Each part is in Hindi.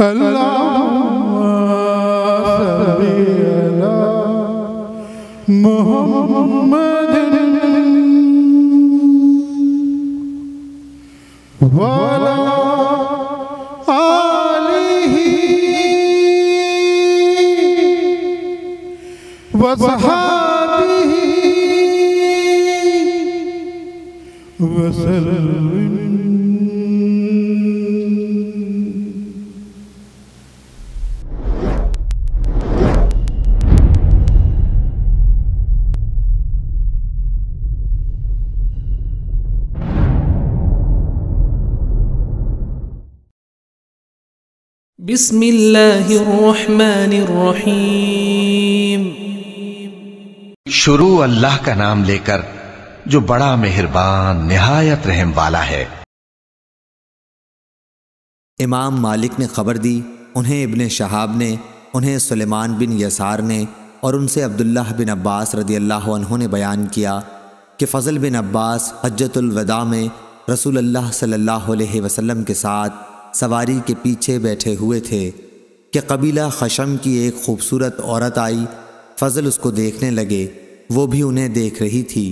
اللهم صل على محمد وعلى آله وصحابه وسلم بسم الله الرحمन الرحیم शुरू अल्लाह का नाम लेकर जो बड़ा मेहरबान निहायत रहम वाला है इमाम मालिक ने खबर दी उन्हें इब्ने शहाब ने उन्हें सुलेमान बिन यसार ने और उनसे अब्दुल्लाह बिन अब्बास रदी अल्लाह ने बयान किया कि फ़ज़ल बिन अब्बास हजतुलवदा में रसूल अल्लाह सल्लल्लाहु अलैहि वसल्लम के साथ सवारी के पीछे बैठे हुए थे कि कबीला खशम की एक खूबसूरत औरत आई फजल उसको देखने लगे वो भी उन्हें देख रही थी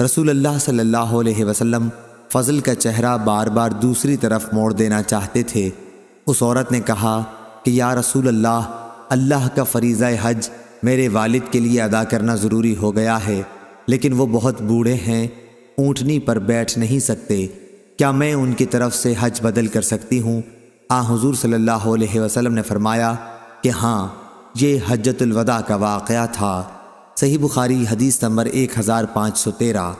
रसूल अल्लाह सल्लल्लाहु अलैहि वसल्लम फजल का चेहरा बार बार दूसरी तरफ मोड़ देना चाहते थे उस औरत ने कहा कि या रसूल अल्लाह अल्लाह का फरीज़ा हज मेरे वालिद के लिए अदा करना ज़रूरी हो गया है लेकिन वो बहुत बूढ़े हैं ऊँटनी पर बैठ नहीं सकते क्या मैं उनकी तरफ से हज बदल कर सकती हूँ आ हजूर सल्लाम ने फरमाया कि हाँ ये हजतलवदा का वाक़ था सही बुखारी हदीस नंबर एक हज़ार पाँच सौ तेरह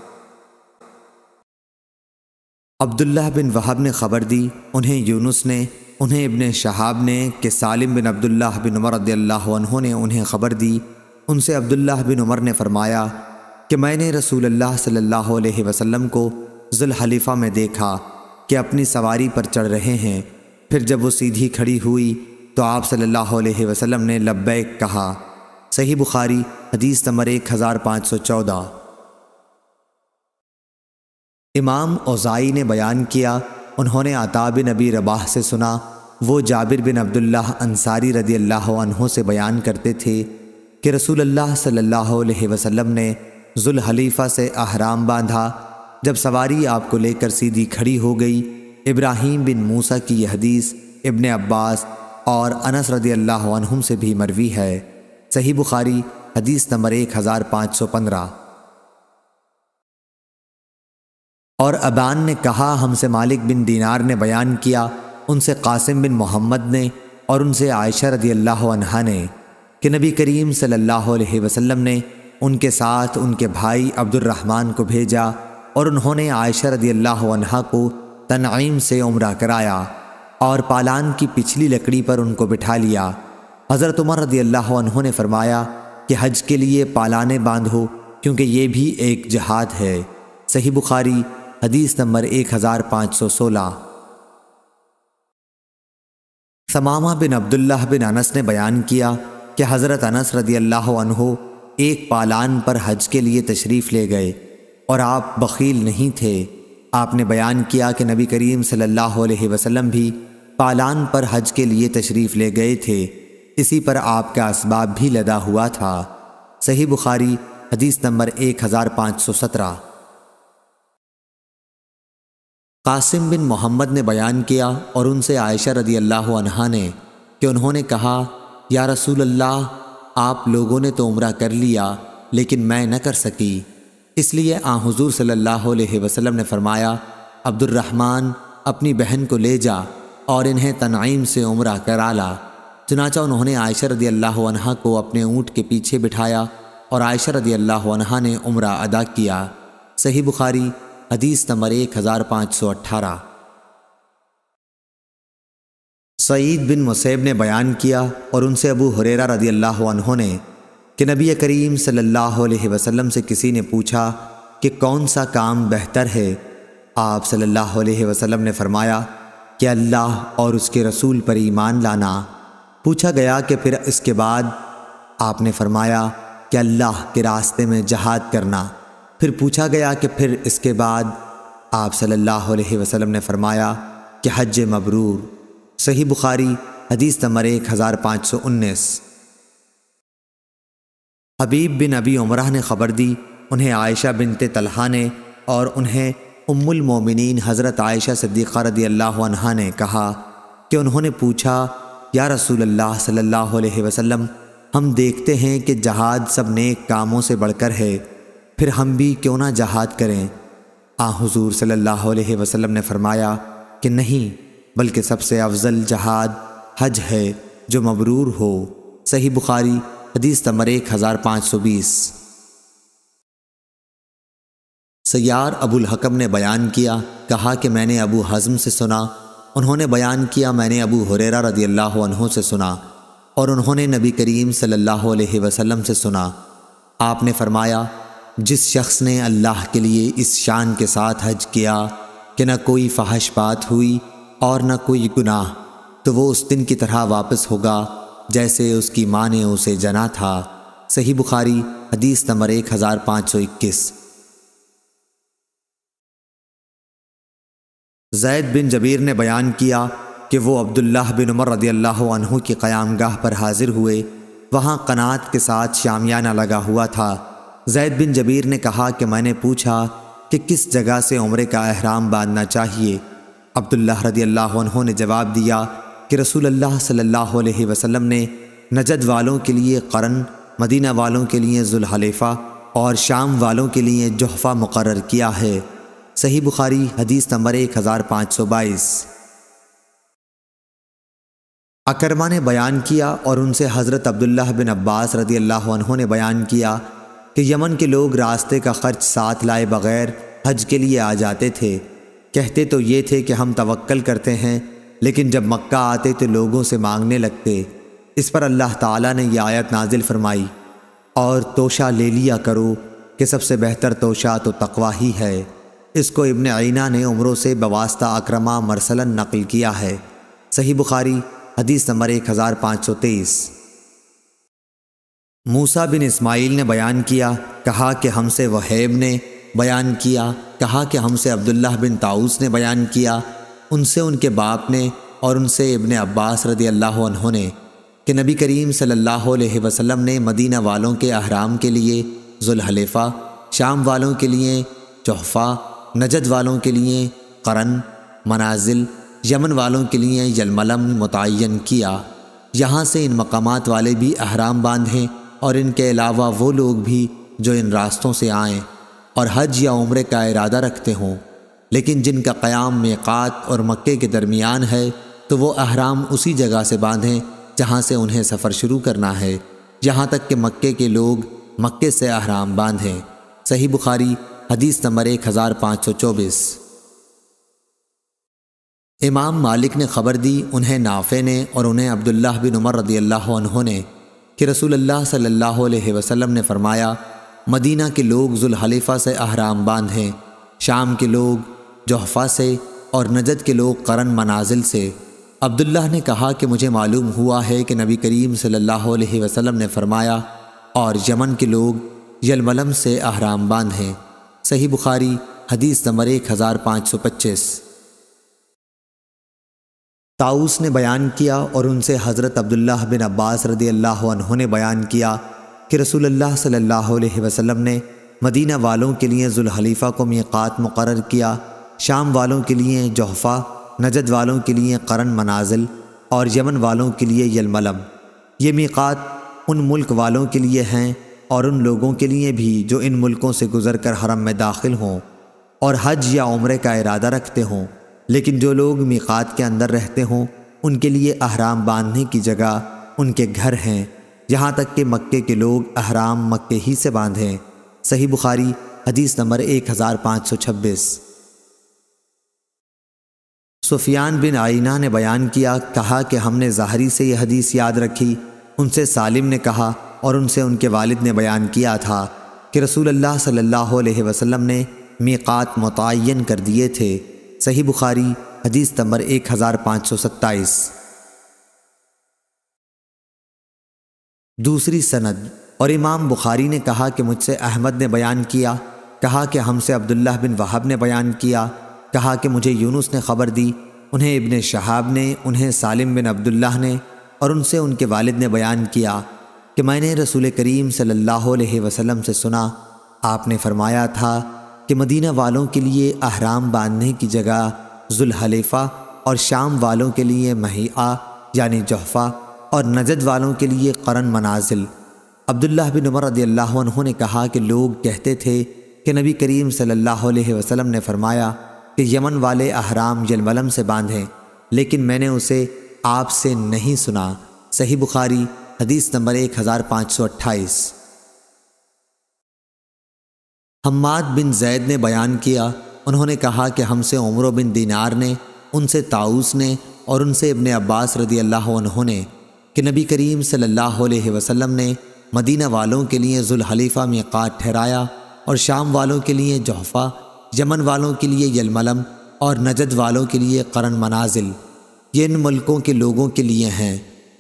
अब्दुल्ला बिन वहाब ने ख़बर दी उन्हें यूनुस ने उन्हें इबन शहाब ने कि सालिम बिन अब्दुल्ला बिन उमर रद्लू ने उन्हें ख़बर दी उनसे अब्दुल्ला बिन उमर ने फरमाया कि मैंने रसूल अल्लाह सल्लल्लाहु अलैहि वसल्लम को जुलहलीफ़ा में देखा कि अपनी सवारी पर चढ़ रहे हैं फिर जब वो सीधी खड़ी हुई तो आप सल्लल्लाहु अलैहि वसल्लम ने लब्बैक कहा सही बुखारी हदीस नंबर एक हज़ार पाँच सौ चौदह इमाम ओजाई ने बयान किया उन्होंने आता बिन अबी रबाह से सुना वो जाबिर बिन अब्दुल्लाह अंसारी रदी अल्लाह अनहों से बयान करते थे कि रसूल अल्लाह सल्लल्लाहु अलैहि वसल्लम ने हलीफ़ा से अहराम बांधा जब सवारी आपको लेकर सीधी खड़ी हो गई इब्राहिम बिन मूसा की यह हदीस इबन अब्बास और अनस रदी अल्लाह से भी मरवी है सही बुखारी हदीस नंबर एक हज़ार पाँच सौ पंद्रह और अबान ने कहा हमसे मालिक बिन दीनार ने बयान किया उनसे कासिम बिन मोहम्मद ने और उनसे आयशा रदी अल्लाह ने कि नबी करीम सल्लल्लाहु अलैहि वसल्लम ने उनके साथ उनके भाई अब्दुलरहमान को भेजा और उन्होंने आयशा रदी अल्लाह को तनाइम से उम्र कराया और पालान की पिछली लकड़ी पर उनको बिठा लिया हज़रत उमर रदी अल्लाह ने फरमाया कि हज के लिए पालाने बांधो क्योंकि ये भी एक जहाद है सही बुखारी हदीस नंबर एक हज़ार पाँच सौ सोलह समामा बिन अब्दुल्लाह बिन अनस ने बयान किया कि हज़रत अनस रदी अल्लाह एक पालान पर हज के लिए तशरीफ़ ले गए और आप बखील नहीं थे आपने बयान किया कि नबी करीम सल्लल्लाहु अलैहि वसल्लम भी पालान पर हज के लिए तशरीफ़ ले गए थे इसी पर आपका इसबाब भी लदा हुआ था सही बुखारी हदीस नंबर एक हज़ार पाँच सौ सत्रह कासिम बिन मोहम्मद ने बयान किया और उनसे आयशा रदी अल्लाह अनहा ने कि उन्होंने कहा या रसूल अल्लाह आप लोगों ने तो उम्र कर लिया लेकिन मैं न कर सकी इसलिए आ हजूर सल्लल्लाहु अलैहि वसल्लम ने फरमाया अब्दुलरहमान अपनी बहन को ले जा और इन्हें तनाइम से उम्र करा ला चुनाचा उन्होंने आयशा रदी अल्लाह को अपने ऊँट के पीछे बिठाया और आयशा रदी अल्लाह ने उम्र अदा किया सही बुखारी हदीस नंबर एक हज़ार पाँच सौ अट्ठारह सईद बिन मुसैब ने बयान किया और उनसे अबू हुरेरा रदी अल्लाह ने कि नबी करीम सल्लल्लाहु अलैहि वसल्लम से किसी ने पूछा कि कौन सा काम बेहतर है आप सल्लल्लाहु अलैहि वसल्लम ने फरमाया कि अल्लाह और उसके रसूल पर ईमान लाना पूछा गया कि फिर इसके बाद आपने फरमाया कि अल्लाह के रास्ते में जहाद करना फिर पूछा गया कि फिर इसके बाद आप सल्लल्लाहु अलैहि वसल्लम ने फरमाया कि हज मबरूर सही बुखारी हदीस नंबर एक हज़ार पाँच सौ उन्नीस हबीब बिन अबी उमरा ने ख़बर दी उन्हें आयशा बिनते तलहा ने और उन्हें मोमिनीन हज़रत आयशा सद्दीक़ा रदी अल्लाह ने कहा कि उन्होंने पूछा या रसूल अल्लाह सल्लल्लाहु अलैहि वसल्लम हम देखते हैं कि जहाद सब नेक कामों से बढ़कर है फिर हम भी क्यों ना जहाद करें आ हजूर सल्लल्लाहु अलैहि वसल्लम ने फरमाया कि नहीं बल्कि सबसे अफजल जहाद हज है जो मबरूर हो सही बुखारी हदीस नंबर एक हज़ार पाँच सौ बीस सयार अबुल हकम ने बयान किया कहा कि मैंने अबू हज़म से सुना उन्होंने बयान किया मैंने अबू हुरेरा रदी अल्लाह अनहों से सुना और उन्होंने नबी करीम सल्लल्लाहु अलैहि वसल्लम से सुना आपने फरमाया जिस शख्स ने अल्लाह के लिए इस शान के साथ हज किया कि न कोई फहश बात हुई और न कोई गुनाह तो वो उस दिन की तरह वापस होगा जैसे उसकी माँ ने उसे जना था सही बुखारी हदीस नंबर एक हज़ार पाँच सौ इक्कीस जैद बिन जबीर ने बयान किया कि वो अब्दुल्लाह बिन उमर रदी अल्लाह की क्याम गाह पर हाज़िर हुए वहाँ कनात के साथ शामियाना लगा हुआ था जैद बिन जबीर ने कहा कि मैंने पूछा कि किस जगह से उम्र का अहराम बांधना चाहिए अब्दुल्लाह रदी अल्लाह ने जवाब दिया कि रसूल अल्लाह सल्लल्लाहु अलैहि वसल्लम ने नजद वालों के लिए करन मदीना वालों के लिए जुल्हलेफ़ा और शाम वालों के लिए जहफ़ा मुकर किया है सही बुखारी हदीस नंबर एक हज़ार पाँच सौ बाईस अकरमा ने बयान किया और उनसे हज़रत अब्दुल्ला बिन अब्बास रदी अल्लाह ने बयान किया कि यमन के लोग रास्ते का खर्च साथ लाए बग़ैर हज के लिए आ जाते थे कहते तो ये थे कि हम तवक्ल करते हैं लेकिन जब मक्का आते तो लोगों से मांगने लगते इस पर अल्लाह ताला ने यह आयत नाजिल फरमाई और तोशा ले लिया करो कि सबसे बेहतर तोशा तो तकवा ही है इसको इब्ने आइना ने उम्रों से बवास्ता अक्रमा मरसलन नकल किया है सही बुखारी हदीस नंबर एक हज़ार पाँच सौ तेईस मूसा बिन इस्माइल ने बयान किया कहा कि हमसे वहैब ने बयान किया कहा कि हमसे अब्दुल्ला बिन ताउस ने बयान किया उनसे उनके बाप ने और उनसे इबन अब्बास रदी अल्लाह ने कि नबी करीम सल्लल्लाहु अलैहि वसल्लम ने मदीना वालों के अहराम के लिए जुलहलेफा शाम वालों के लिए चौहफा नजद वालों के लिए करन मनाजिल यमन वालों के लिए यलमलम मुतन किया यहाँ से इन मकाम वाले भी अहराम बांधें और इनके अलावा वो लोग भी जो इन रास्तों से आएँ और हज या उम्र का इरादा रखते हों लेकिन जिनका क़याम मेक़ात और मक्के के दरमियान है तो वो अहराम उसी जगह से बांधें जहाँ से उन्हें सफ़र शुरू करना है यहाँ तक कि मक्के के लोग मक्के से अहराम बांधें सही बुखारी हदीस नंबर एक हज़ार पाँच सौ चौबीस इमाम मालिक ने खबर दी उन्हें नाफे ने और उन्हें अब्दुल्ला बिन उमर रदी अल्लाह ने कि रसूल सल्लल्लाहु अलैहि वसल्लम ने फरमाया मदीना के लोग जुल्हलीफ़ा से अहराम बांधें शाम के लोग जोहफा से और नजद के लोग करन मनाजिल से अब्दुल्ला ने कहा कि मुझे मालूम हुआ है कि नबी करीम सल्लल्लाहु अलैहि वसल्लम ने फरमाया और यमन के लोग यलमलम से अहराम बांध हैं सही बुखारी हदीस नंबर एक हज़ार पाँच सौ पच्चीस ताउस ने बयान किया और उनसे हज़रत अब्दुल्लाह बिन अब्बास रदी अल्लाह ने बयान किया कि रसूलुल्लाह सल्लल्लाहु अलैहि वसल्लम ने मदीना वालों के लिए जुल्हलीफ़ा को मीक़ात मुकर किया शाम वालों के लिए जहफ़ा नजद वालों के लिए करन मनाजिल और यमन वालों के लिए यलमलम ये मीक़ात उन मुल्क वालों के लिए हैं और उन लोगों के लिए भी जो इन मुल्कों से गुज़र कर हरम में दाखिल हों और हज या उम्र का इरादा रखते हों लेकिन जो लोग मीक़ात के अंदर रहते हों उनके लिए अहराम बांधने की जगह उनके घर हैं यहाँ तक कि मक्के के लोग अहराम मक्के ही से बांधें सही बुखारी हदीस नंबर एक हज़ार पाँच सौ छब्बीस सुफियान बिन आइना ने बयान किया कहा कि हमने ज़ाहरी से यह हदीस याद रखी उनसे सालिम ने कहा और उनसे उनके वालिद ने बयान किया था कि रसूल अल्लाह सल्लल्लाहु अलैहि वसल्लम ने मीक़ात मुतन कर दिए थे सही बुखारी हदीस नंबर एक हज़ार पाँच सौ सत्ताईस दूसरी सनद और इमाम बुखारी ने कहा कि मुझसे अहमद ने बयान किया कहा कि हमसे अब्दुल्ला बिन वहाब ने बयान किया कहा कि मुझे यूनुस ने खबर दी उन्हें इब्ने शहाब ने उन्हें सालिम बिन अब्दुल्लाह ने और उनसे उनके वालिद ने बयान किया कि मैंने रसूल करीम सल्लल्लाहु अलैहि वसल्लम से सुना आपने फरमाया था कि मदीना वालों के लिए अहराम बांधने की जगह जुलहलीफ़ा और शाम वालों के लिए महिया यानी जहफ़ा और नजद वालों के लिए करन मनाजिल अब्दुल्ला बिन उमर रदील्ला ने कहा कि लोग कहते थे कि नबी करीम सल्लल्लाहु अलैहि वसल्लम ने फरमाया कि यमन वाले अहराम यलमलम से बांधें लेकिन मैंने उसे आपसे नहीं सुना सही बुखारी हदीस नंबर एक हज़ार पाँच सौ अट्ठाईस हम्माद बिन जैद ने बयान किया उन्होंने कहा कि हमसे उमर बिन दीनार ने उनसे ताऊस ने और उनसे इबन अब्बास रदी अल्लाह उन्होंने कि नबी करीम सल्लल्लाहु अलैहि वसल्लम ने मदीना वालों के लिए जुल्हलीफ़ा में क़ात ठहराया और शाम वालों के लिए जहफ़ा यमन वालों के लिए यलमलम और नजद वालों के लिए करन मनाजिल ये इन मुल्कों के लोगों के लिए हैं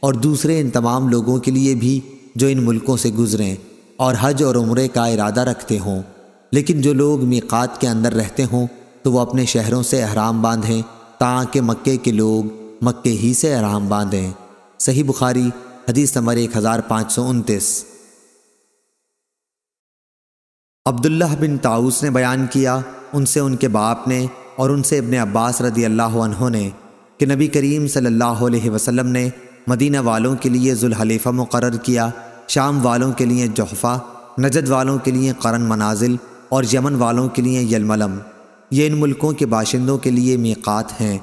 और दूसरे इन तमाम लोगों के लिए भी जो इन मुल्कों से गुज़रें और हज और उम्र का इरादा रखते हों लेकिन जो लोग मीक़ात के अंदर रहते हों तो वो अपने शहरों से अहराम बांधें ताकि मक्के के लोग मक्के ही से अहराम बांधें सही बुखारी हदीस नंबर एक हज़ार पाँच सौ उनतीस अब्दुल्लाह बिन ताऊस ने बयान किया उनसे उनके बाप ने और उनसे इबन अब्बास रदी अल्लाह ने कि नबी करीम सल्लल्लाहु अलैहि वसल्लम ने मदीना वालों के लिए जुल्हलीफ़ा मुकर किया शाम वालों के लिए जहफ़ा नजद वालों के लिए करन मनाजिल और यमन वालों के लिए यलमलम ये इन मुल्कों के बाशिंदों के लिए मीक़ात हैं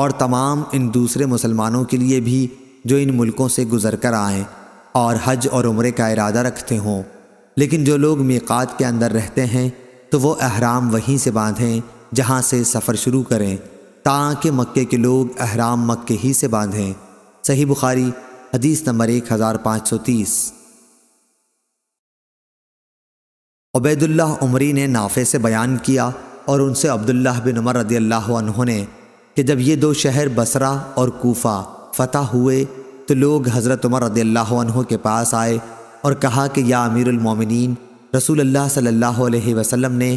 और तमाम इन दूसरे मुसलमानों के लिए भी जो इन मुल्कों से गुज़र कर आएँ और हज और उम्र का इरादा रखते हों लेकिन जो लोग मीकात के अंदर रहते हैं तो वो अहराम वहीं से बांधें जहाँ से सफ़र शुरू करें ताकि मक्के के लोग अहराम मक्के ही से बांधें सही बुखारी हदीस नंबर एक हज़ार पाँच सौ तीस उबैदुल्ला उमरी ने नाफे से बयान किया और उनसे अब्दुल्ला बिन उमर रदी अल्लाह ने कि जब ये दो शहर बसरा और कोफा फतह हुए तो लोग हज़रत उमर रदी अल्लाह के पास आए और कहा कि या अमीरमिन रसूल अल्लाह सल्लल्लाहु अलैहि वसल्लम ने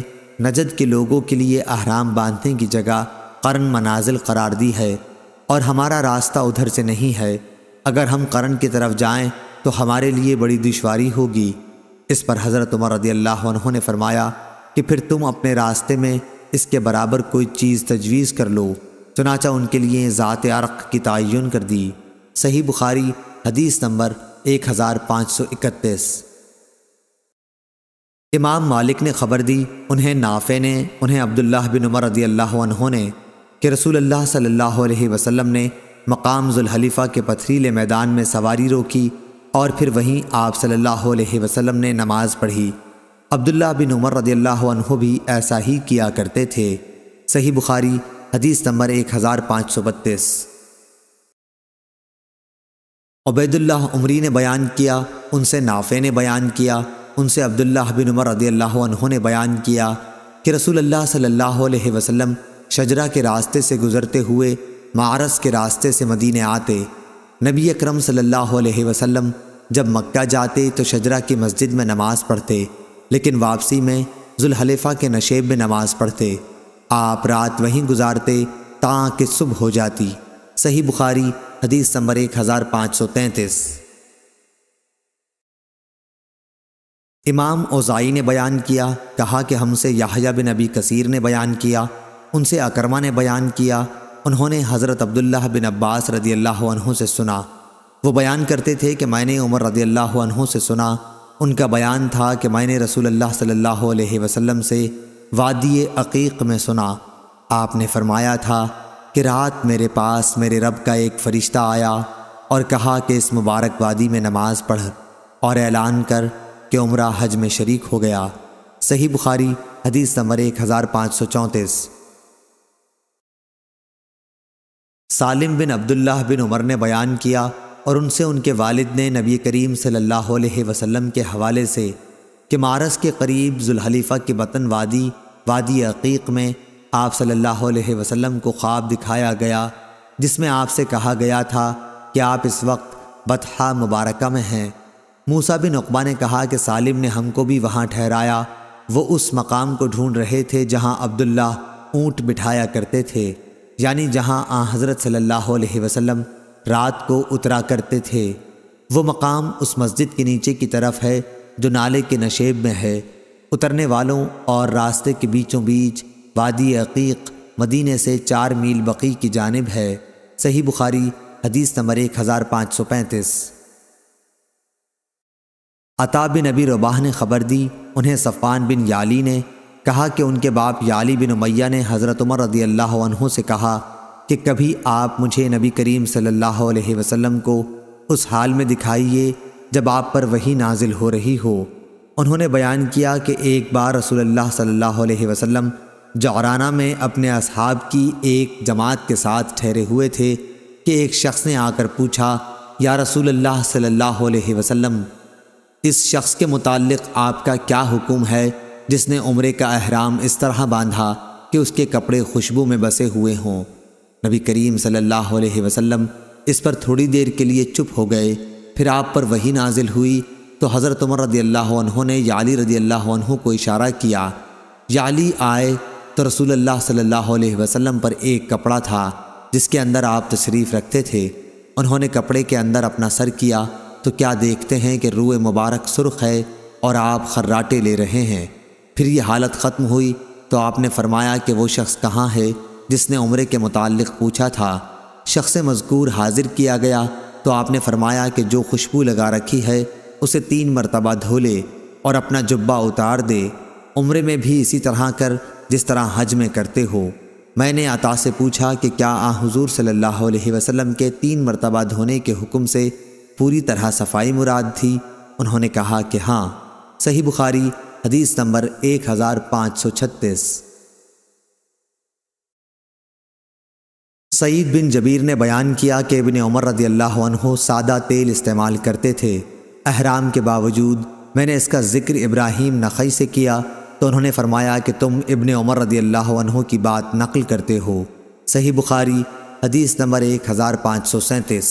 नजद के लोगों के लिए अहराम बांधने की जगह करन मनाजिल करार दी है और हमारा रास्ता उधर से नहीं है अगर हम करन की तरफ जाएं तो हमारे लिए बड़ी दुशारी होगी इस पर हज़रत उमर रदील्ला ने फरमाया कि फिर तुम अपने रास्ते में इसके बराबर कोई चीज़ तजवीज़ कर लो चुनाचा उनके लिए ज़ात अरक़ की तयन कर दी सही बुखारी हदीस नंबर एक हज़ार पाँच सौ इकतीस इमाम मालिक ने खबर दी उन्हें नाफे ने उन्हें अब्दुल्ला बिन उमर रदी अल्लाह ने कि रसूल अल्लाह सल्लल्लाहु अलैहि वसल्लम ने मकाम जुलहलीफ़ा के पथरीले मैदान में सवारी रोकी और फिर वहीं आप सल्लल्लाहु अलैहि वसल्लम ने नमाज़ पढ़ी अब्दुल्ला बिन उमर रदी अल्लाह भी ऐसा ही किया करते थे सही बुखारी हदीस नंबर एक हज़ार पाँच सौ बत्तीस अबैदुल्लाह उमरी ने बयान किया उनसे नाफे ने बयान किया उनसे अब्दुल्लाह बिन उमर रदी अल्लाह ने बयान किया कि रसूल अल्लाह सल्लल्लाहु अलैहि वसल्लम शजरा के रास्ते से गुज़रते हुए मारस के रास्ते से मदीने आते नबी अक्रम सल्लल्लाहु जब मक्का जाते तो शजरा की मस्जिद में नमाज़ पढ़ते लेकिन वापसी में जुल्हलेफा के नशेब में नमाज़ पढ़ते आप रात वहीं गुजारते ताकि सुबह हो जाती सही बुखारी हदीस नंबर एक हज़ार पाँच सौ तैंतीस इमाम ओजाई ने बयान किया कहा कि हमसे याहिया बिन अबी कसीर ने बयान किया उनसे अकरमा ने बयान किया उन्होंने हज़रत अब्दुल्ला बिन अब्बास रदी अल्लाह से सुना वो बयान करते थे कि मैंने उमर रदी अल्लाह से सुना उनका बयान था कि मैंने रसूल अल्लाह सल्लल्लाहु अलैहि वसल्लम से वादी अकीक में सुना आपने फरमाया था कि रात मेरे पास मेरे रब का एक फ़रिश्ता आया और कहा कि इस मुबारकबादी में नमाज़ पढ़ और ऐलान कर कि उम्र हज में शरीक हो गया सही बुखारी हदीस नंबर एक हज़ार पाँच सौ चौंतीस सालिम बिन अब्दुल्लाह बिन उमर ने बयान किया और उनसे उनके वालिद ने नबी करीम सल्लल्लाहु अलैहि वसल्लम के हवाले से कि मारस के करीब जुल्हलीफ़ा की वतन वादी वादी अकीक में आप सल्लल्लाहु अलैहि वसल्लम को ख्वाब दिखाया गया जिसमें आपसे कहा गया था कि आप इस वक्त बतहा मुबारक में हैं मूसा बिन उकबा ने कहा कि सालिम ने हमको भी वहाँ ठहराया वो उस मकाम को ढूंढ रहे थे जहाँ अब्दुल्ला ऊँट बिठाया करते थे यानी जहाँ आ हज़रत सल्लल्लाहु अलैहि वसल्लम रात को उतरा करते थे वो मकाम उस मस्जिद के नीचे की तरफ है जो नाले के नशेब में है उतरने वालों और रास्ते के बीचों बीच वादी अकीक मदीने से चार मील बकी की जानब है सही बुखारी हदीस नंबर एक हज़ार पाँच सौ पैंतीस अताब नबी रबाह ने खबर दी उन्हें सफ़ान बिन याली ने कहा कि उनके बाप याली बिन उमैया ने हज़रत उमर रदी अल्लाह से कहा कि कभी आप मुझे नबी करीम सल्लल्लाहु अलैहि वसल्लम को उस हाल में दिखाइए जब आप पर वही नाजिल हो रही हो उन्होंने बयान किया कि एक बार रसूलुल्लाह सल्लल्लाहु अलैहि वसल्लम जौराना में अपने असहाब की एक जमात के साथ ठहरे हुए थे कि एक शख्स ने आकर पूछा या रसूल अल्लाह सल्लल्लाहु अलैहि वसल्लम इस शख्स के मुतालिक आपका क्या हुक्म है जिसने उम्र का अहराम इस तरह बांधा कि उसके कपड़े खुशबू में बसे हुए हों नबी करीम सल्लल्लाहु अलैहि वसल्लम इस पर थोड़ी देर के लिए चुप हो गए फिर आप पर वही नाजिल हुई तो हज़रत उमर रदी अल्लाह ने याली रदी अल्लाह को इशारा किया याली आए तो रसूल अल्लाह सल्लल्लाहु अलैहि वसल्लम पर एक कपड़ा था जिसके अंदर आप तशरीफ़ रखते थे उन्होंने कपड़े के अंदर अपना सर किया तो क्या देखते हैं कि रूए मुबारक सुर्ख है और आप खर्राटे ले रहे हैं फिर ये हालत ख़त्म हुई तो आपने फरमाया कि वो शख्स कहाँ है जिसने उम्र के मुतालिक पूछा था शख्स मजकूर हाजिर किया गया तो आपने फरमाया कि जो खुशबू लगा रखी है उसे तीन मरतबा धो ले और अपना जुब्बा उतार दे उम्र में भी इसी तरह कर जिस तरह हज में करते हो मैंने अता से पूछा कि क्या आ हजूर सल्लल्लाहु वसलम के तीन मरतबा धोने के हुक्म से पूरी तरह सफाई मुराद थी उन्होंने कहा कि हाँ सही बुखारी हदीस नंबर एक हज़ार पाँच सौ छत्तीस सईद बिन जबीर ने बयान किया कि इबन उमर रदी अल्लाह सादा तेल इस्तेमाल करते थे अहराम के बावजूद मैंने इसका ज़िक्र इब्राहिम नखई से किया तो उन्होंने फरमाया कि तुम इबन उमर रदी अल्लाह की बात नकल करते हो सही बुखारी हदीस नंबर एक हज़ार पाँच सौ सैंतीस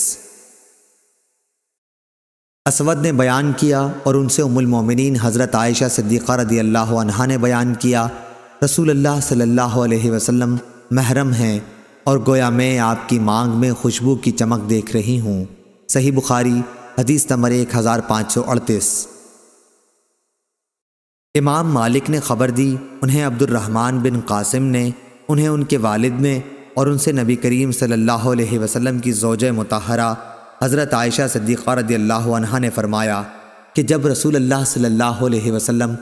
असवद ने बयान किया और उनसे उमुलमोमिन हज़रत आयशा सिद्दीक़ा रदी अल्लाह ने बयान किया रसूल अल्लाह सल्लल्लाहु अलैहि वसल्लम महरम हैं और गोया मैं आपकी मांग में खुशबू की चमक देख रही हूँ सही बुखारी हदीस नंबर एक हज़ार पाँच सौ अड़तीस इमाम मालिक ने ख़बर दी उन्हें अब्दुलरहमान बिन कासिम ने उन्हें उनके वालिद ने और उनसे नबी करीम सल्लल्लाहु अलैहि वसल्लम की जोज मतहरा हज़रत आयशा सद्दीक़ा ने फरमाया कि जब रसूल अल्लाह सल्लल्लाहु अलैहि वसल्लम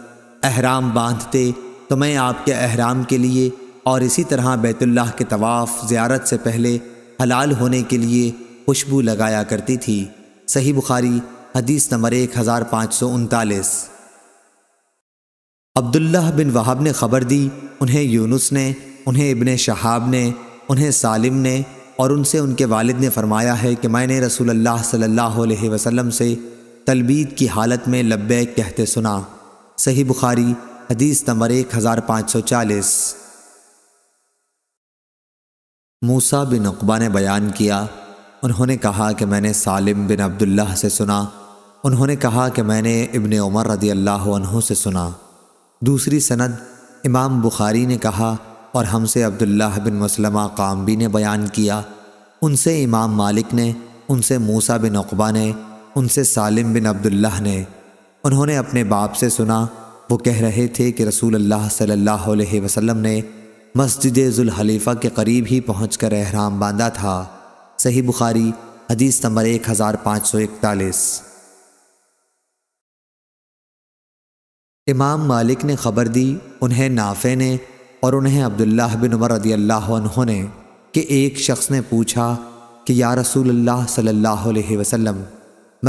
अहराम बांधते तो मैं आपके अहराम के लिए और इसी तरह बैतुल्लाह के तवाफ़ ज़्यारत से पहले हलाल होने के लिए खुशबू लगाया करती थी सही बुखारी हदीस नंबर एक हज़ार पाँच सौ उनतालीस अब्दुल्लाह बिन वहाब ने खबर दी उन्हें यूनुस ने उन्हें इबन शहाब ने उन्हें सालिम ने और उनसे उनके वालिद ने फरमाया है कि मैंने रसूल अल्लाह सल्लल्लाहु अलैहि वसल्लम से तलबीद की हालत में लब्बैक कहते सुना सही बुखारी हदीस नंबर एक हज़ार पाँच सौ चालीस मूसा बिन अकबा ने बयान किया उन्होंने कहा कि मैंने सालिम बिन अब्दुल्लाह से सुना उन्होंने कहा कि मैंने इबन उमर रदी अल्लाह से सुना दूसरी सनद इमाम बुखारी ने कहा और हमसे अब्दुल्लाह बिन मसलमा कामबी ने बयान किया उनसे इमाम मालिक ने उनसे मूसा बिन अकबा ने उनसे सालिम बिन अब्दुल्लाह ने उन्होंने अपने बाप से सुना वो कह रहे थे कि रसूल अल्लाह सल्लल्लाहु अलैहि वसल्लम ने मस्जिद हलीफा के करीब ही पहुँच कर एहराम बांधा था सही बुखारी हदीस नंबर एक हज़ार पाँच सौ इकतालीस इमाम मालिक ने ख़बर दी उन्हें नाफे ने और उन्हें अब्दुल्लाह बिन उमर रदी अल्लाह ने कि एक शख्स ने पूछा कि या रसूल अल्लाह सल्लल्लाहु अलैहि वसल्लम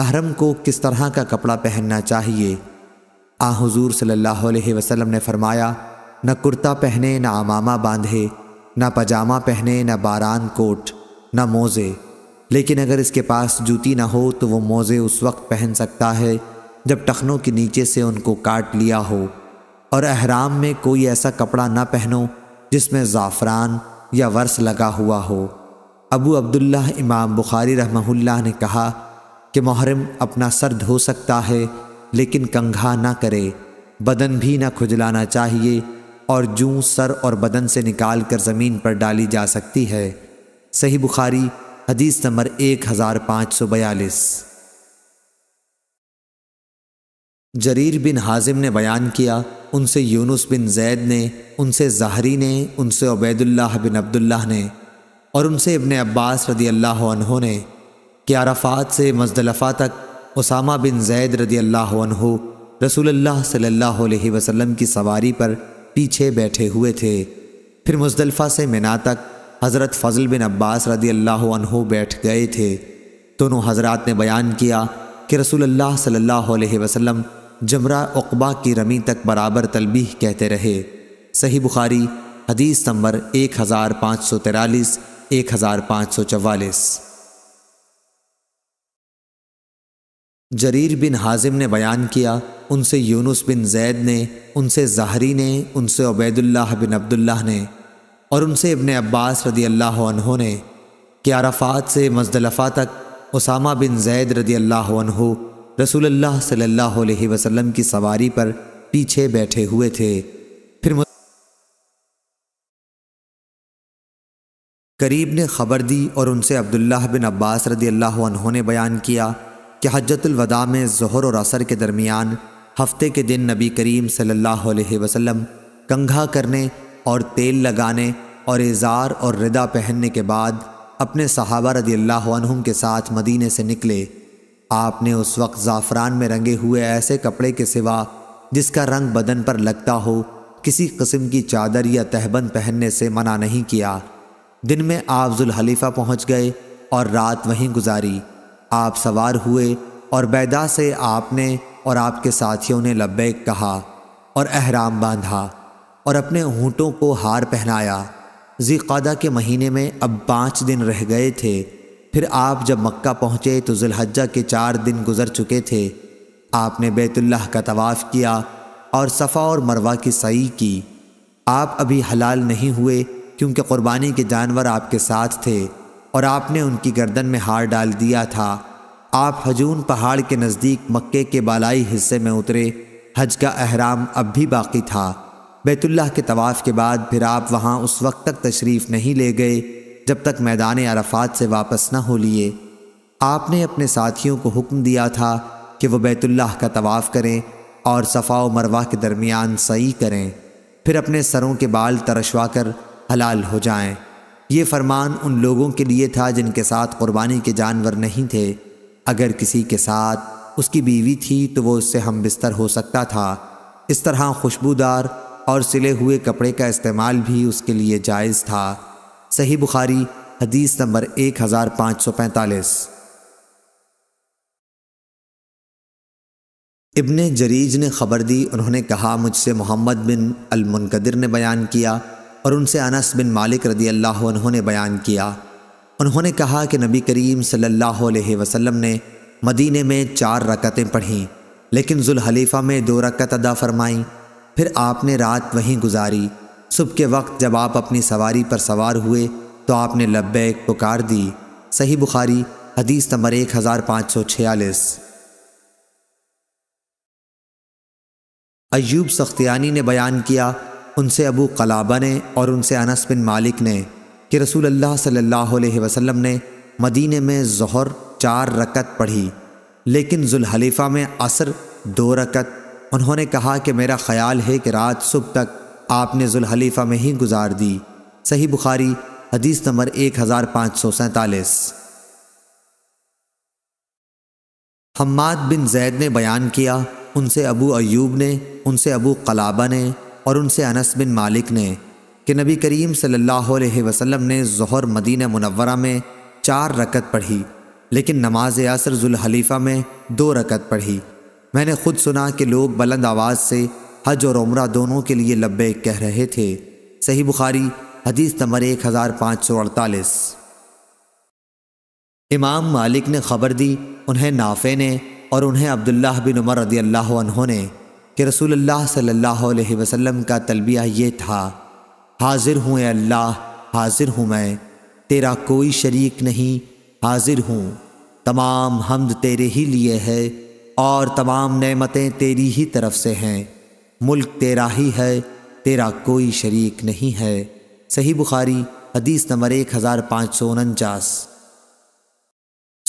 महरम को किस तरह का कपड़ा पहनना चाहिए आ हजूर सल्लल्लाहु अलैहि वसल्लम ने फरमाया न कुर्ता पहने न आमामा बांधे न पजामा पहने न बारान कोट न मोज़े लेकिन अगर इसके पास जूती ना हो तो वो मोज़े उस वक्त पहन सकता है जब टखनों के नीचे से उनको काट लिया हो और अहराम में कोई ऐसा कपड़ा ना पहनो जिसमें ज़ाफ़रान या वर्स लगा हुआ हो अबू अब्दुल्लाह इमाम बुखारी रहमहुल्लाह ने कहा कि मुहरम अपना सर धो सकता है लेकिन कंघा ना करे बदन भी ना खुजलाना चाहिए और जूं सर और बदन से निकाल कर ज़मीन पर डाली जा सकती है सही बुखारी हदीस नंबर एक हज़ार पाँच सौ बयालीस जरीर बिन हाजिम ने बयान किया उनसे यूनुस बिन जैद ने उनसे जहरी ने उनसे उबैदुल्लाह बिन अब्दुल्लाह ने और उनसे इबन अब्बास रदी अल्लाह ने कि आराफात से मजदलफ़ा तक उसामा बिन जैद रदी अल्लाह रसूलुल्लाह सल्लल्लाहु अलैहि वसल्लम की सवारी पर पीछे बैठे हुए थे फिर मुजदलफ़ा से मिना तक हज़रत फ़जल बिन अब्बास रदी अल्लाह बैठ गए थे दोनों हजरात ने बयान किया कि रसूलुल्लाह सल्लल्लाहु अलैहि वसल्लम जमरा उकबा की रमी तक बराबर तलबीह कहते रहे सही बुखारी हदीस नंबर एक हज़ार पाँच सौ तिरालीस एक हज़ार पाँच सौ चवालीस जरीर बिन हाजिम ने बयान किया उनसे यूनुस बिन जैद ने उनसे जहरी ने उनसे उबैदुल्लाह बिन अब्दुल्लाह ने और उनसे इबन अब्बास रदी अल्लाह ने क्यारफात से मजदलफ़ा तक उसामा बिन जैद रदी अल्लाह रसूलुल्लाह सल्लल्लाहु अलैहि वसल्लम की सवारी पर पीछे बैठे हुए थे फिर करीब ने खबर दी और उनसे अब्दुल्लाह बिन अब्बास रदी अल्लाह ने बयान किया कि हजतुलवदा में जहर और असर के दरमियान हफ्ते के दिन नबी करीम सल्लल्लाहु अलैहि वसल्लम कंघा करने और तेल लगाने और इज़ार और रिदा पहनने के बाद अपने सहाबा रदी अल्लाह के साथ मदीने से निकले आपने उस वक्त ज़ाफ़रान में रंगे हुए ऐसे कपड़े के सिवा जिसका रंग बदन पर लगता हो किसी कस्म की चादर या तहबंद पहनने से मना नहीं किया दिन में आप जुल्हलीफ़ा पहुँच गए और रात वहीं गुजारी आप सवार हुए और बैदा से आपने और आपके साथियों ने लब्बैक कहा और अहराम बांधा और अपने ऊँटों को हार पहनाया ज़ीक़ादा के महीने में अब पाँच दिन रह गए थे फिर आप जब मक्का पहुँचे तो जुल्हज्जा के चार दिन गुजर चुके थे आपने बैतुल्लाह का तवाफ़ किया और सफ़ा और मरवा की सई की आप अभी हलाल नहीं हुए क्योंकि क़ुरबानी के जानवर आपके साथ थे और आपने उनकी गर्दन में हार डाल दिया था आप हजून पहाड़ के नज़दीक मक्के के बालाई हिस्से में उतरे हज का अहराम अब भी बाकी था बैतुल्लाह के तवाफ़ के बाद फिर आप वहाँ उस वक्त तक तशरीफ़ नहीं ले गए जब तक मैदान अराफात से वापस ना हो लिए आपने अपने साथियों को हुक्म दिया था कि वह बैतुल्लाह का तवाफ़ करें और सफ़ा व मरवा के दरमियान सई करें फिर अपने सरों के बाल तरशवा कर हलाल हो जाएं। ये फरमान उन लोगों के लिए था जिनके साथ कुर्बानी के जानवर नहीं थे अगर किसी के साथ उसकी बीवी थी तो वो उससे हम बिस्तर हो सकता था इस तरह खुशबूदार और सिले हुए कपड़े का इस्तेमाल भी उसके लिए जायज़ था सही बुखारी हदीस नंबर एक हज़ार पाँच सौ पैंतालीस इबन जरीज ने ख़बर दी उन्होंने कहा मुझसे मोहम्मद बिन अलमुनकदर ने बयान किया और उनसे अनस बिन मालिक रदी अल्लाह उन्होंने बयान किया उन्होंने कहा कि नबी करीम सल्लल्लाहु अलैहि वसल्लम ने मदीने में चार रकतें पढ़ीं लेकिन हलीफा में दो रकत अदा फरमाई फिर आपने रात वहीं गुजारी सुबह के वक्त जब आप अपनी सवारी पर सवार हुए तो आपने लब्बैक पुकार दी सही बुखारी हदीस नंबर एक हज़ार पाँच सौ छियालीस अयूब सख्तियानी ने बयान किया उनसे अबू कलाबा ने और उनसे अनस बिन मालिक ने कि रसूल अल्लाह सल्लल्लाहु अलैहि वसल्लम ने मदीने में जहर चार रकत पढ़ी लेकिन जुलहलीफा में असर दो रकत उन्होंने कहा कि मेरा ख्याल है कि रात सुबह तक आपने जुल्हलीफ़ा में ही गुजार दी सही बुखारी हदीस नंबर एक हज़ार पाँच सौ सैतालीस हम्माद बिन जैद ने बयान किया उनसे अबू अयूब ने उनसे अबू कलाबा ने और उनसे अनस बिन मालिक ने कि नबी करीम सल्लल्लाहु अलैहि वसल्लम ने जहर मदीना मुनव्वरा में चार रकत पढ़ी लेकिन नमाज असर जुल्हलीफ़ा में दो रकत पढ़ी मैंने खुद सुना कि लोग बुलंद आवाज़ से हज और उम्र दोनों के लिए लब्बे कह रहे थे सही बुखारी हदीस नंबर एक हज़ार पाँच सौ अड़तालीस इमाम मालिक ने खबर दी उन्हें नाफे ने और उन्हें अब्दुल्ला बिन उमर रदी अल्लाह उन्होंने कि रसूल अलैहि वसल्लम का तलबिया ये था हाजिर हूँ अल्लाह हाजिर हूँ मैं तेरा कोई शरीक नहीं हाजिर हूँ तमाम हमद तेरे ही लिए है और तमाम नेमतें तेरी ही तरफ से हैं मुल्क तेरा ही है तेरा कोई शरीक नहीं है सही बुखारी हदीस नंबर एक हज़ार पाँच सौ उनचास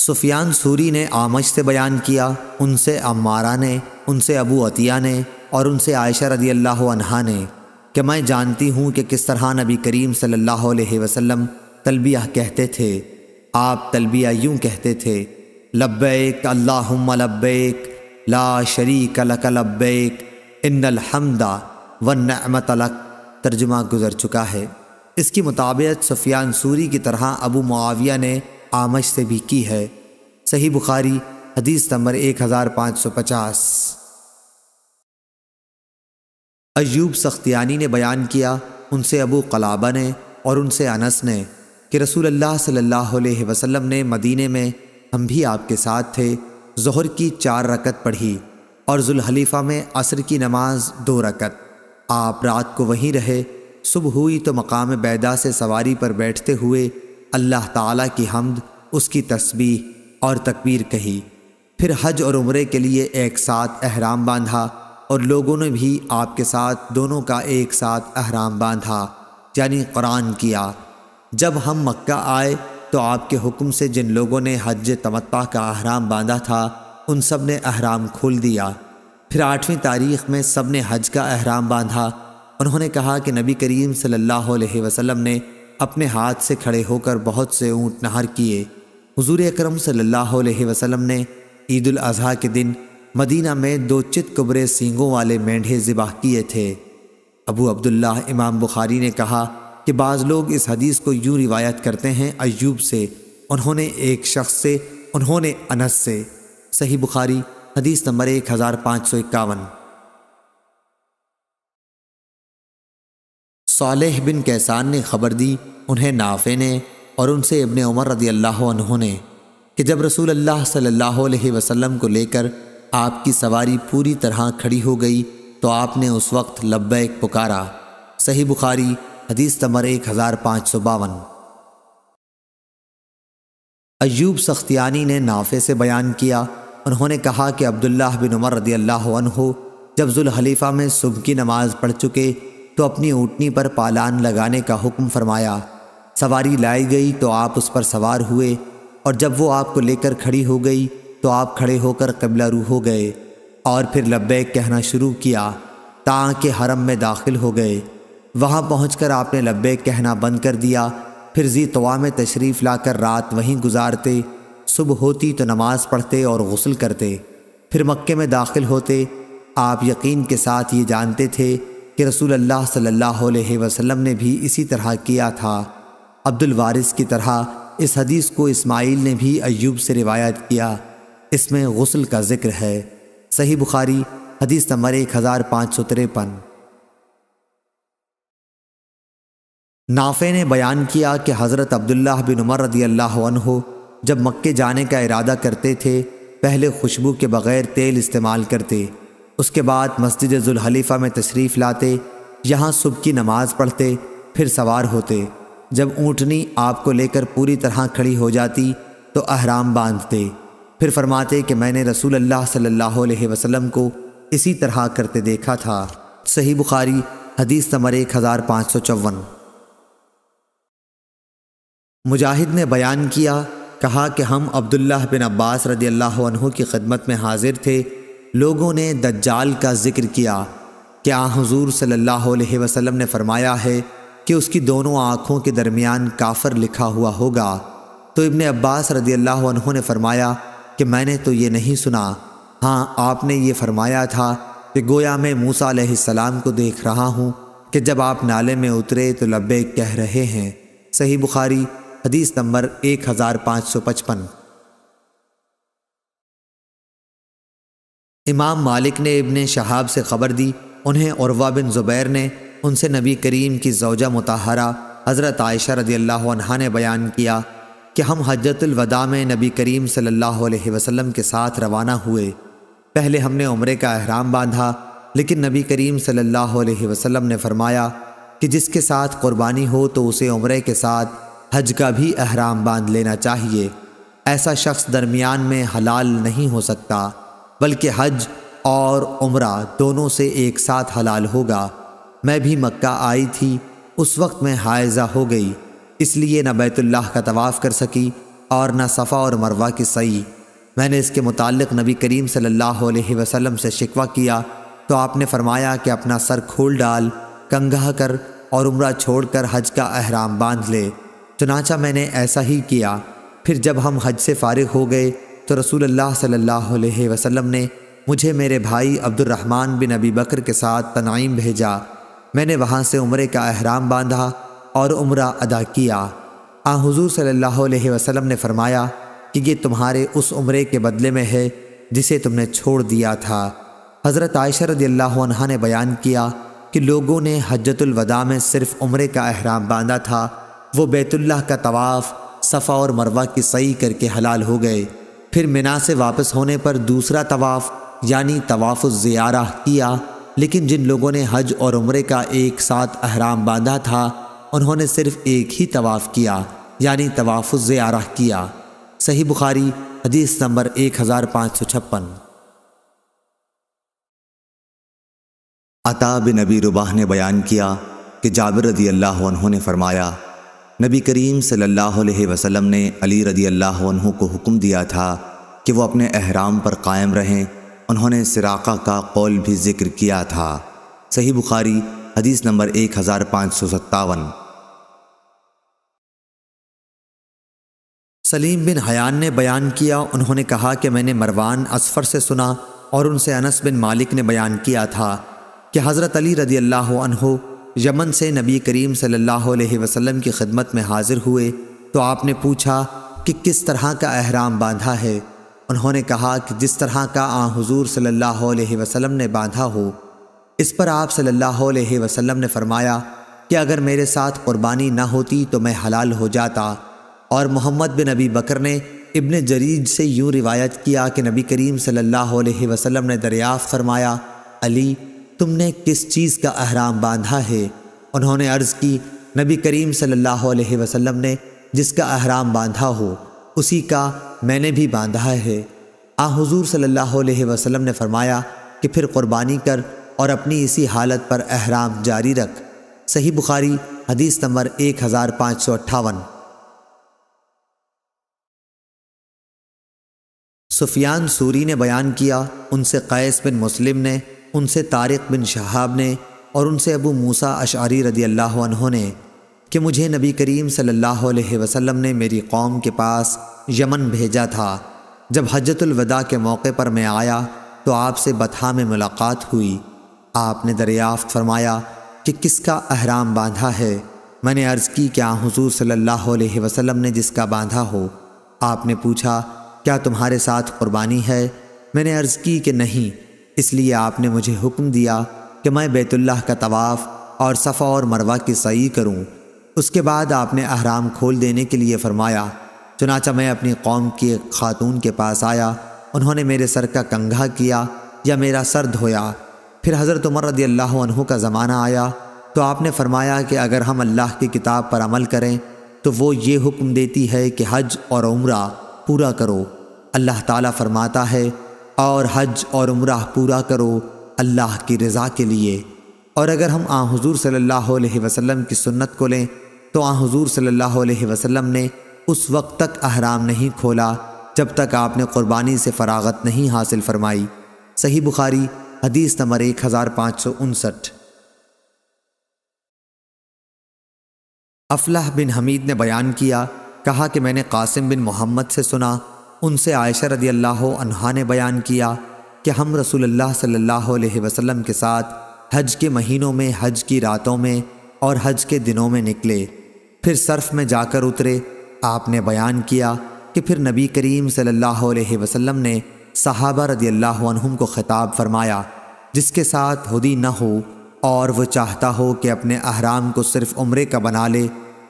सुफियान सूरी ने आमज से बयान किया उनसे अमारा ने उनसे अबू अतिया ने और उनसे आयशा रदी अल्लाह अनहा ने कि मैं जानती हूँ कि किस तरह नबी करीम सल्लल्लाहु अलैहि वसल्लम तलबिया कहते थे आप तलबिया यूँ कहते थे लब्बैक अल्लाहुम्मा लब्बैक ला शरीक लक लब्बैक इन हमदा व अलक तर्जुमा गुजर चुका है इसकी मुताबियत सफियान सूरी की तरह अबू मुआविया ने आमश से भी की है सही बुखारी हदीस नंबर एक हज़ार पाँच सौ पचास अयूब सख्तियानी ने बयान किया उनसे अबू कलाबा ने और उनसे अनस ने कि रसूल अल्लाह सल्लल्लाहु अलैहि वसल्लम ने मदीने में हम भी आपके साथ थे जहर की चार रकत पढ़ी और जुलहलीफा में असर की नमाज दो रकत आप रात को वहीं रहे सुबह हुई तो मकाम बैदा से सवारी पर बैठते हुए अल्लाह ताला की हमद उसकी तस्बीह और तकबीर कही फिर हज और उम्रे के लिए एक साथ अहराम बांधा और लोगों ने भी आपके साथ दोनों का एक साथ अहराम बांधा यानी कुरान किया जब हम मक्का आए तो आपके हुक्म से जिन लोगों ने हज तमत्ता का अहराम बांधा था उन सब ने अहराम खोल दिया फिर आठवीं तारीख में सब ने हज का अहराम बांधा उन्होंने कहा कि नबी करीम सल्लल्लाहु अलैहि वसल्लम ने अपने हाथ से खड़े होकर बहुत से ऊँट नहर किए हुजूर अकरम सल्लल्लाहु अलैहि वसल्लम ने ईद उल अजहा के दिन मदीना में दो चित कुबरे सींगों वाले मेंढे ज़िबाह किए थे अबू अब्दुल्ला इमाम बुखारी ने कहा कि बाज़ लोग इस हदीस को यूँ रिवायत करते हैं अयूब से उन्होंने एक शख्स से उन्होंने अनस से सही बुखारी हदीस नंबर एक हज़ार पाँच सौ इक्यावन सालेह बिन कैसान ने खबर दी उन्हें नाफे ने और उनसे इबन उमर रदी अल्लाह ने कि जब रसूल अल्लाह सल्लल्लाहु अलैहि वसल्लम को लेकर आपकी सवारी पूरी तरह खड़ी हो गई तो आपने उस वक्त लब्बैक पुकारा सही बुखारी हदीस नंबर एक हज़ार पाँच सौ बावन अयूब सख्तियानी ने नाफे से बयान किया उन्होंने कहा कि अब्दुल्लाह बिन उमर रदी अल्लाह जब जुल्हलीफ़ा में सुबह की नमाज पढ़ चुके तो अपनी ऊँटनी पर पालान लगाने का हुक्म फरमाया सवारी लाई गई तो आप उस पर सवार हुए और जब वो आपको लेकर खड़ी हो गई तो आप खड़े होकर कबला रू हो गए और फिर लब्बे कहना शुरू किया ताँ के हरम में दाखिल हो गए वहाँ पहुँच आपने लब्बे कहना बंद कर दिया फिर जी तवा में तशरीफ़ लाकर रात वहीं गुजारते सुबह होती तो नमाज पढ़ते और गसल करते फिर मक्के में दाखिल होते आप यकीन के साथ ये जानते थे कि रसूल अल्लाह सल्लल्लाहु अलैहि वसल्लम ने भी इसी तरह किया था अब्दुल वारिस की तरह इस हदीस को इस्माइल ने भी अयूब से रिवायत किया इसमें गसल का जिक्र है सही बुखारी हदीस नंबर एक हज़ार पाँच सौ तिरपन नाफे ने बयान किया कि हज़रत अब्दुल्ला बिन उमर रदी अल्लाह जब मक्के जाने का इरादा करते थे पहले खुशबू के बग़ैर तेल इस्तेमाल करते उसके बाद मस्जिद जुलहलीफ़ा में तशरीफ़ लाते यहाँ सुबह की नमाज़ पढ़ते फिर सवार होते जब ऊँटनी आपको लेकर पूरी तरह खड़ी हो जाती तो अहराम बांधते फिर फरमाते कि मैंने रसूल अल्लाह सल्लल्लाहु अलैहि वसल्लम को इसी तरह करते देखा था सही बुखारी हदीस नंबर एक हज़ार पाँच सौ चौवन मुजाहिद ने बयान किया कहा कि हम अब्दुल्लाह बिन अब्बास रदी अल्लाह की खदमत में हाजिर थे लोगों ने दज्जाल का जिक्र किया क्या हजूर सल्लल्लाहु अलैहि वसल्लम ने फरमाया है कि उसकी दोनों आँखों के दरमियान काफर लिखा हुआ होगा तो इबन अब्बास रदी अल्लाह ने फरमाया कि मैंने तो ये नहीं सुना हाँ आपने ये फरमाया था कि गोया मैं मूसा सलाम को देख रहा हूँ कि जब आप नाले में उतरे तो लब्बे कह रहे हैं सही बुखारी हदीस नंबर एक हज़ार पाँच सौ पचपन इमाम मालिक ने इब्ने शहाब से ख़बर दी उन्हें औरवा बिन ज़ुबैर ने उनसे नबी करीम की जौजा मुताहरा हज़रत आयशा रजी अल्लाह ने बयान किया कि हम हजतलवदा में नबी करीम सल्लल्लाहु अलैहि वसल्लम के साथ रवाना हुए पहले हमने उम्र का अहराम बांधा लेकिन नबी करीम सल्लल्लाहु अलैहि वसल्लम ने फरमाया कि जिसके साथ क़ुरबानी हो तो उसे उम्र के साथ हज का भी अहराम बांध लेना चाहिए ऐसा शख्स दरमियान में हलाल नहीं हो सकता बल्कि हज और उम्र दोनों से एक साथ हलाल होगा मैं भी मक्का आई थी उस वक्त मैं हायजा हो गई इसलिए न बैतुल्लाह का तवाफ़ कर सकी और न सफ़ा और मरवा की सही मैंने इसके मुतालिक नबी करीम सल्लल्लाहु अलैहि वसल्लम से शिकवा किया तो आपने फरमाया कि अपना सर खोल डाल कंगा कर और उम्र छोड़ कर हज का अहराम बांध ले चनाचा मैंने ऐसा ही किया फिर जब हम हज से फारिग हो गए तो रसूल अल्लाह सल्लल्लाहु अलैहि वसल्लम ने मुझे मेरे भाई अब्दुलरहमान बिन अबी बकर के साथ तनाइम भेजा मैंने वहाँ से उम्र का अहराम बांधा और उम्र अदा किया आ हजूर सल्लल्लाहु अलैहि वसल्लम ने फरमाया कि ये तुम्हारे उस उम्र के बदले में है जिसे तुमने छोड़ दिया था हज़रत आयशा रदी ने बयान किया कि लोगों ने हजतुलवदा में सिर्फ़ उम्र का अहराम बांधा था वो बैतुल्लाह का तवाफ़ सफ़ा और मरवा की सही करके हलाल हो गए फिर मिना से वापस होने पर दूसरा तवाफ़ यानी तवाफ़ ज़ियारा किया लेकिन जिन लोगों ने हज और उम्र का एक साथ अहराम बांधा था उन्होंने सिर्फ एक ही तवाफ़ किया यानी तवाफ़ ज़ियारा किया सही बुखारी हदीस नंबर एक हज़ार पाँच सौ छप्पन अताबिन नबी रुबाह ने बयान किया कि जाबिर रदी अल्लाह ने फरमाया नबी करीम सल्लल्लाहु अलैहि वसल्लम ने अली रदी अल्लाह को हुक्म दिया था कि वो अपने अहराम पर कायम रहें उन्होंने सिराका का कौल भी जिक्र किया था सही बुखारी हदीस नंबर एक हज़ार पाँच सौ सत्तावन सलीम बिन हयान ने बयान किया उन्होंने कहा कि मैंने मरवान असफर से सुना और उनसे अनस बिन मालिक ने बयान किया था कि हज़रत अली रदी अल्लाह यमन से नबी करीम सल्लल्लाहु अलैहि वसल्लम की खिदमत में हाजिर हुए तो आपने पूछा कि किस तरह का अहराम बांधा है उन्होंने कहा कि जिस तरह का आ हजूर सल्लल्लाहु अलैहि वसल्लम ने बांधा हो इस पर आप सल्लल्लाहु अलैहि वसल्लम ने फरमाया कि अगर मेरे साथ कुर्बानी ना होती तो मैं हलाल हो जाता और मोहम्मद बिन नबी बकर ने इब्न जरीज से यूँ रिवायत किया कि नबी करीम सल्लल्लाहु अलैहि वसल्लम ने दरियाफ़ फरमाया अली तुमने किस चीज़ का अहराम बांधा है उन्होंने अर्ज़ की नबी करीम सल्लल्लाहु अलैहि वसल्लम ने जिसका अहराम बांधा हो उसी का मैंने भी बांधा है आ हजूर सल्लल्लाहु अलैहि वसल्लम ने फरमाया कि फिर क़ुरबानी कर और अपनी इसी हालत पर अहराम जारी रख सही बुखारी हदीस नंबर एक हज़ार पाँच सौ अट्ठावन सुफियान सूरी ने बयान किया उनसे कैस बिन मुस्लिम ने उनसे तारिक बिन शहाब ने और उनसे अबू मूसा अशारी रदी अल्लाह ने कि मुझे नबी करीम सल्लल्लाहु अलैहि वसल्लम ने मेरी कौम के पास यमन भेजा था जब हजतुलवदा के मौके पर मैं आया तो आपसे बथा में मुलाकात हुई आपने दरियाफ्त फरमाया कि किसका अहराम बांधा है मैंने अर्ज़ की क्या हजूर सल्लल्लाहु अलैहि वसल्लम ने जिसका बांधा हो आपने पूछा क्या तुम्हारे साथ कुर्बानी है मैंने अर्ज़ की कि नहीं इसलिए आपने मुझे हुक्म दिया कि मैं बैतुल्लाह का तवाफ़ और सफ़ा और मरवा की सही करूं। उसके बाद आपने अहराम खोल देने के लिए फरमाया चुनाचा मैं अपनी कौम की एक खातून के पास आया उन्होंने मेरे सर का कंघा किया या मेरा सर धोया फिर हज़रत उमर रदी अल्लाह का ज़माना आया तो आपने फरमाया कि अगर हम अल्लाह की किताब पर अमल करें तो वो ये हुक्म देती है कि हज और उम्र पूरा करो अल्लाह ताला फरमाता है और हज और उम्र पूरा करो अल्लाह की रज़ा के लिए और अगर हम आ हजूर सल्लल्लाहु अलैहि वसल्लम की सुन्नत को लें तो आ हजूर सल्लल्लाहु अलैहि वसल्लम ने उस वक्त तक अहराम नहीं खोला जब तक आपने क़ुरबानी से फरागत नहीं हासिल फरमाई सही बुखारी हदीस नंबर एक हज़ार पाँच सौ उनसठ अफलाह बिन हमीद ने बयान किया कहा कि मैंने कासिम बिन मोहम्मद से सुना उनसे आयशा रदी अल्लाह अनहा ने बयान किया कि हम रसूलुल्लाह सल्लल्लाहु अलैहि वसल्लम के साथ हज के महीनों में हज की रातों में और हज के दिनों में निकले फिर सर्फ में जाकर उतरे आपने बयान किया कि फिर नबी करीम सल्लल्लाहु अलैहि वसल्लम ने सहाबा रदी अल्लाह को ख़िताब फरमाया जिसके साथ हुदी न हो और वह चाहता हो कि अपने अहराम को सिर्फ उम्र का बना ले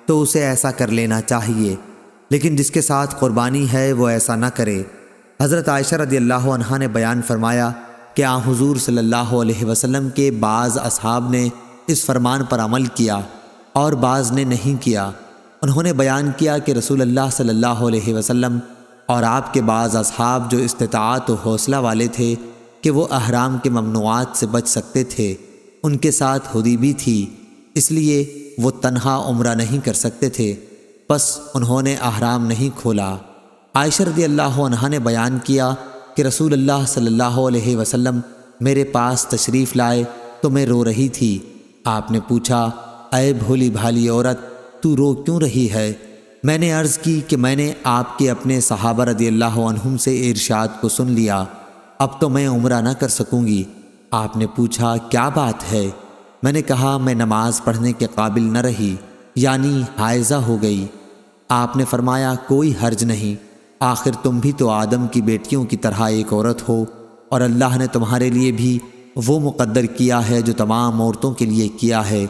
तो उसे ऐसा कर लेना चाहिए लेकिन जिसके साथ कुर्बानी है वो ऐसा ना करे हज़रत आयशा रदी अल्लाह अनहा ने बयान फरमाया कि आ हजूर सल्लल्लाहु अलैहि वसल्लम के बाज़ अब ने इस फरमान पर अमल किया और बाज़ ने नहीं किया उन्होंने बयान किया कि रसूल अल्लाह सल्लल्लाहु अलैहि वसल्लम और आपके बाज़ असहाब जो इस्तात और हौसला वाले थे कि वो अहराम के ममनुआत से बच सकते थे उनके साथ हुदी भी थी इसलिए वो तनहा उम्र नहीं कर सकते थे बस उन्होंने आहराम नहीं खोला आयशर रदी अल्लाह ने बयान किया कि रसूल अल्लाह सल्लल्लाहु अलैहि वसल्लम मेरे पास तशरीफ़ लाए तो मैं रो रही थी आपने पूछा अय भोली भाली औरत तू रो क्यों रही है मैंने अर्ज़ की कि मैंने आपके अपने सहाबा रदी अल्लाह से इरशाद को सुन लिया अब तो मैं उम्र ना कर सकूँगी आपने पूछा क्या बात है मैंने कहा मैं नमाज़ पढ़ने के काबिल न रही यानी हायजा हो गई आपने फरमाया कोई हर्ज नहीं आखिर तुम भी तो आदम की बेटियों की तरह एक औरत हो और अल्लाह ने तुम्हारे लिए भी वो मुकद्दर किया है जो तमाम औरतों के लिए किया है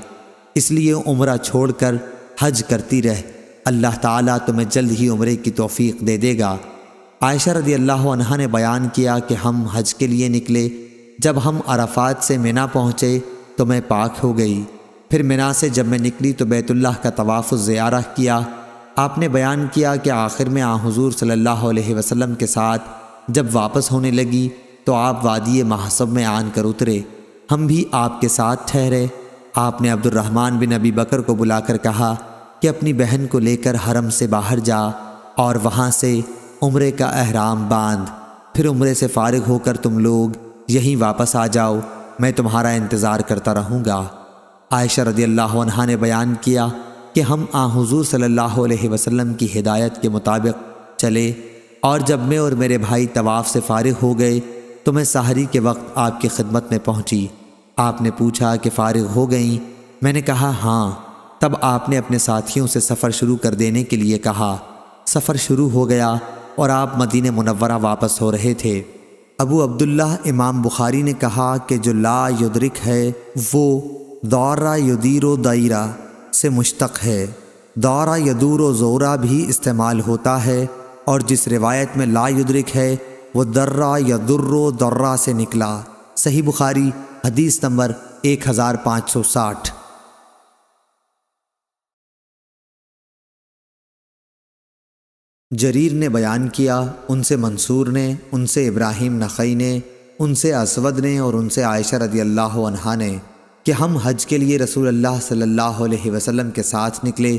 इसलिए उम्र छोड़कर हज करती रह अल्लाह ताला तुम्हें जल्द ही उम्र की तोफ़ी दे देगा आयशा रदी अल्लाह अनहा ने बयान किया कि हम हज के लिए निकले जब हम अराफात से मिना पहुँचे तो मैं पाक हो गई फिर मिना से जब मैं निकली तो बैतुल्लाह का तवाफ़ ज़्यारा किया आपने बयान किया कि आखिर में आ हजूर सल्ला वसलम के साथ जब वापस होने लगी तो आप वादिय महासब में आन कर उतरे हम भी आपके साथ ठहरे आपने अब्दुलरहमान बिन अबी बकर को बुलाकर कहा कि अपनी बहन को लेकर हरम से बाहर जा और वहाँ से उम्र का अहराम बांध फिर उम्र से फारग होकर तुम लोग यहीं वापस आ जाओ मैं तुम्हारा इंतज़ार करता रहूँगा आयशा रदी अल्लाह ने बयान किया कि हम आ हुजूर सल्लल्लाहु अलैहि वसल्लम की हिदायत के मुताबिक चले और जब मैं और मेरे भाई तवाफ़ से फारिग हो गए तो मैं सहरी के वक्त आपकी खिदमत में पहुंची आपने पूछा कि फ़ारिग हो गई मैंने कहा हाँ तब आपने अपने साथियों से सफ़र शुरू कर देने के लिए कहा सफ़र शुरू हो गया और आप मदीन मुनवरा वापस हो रहे थे अबू अब्दुल्ला इमाम बुखारी ने कहा कि जो ला युदरिक है वो दौरा युदीरो दईरा से मुश्तक है दौरा यदूर व जोरा भी इस्तेमाल होता है और जिस रिवायत में ला युद्रिक है वो दर्रा या दुर्रो दर्रा से निकला सही बुखारी हदीस नंबर एक हज़ार पाँच सौ साठ जरीर ने बयान किया उनसे मंसूर ने उनसे इब्राहिम नखई ने उनसे असवद ने और उनसे आयशा रदी अल्लाह ने कि हम हज के लिए रसूल अल्लाह सल्लल्लाहु अलैहि वसल्लम के साथ निकले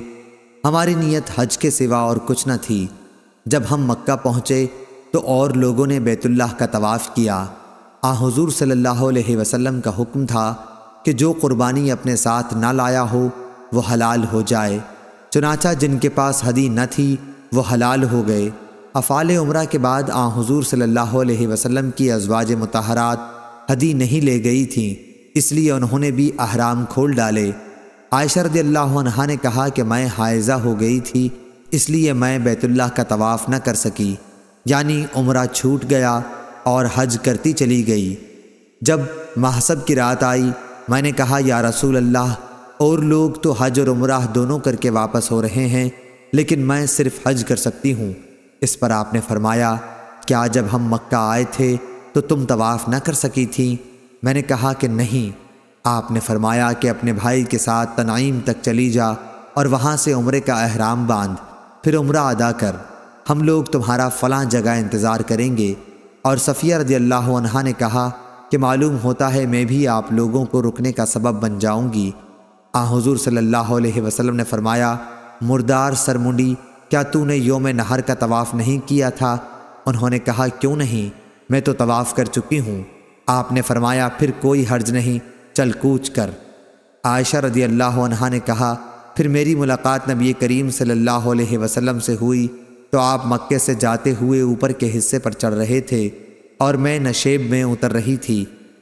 हमारी नीयत हज के सिवा और कुछ न थी जब हम मक्का पहुँचे तो और लोगों ने बैतुल्लाह का तवाफ़ किया आ हुजूर सल्लल्लाहु अलैहि वसल्लम का हुक्म था कि जो कुर्बानी अपने साथ ना लाया हो वो हलाल हो जाए चुनाचा जिनके पास हदी न थी वो हलाल हो गए अफ़ाल उम्र के बाद आ हुजूर सल्लल्लाहु अलैहि वसल्लम की अजवाज मतहरात हदी नहीं ले गई थी इसलिए उन्होंने भी अहराम खोल डाले आयशा रदी ने कहा कि मैं हायजा हो गई थी इसलिए मैं बैतुल्ला का तवाफ़ न कर सकी यानी उम्र छूट गया और हज करती चली गई जब महसब की रात आई मैंने कहा या रसूल अल्लाह और लोग तो हज और उम्र दोनों करके वापस हो रहे हैं लेकिन मैं सिर्फ हज कर सकती हूँ इस पर आपने फरमाया क्या जब हम मक्का आए थे तो तुम तवाफ़ न कर सकी थी मैंने कहा कि नहीं आपने फरमाया कि अपने भाई के साथ तनाइम तक चली जा और वहाँ से उम्र का अहराम बांध फिर उम्र अदा कर हम लोग तुम्हारा फ़लाँ जगह इंतज़ार करेंगे और सफ़िया रजी अल्लाह ने कहा कि मालूम होता है मैं भी आप लोगों को रुकने का सबब बन जाऊंगी आ हजूर सल्लल्लाहु अलैहि वसल्लम ने फरमाया मुर्दार सरमुंडी क्या तूने योम नहर का तवाफ़ नहीं किया था उन्होंने कहा क्यों नहीं मैं तो तवाफ़ कर चुकी हूँ आपने फरमाया फिर कोई हर्ज नहीं चल कूच कर आयशा रदी अल्लाह अनहा ने कहा फिर मेरी मुलाकात नबी करीम सल्लल्लाहु अलैहि वसल्लम से हुई तो आप मक्के से जाते हुए ऊपर के हिस्से पर चढ़ रहे थे और मैं नशेब में उतर रही थी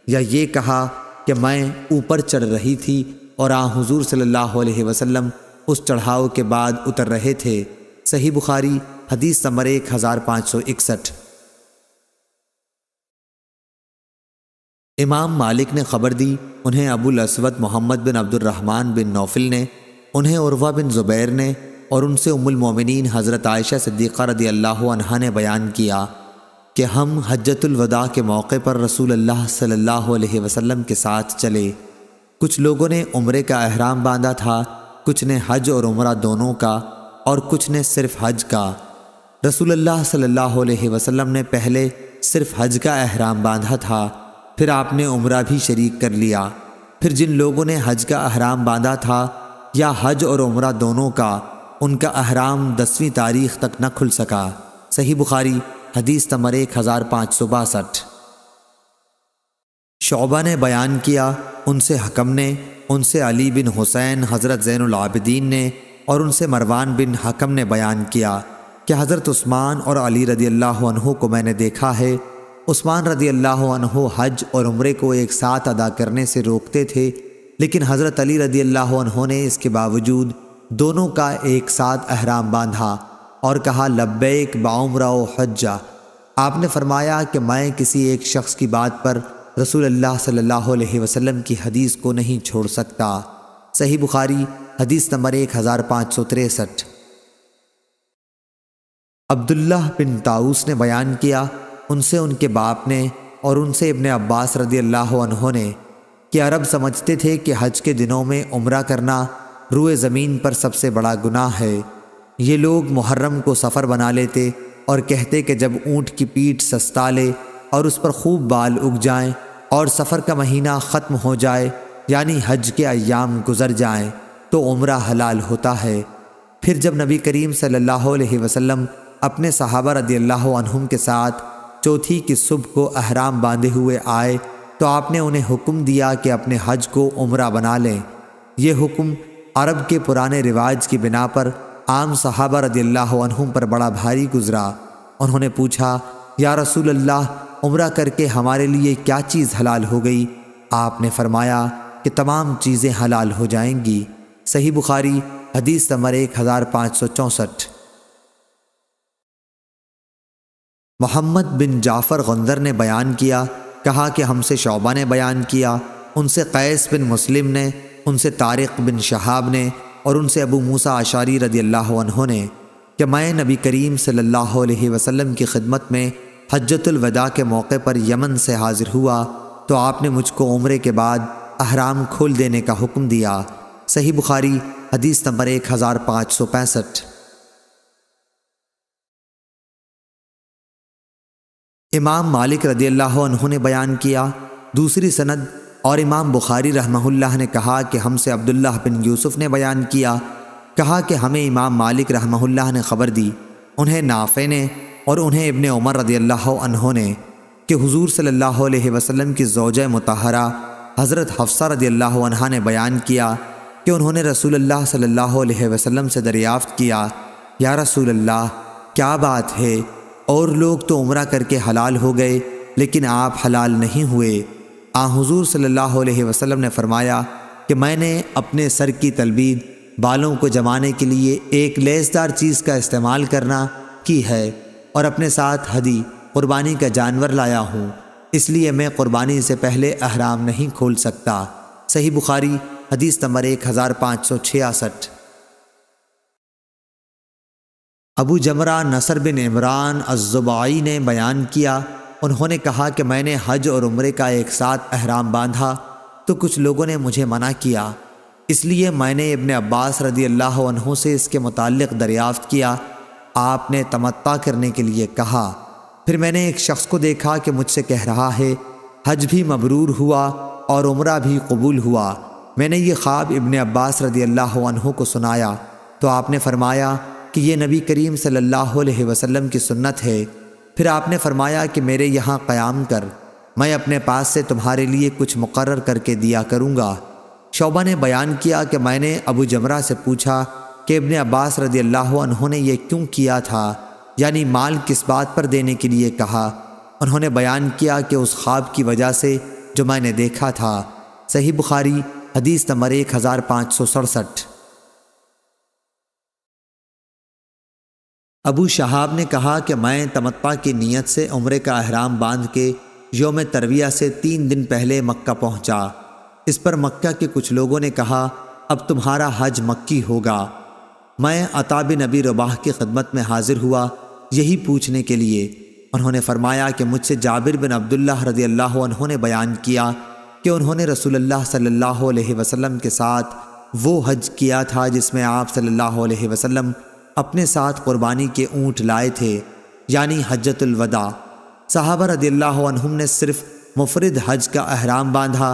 या ये कहा कि मैं ऊपर चढ़ रही थी और आ हजूर सल्लल्लाहु अलैहि वसल्लम उस चढ़ाव के बाद उतर रहे थे सही बुखारी हदीस समर एक हज़ार पाँच सौ इकसठ इमाम मालिक ने खबर दी उन्हें अबुल असवद मोहम्मद बिन अब्दुलरहमान बिन नौफिल ने उन्हें उर्वा बिन ज़ुबैर ने और उनसे उमुलमोमिन हज़रत आयशा सिद्दीक़ा रदी अल्लाह अनहा ने बयान किया कि हम हजतुलवदा के मौके पर रसूल अल्लाह सल्लल्लाहु अलैहि वसल्लम के साथ चले कुछ लोगों ने उम्र का अहराम बांधा था कुछ ने हज और उम्र दोनों का और कुछ ने सिर्फ हज का रसूल अल्लाह सल्ला अलैहि ने पहले सिर्फ हज का अहराम बांधा था फिर आपने उम्र भी शरीक कर लिया फिर जिन लोगों ने हज का अहराम बांधा था या हज और उम्र दोनों का उनका अहराम दसवीं तारीख तक न खुल सका सही बुखारी हदीस तमर एक हज़ार पाँच सौ बासठ शोबा ने बयान किया उनसे हकम ने उनसे अली बिन हुसैन हज़रत ज़ैनआबदीन ने और उनसे मरवान बिन हकम ने बयान किया कि हज़रत उस्मान और अली रदी अल्लाह को मैंने देखा है उस्मान रदी अल्लाह हज और उम्र को एक साथ अदा करने से रोकते थे लेकिन हज़रत अली रदी अल्लाह ने इसके बावजूद दोनों का एक साथ अहराम बांधा और कहा लब्बैक बाउमरा हज्जा आपने फरमाया कि मैं किसी एक शख्स की बात पर रसूल अल्लाह सल्लल्लाहु अलैहि वसल्लम की हदीस को नहीं छोड़ सकता सही बुखारी हदीस नंबर एक हज़ार पाँच सौ तिरसठ अब्दुल्ला बिन ताऊस ने बयान किया उनसे उनके बाप ने और उनसे इबन अब्बास रदी अल्लाह ने कि अरब समझते थे कि हज के दिनों में उम्र करना रुए ज़मीन पर सबसे बड़ा गुनाह है ये लोग मुहर्रम को सफ़र बना लेते और कहते कि जब ऊँट की पीठ सस्ता ले और उस पर खूब बाल उग जाएं और सफ़र का महीना ख़त्म हो जाए यानी हज के अयाम गुज़र जाएं तो उम्र हलाल होता है फिर जब नबी करीम सल्लल्लाहु अलैहि वसल्लम अपने सहाबा रदी अल्लाह के साथ चौथी की सुबह को अहराम बांधे हुए आए तो आपने उन्हें हुक्म दिया कि अपने हज को उम्र बना लें यह हुक्म अरब के पुराने रिवाज की बिना पर आम सहाबा रदील्लाम पर बड़ा भारी गुजरा उन्होंने पूछा या रसूल अल्लाह उम्र करके हमारे लिए क्या चीज़ हलाल हो गई आपने फरमाया कि तमाम चीज़ें हलाल हो जाएंगी सही बुखारी हदीस नंबर एक हज़ार पाँच सौ चौंसठ मोहम्मद बिन जाफ़र गंदर ने बयान किया कहा कि हमसे शोबा ने बयान किया उनसे कैस बिन मुस्लिम ने उनसे तारिक बिन शहाब ने और उनसे अबू मूसा आशारी रदी अल्लाह ने कि मैं नबी करीम सल्लल्लाहु अलैहि वसल्लम की खिदमत में हजतुलवदा के मौके पर यमन से हाजिर हुआ तो आपने मुझको उम्र के बाद अहराम खोल देने का हुक्म दिया सही बुखारी हदीस नंबर एक हज़ार पाँच सौ पैंसठ इमाम मालिक रदी अल्लाह ने बयान किया दूसरी सनद और इमाम बुखारी रहमहुल्लाह ने कहा कि हमसे अब्दुल्लाह बिन यूसुफ ने बयान किया कहा कि हमें इमाम मालिक रहमहुल्लाह ने ख़बर दी उन्हें नाफे ने और उन्हें इबन उमर रदी अल्लाह ने कि हुजूर सल्लल्लाहु अलैहि वसल्लम की जोज़ मतहरा हज़रत हफ्सा रदी अल्लाह अनहा ने बयान किया कि उन्होंने रसूल अल्लाह सल्लल्लाहु अलैहि वसल्लम से दरियाफ़्त किया या रसूल अल्लाह क्या बात है और लोग तो उम्र करके हलाल हो गए लेकिन आप हलाल नहीं हुए आ हजूर सल्लल्लाहु अलैहि वसल्लम ने फरमाया कि मैंने अपने सर की तलबीद बालों को जमाने के लिए एक लेसदार चीज़ का इस्तेमाल करना की है और अपने साथ हदी कुर्बानी का जानवर लाया हूँ इसलिए मैं कुर्बानी से पहले अहराम नहीं खोल सकता सही बुखारी हदीस नंबर एक हज़ार पाँच सौ छियासठ अबू जमरा नसर बिन इमरान अजुबाई ने बयान किया उन्होंने कहा कि मैंने हज और उम्र का एक साथ अहराम बांधा तो कुछ लोगों ने मुझे मना किया इसलिए मैंने इबन अब्बास रदी अल्लाह से इसके मुतालिक दरियाफ़्त किया आपने तमत्ता करने के लिए कहा फिर मैंने एक शख्स को देखा कि मुझसे कह रहा है हज भी मबरूर हुआ और उम्र भी कबूल हुआ मैंने ये ख्वाब इबन अब्बास रदी अल्लाह को सुनाया तो आपने फरमाया कि ये नबी करीम सल्लल्लाहु अलैहि वसल्लम की सुन्नत है फिर आपने फरमाया कि मेरे यहाँ क़याम कर मैं अपने पास से तुम्हारे लिए कुछ मुकर करके दिया करूँगा शोबा ने बयान किया कि मैंने अबू जमरा से पूछा कि इबन अब्बास रदी अल्लाह उन्होंने ये क्यों किया था यानी माल किस बात पर देने के लिए कहा उन्होंने बयान किया कि उस ख्वाब की वजह से जो मैंने देखा था सही बुखारी हदीस नंबर एक हज़ार पाँच सौ सड़सठ अबू शहाब ने कहा कि मैं तमत्पा की नीयत से उम्र का अहराम बांध के योम तरविया से तीन दिन पहले मक्का पहुंचा। इस पर मक्का के कुछ लोगों ने कहा अब तुम्हारा हज मक्की होगा मैं अताब नबी रबाह की खदमत में हाजिर हुआ यही पूछने के लिए उन्होंने फरमाया कि मुझसे जाबिर बिन अब्दुल्ला रजी अल्लाह उन्होंने बयान किया कि उन्होंने रसोल्ला सल्ला अलैहि के साथ वो हज किया था जिसमें आप सल्ला वसलम अपने साथ कुर्बानी के ऊँट लाए थे यानी हजतुलवदा साहबा रदील्लाम ने सिर्फ मुफरद हज का अहराम बांधा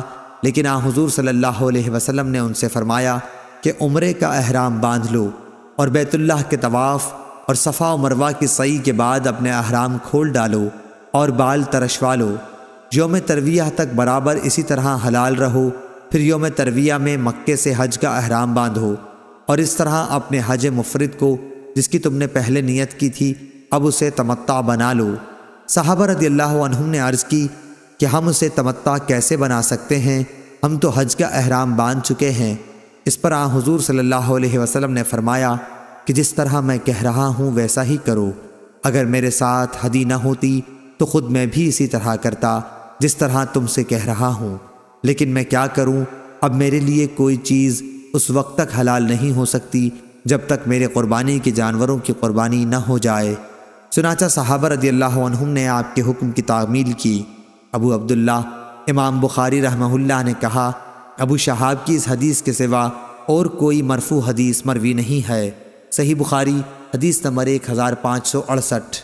लेकिन आ हजूर सल्लल्लाहु अलैहि वसल्लम ने उनसे फरमाया कि उम्र का अहराम बांध लो और बैतुल्लाह के तवाफ़ और सफ़ा मरवा की सई के बाद अपने अहराम खोल डालो और बाल तरशवा लो योम तरविया तक बराबर इसी तरह हलाल रहो फिर योम तरविया में मक्के से हज का अहराम बांधो और इस तरह अपने हज मुफरद को जिसकी तुमने पहले नियत की थी अब उसे तमत्ता बना लो साहबा रदी अल्लाह ने अर्ज़ की कि हम उसे तमत्ता कैसे बना सकते हैं हम तो हज का अहराम बांध चुके हैं इस पर आ हजूर सल्लल्लाहु अलैहि वसल्लम ने फरमाया कि जिस तरह मैं कह रहा हूँ वैसा ही करो अगर मेरे साथ हदी न होती तो ख़ुद मैं भी इसी तरह करता जिस तरह तुमसे कह रहा हूँ लेकिन मैं क्या करूँ अब मेरे लिए कोई चीज़ उस वक्त तक हलाल नहीं हो सकती जब तक मेरे क़ुरबानी के जानवरों की क़ुरबानी न हो जाए सुनाचा सहाबर रदी ने आपके हुक्म की तामील की अबू अब्दुल्ला इमाम बुखारी रहमहुल्ला ने कहा अबू शहाब की इस हदीस के सिवा और कोई मरफू हदीस मरवी नहीं है सही बुखारी हदीस नंबर एक हज़ार पाँच सौ अड़सठ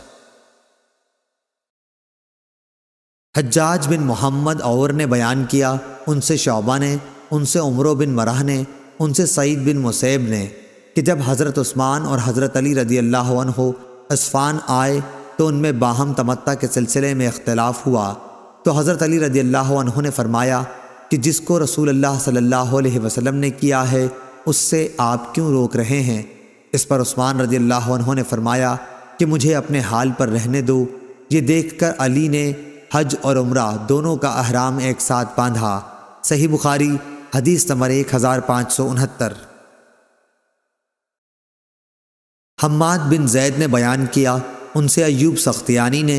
हज्जाज बिन मोहम्मद और ने बयान किया उनसे शोबा ने उनसे उमरो बिन मराह ने उनसे सईद बिन मुसैब ने कि जब हज़रत उस्मान और हज़रत अली रदी अल्लाह हो इस्फान आए तो उनमें बाहम तमत्ता के सिलसिले में इख्तलाफ हुआ तो हज़रत अली रदी अल्लाह ने फरमाया कि जिसको रसूल अल्लाह सल्लल्लाहु अलैहि वसल्लम ने किया है उससे आप क्यों रोक रहे हैं इस पर उस्मान रदी अल्लाह ने फरमाया कि मुझे अपने हाल पर रहने दो ये देख कर अली ने हज और उम्र दोनों का अहराम एक साथ बांधा सही बुखारी हदीस नंबर एक हज़ार पाँच सौ उनहत्तर हम्माद बिन जैद ने बयान किया उनसे अयूब सख्तियानी ने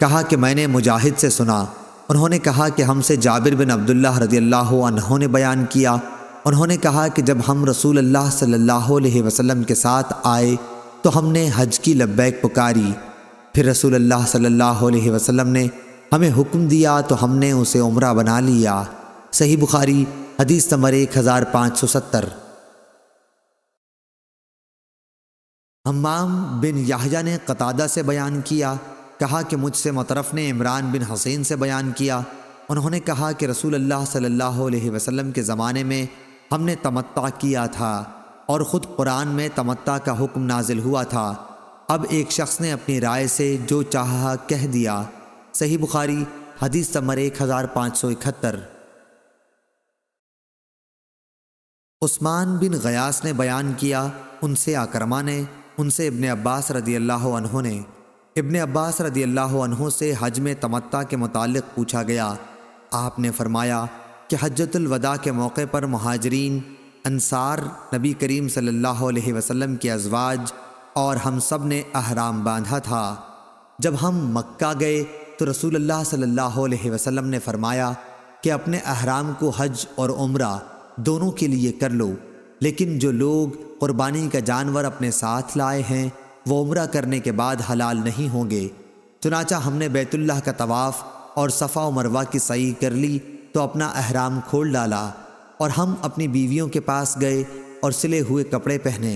कहा कि मैंने मुजाहिद से सुना उन्होंने कहा कि हमसे जाबिर बिन अब्दुल्ला रजी अल्लाह ने बयान किया उन्होंने कहा कि जब हम रसूल अल्लाह सल्लल्लाहु वसलम के साथ आए तो हमने हज की लब्बैक पुकारी फिर रसूल अल्लाह सल्ह वसलम ने हमें हुक्म दिया तो हमने उसे उम्र बना लिया सही बुखारी हदीस समर एक हज़ार पाँच सौ सत्तर हमाम बिन याहिया ने कतादा से बयान किया कहा कि मुझसे मतरफ ने इमरान बिन हसैन से बयान किया उन्होंने कहा कि रसूल अल्लाह सल्लल्लाहु अलैहि वसल्लम के ज़माने में हमने तमत्ता किया था और ख़ुद कुरान में तमत्ता का हुक्म नाजिल हुआ था अब एक शख्स ने अपनी राय से जो चाहा कह दिया सही बुखारी हदीस समर एक हज़ार पाँच सौ इकहत्तर उस्मान बिन गयास ने बयान किया उनसे आकरमा ने उनसे इब्ने अब्बास रदी अल्लाह ने इब्ने अब्बास रदी अल्लाह से हज में तमत्ता के मुतालिक पूछा गया आपने फरमाया कि हजतुलवदा के मौके पर महाजरीन अनसार नबी करीम सल्लल्लाहु अलैहि वसल्लम के अजवाज और हम सब ने अहराम बांधा था जब हम मक्का गए तो रसूल अल्लाह सल्लल्लाहु अलैहि वसल्लम ने फरमाया कि अपने अहराम को हज और उम्र दोनों के लिए कर लो लेकिन जो लोग कुर्बानी का जानवर अपने साथ लाए हैं वो उम्र करने के बाद हलाल नहीं होंगे चुनाचा हमने बैतुल्लाह का तवाफ़ और सफ़ा मरवा की सही कर ली तो अपना अहराम खोल डाला और हम अपनी बीवियों के पास गए और सिले हुए कपड़े पहने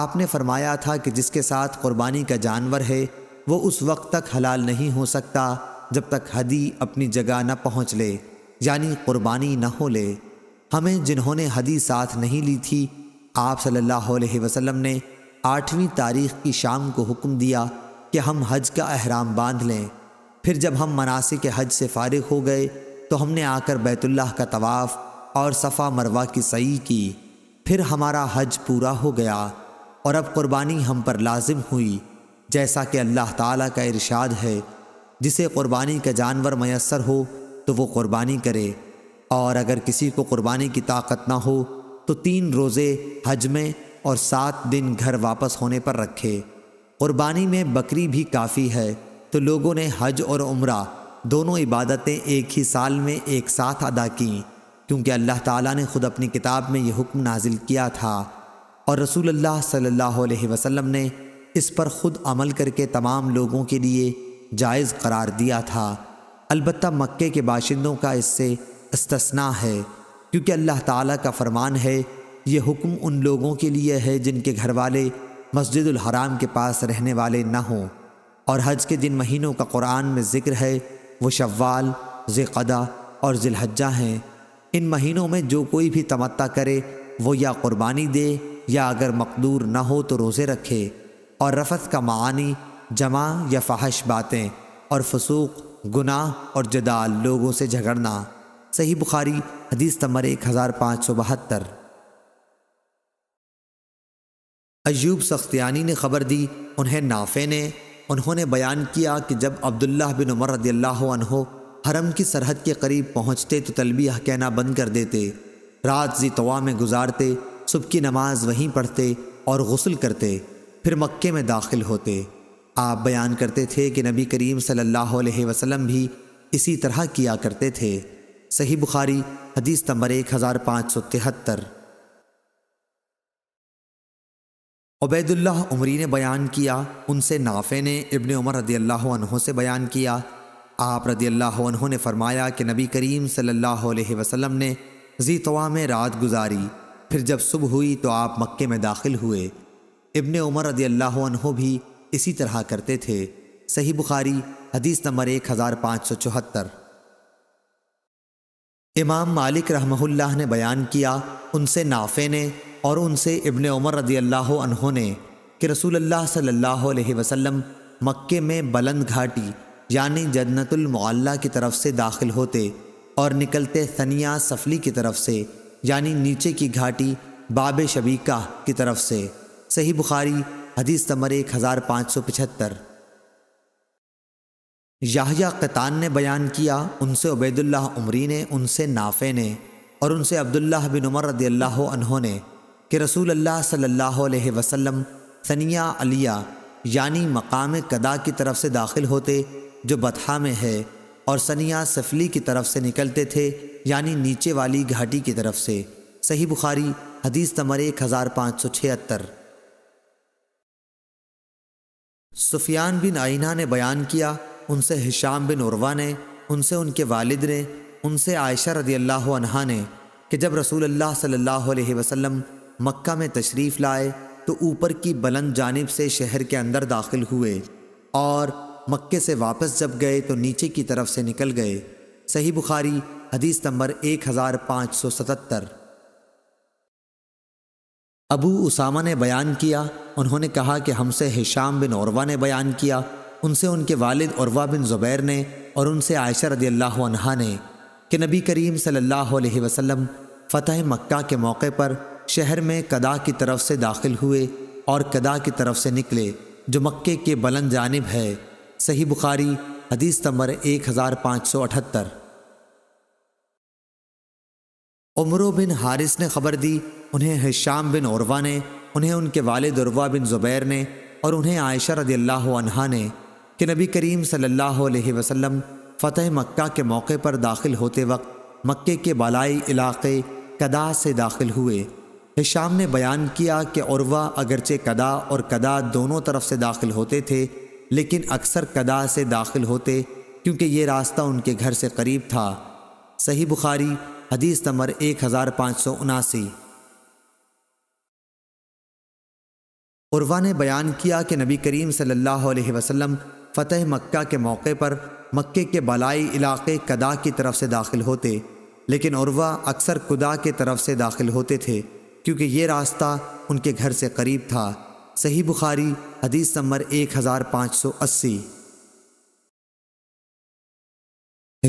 आपने फरमाया था कि जिसके साथ कुर्बानी का जानवर है वो उस वक्त तक हलाल नहीं हो सकता जब तक हदी अपनी जगह न पहुँच ले यानी कुर्बानी न हो ले हमें जिन्होंने हदी साथ नहीं ली थी आप सल्लल्लाहु अलैहि वसल्लम ने आठवीं तारीख की शाम को हुक्म दिया कि हम हज का अहराम बांध लें फिर जब हम मनासिक के हज से फारिग हो गए तो हमने आकर बैतुल्लाह का तवाफ़ और सफ़ा मरवा की सई की फिर हमारा हज पूरा हो गया और अब कुर्बानी हम पर लाजिम हुई जैसा कि अल्लाह ताला का इरशाद है जिसे कुर्बानी का जानवर मैसर हो तो वो कुर्बानी करे और अगर किसी को कुर्बानी की ताकत ना हो तो तीन रोज़े हज में और सात दिन घर वापस होने पर रखे क़ुरबानी में बकरी भी काफ़ी है तो लोगों ने हज और उम्र दोनों इबादतें एक ही साल में एक साथ अदा कं क्योंकि अल्लाह ताला ने ख़ुद अपनी किताब में यह हुक्म नाजिल किया था और रसूल अल्लाह सल्लल्लाहु अलैहि वसल्लम ने इस पर ख़ुद अमल करके तमाम लोगों के लिए जायज़ करार दिया था अलबत् मक्के के बाशिंदों का इससे इस्तना है क्योंकि अल्लाह ताला का फरमान है ये हुक्म उन लोगों के लिए है जिनके घर वाले मस्जिदुल हराम के पास रहने वाले ना हों और हज के जिन महीनों का कुरान में ज़िक्र है वो शव्वाल ज़िकदा और ज़िलहज्जा हैं इन महीनों में जो कोई भी तमत्ता करे वो या कुर्बानी दे या अगर मकदूर ना हो तो रोज़े रखे और रफ़त का मानी जमा या फाहश बातें और फसूक गुनाह और जदाल लोगों से झगड़ना सही बुखारी हदीस नंबर एक हज़ार पाँच सौ बहत्तर अयूब सख्तियानी ने खबर दी उन्हें नाफे ने उन्होंने बयान किया कि जब अब्दुल्ला बिन उमर रदील्लाहो हरम की सरहद के करीब पहुँचते तो तलबी कहना बंद कर देते रात जी तवा में गुजारते सुबह की नमाज वहीं पढ़ते और गसल करते फिर मक्के में दाखिल होते आप बयान करते थे कि नबी करीम सल्लल्लाहु अलैहि वसल्लम भी इसी तरह किया करते थे सही बुखारी हदीस नंबर एक हज़ार पाँच सौ तिहत्तर उबैदुल्लाह उमरी ने बयान किया उनसे नाफे ने इबन उमर रदी अल्लाह से बयान किया आप रदी अल्लाह ने फरमाया कि नबी करीम सल्लल्लाहु अलैहि वसल्लम ने जीतवा में रात गुजारी फिर जब सुबह हुई तो आप मक्के में दाखिल हुए इबन उमर रदी अल्लाह भी इसी तरह करते थे सही बुखारी हदीस नंबर एक हज़ार पाँच सौ चौहत्तर इमाम मालिक रहमहुल्लाह ने बयान किया उनसे नाफे ने और उनसे इबन उमर रदी अल्लाह ने कि रसूलुल्लाह सल्लल्लाहु अलैहि वसल्लम मक्के में बलंद घाटी यानी जन्नतुलमल्ला की तरफ से दाखिल होते और निकलते सनिया सफली की तरफ से यानी नीचे की घाटी बाब शबीका की तरफ से सही बुखारी हदीस नंबर एक हज़ार पाँच सौ पिछहत्तर याहिया कतान ने बयान किया उनसे उबैदुल्ला उमरी ने उनसे नाफे ने और उनसे अब्दुल्ला बिन उमर रदी ने कि रसूल अल्लाह सल्ला वसलम सनिया अलिया यानी मकाम कदा की तरफ से दाखिल होते जो बतहा में है और सनिया सफली की तरफ से निकलते थे यानी नीचे वाली घाटी की तरफ से सही बुखारी हदीस तमर एक हज़ार पाँच सौ छिहत्तर सुफियान बिन आइना ने बयान किया उनसे हिशाम बिन उर्वा ने उनसे उनके वालिद ने उनसे आयशा रदी अल्लाह ने कि जब रसूल अल्लाह सल्लल्लाहु अलैहि वसल्लम मक्का में तशरीफ़ लाए तो ऊपर की बुलंद जानब से शहर के अंदर दाखिल हुए और मक्के से वापस जब गए तो नीचे की तरफ से निकल गए सही बुखारी हदीस नंबर एक हज़ार पाँच सौ सतहत्तर अबू उसामा ने बयान किया उन्होंने कहा कि हमसे हिशाम बिन औरवा ने बयान किया उनसे उनके वालिद औरवा बिन ज़ुबैर ने और उनसे आयशा रदी अल्लाह अनहा ने कि नबी करीम सल्लल्लाहु अलैहि वसल्लम फ़तह मक्का के मौके पर शहर में कदा की तरफ से दाखिल हुए और कदा की तरफ से निकले जो मक्के के बलंद जानब है सही बुखारी हदीस नंबर एक हज़ार पाँच सौ अठहत्तर उमरों बिन हारिस ने खबर दी उन्हें हिशाम बिन औरवा ने उन्हें उनके वालिद उरवा बिन ज़ुबैर ने और उन्हें आयशा रदी अल्लाह अनहा ने कि नबी करीम सल्लल्लाहु अलैहि वसल्लम फ़तह मक्का के मौके पर दाखिल होते वक्त मक्के के बालाई इलाके कदा से दाखिल हुए हिशाम ने बयान किया कि औरवा अगरचे कदा और कदा दोनों तरफ से दाखिल होते थे लेकिन अक्सर कदा से दाखिल होते क्योंकि ये रास्ता उनके घर से करीब था सही बुखारी हदीस नंबर एक हज़ार पाँच सौ उर्वा ने बयान किया कि नबी करीम सल्लल्लाहु अलैहि वसल्लम फ़तह मक्का के मौके पर मक्के के बलाई इलाके कदा की तरफ से दाखिल होते लेकिन उर्वा अक्सर कुदा के तरफ से दाखिल होते थे क्योंकि ये रास्ता उनके घर से करीब था सही बुखारी हदीस नंबर एक हज़ार पाँच सौ अस्सी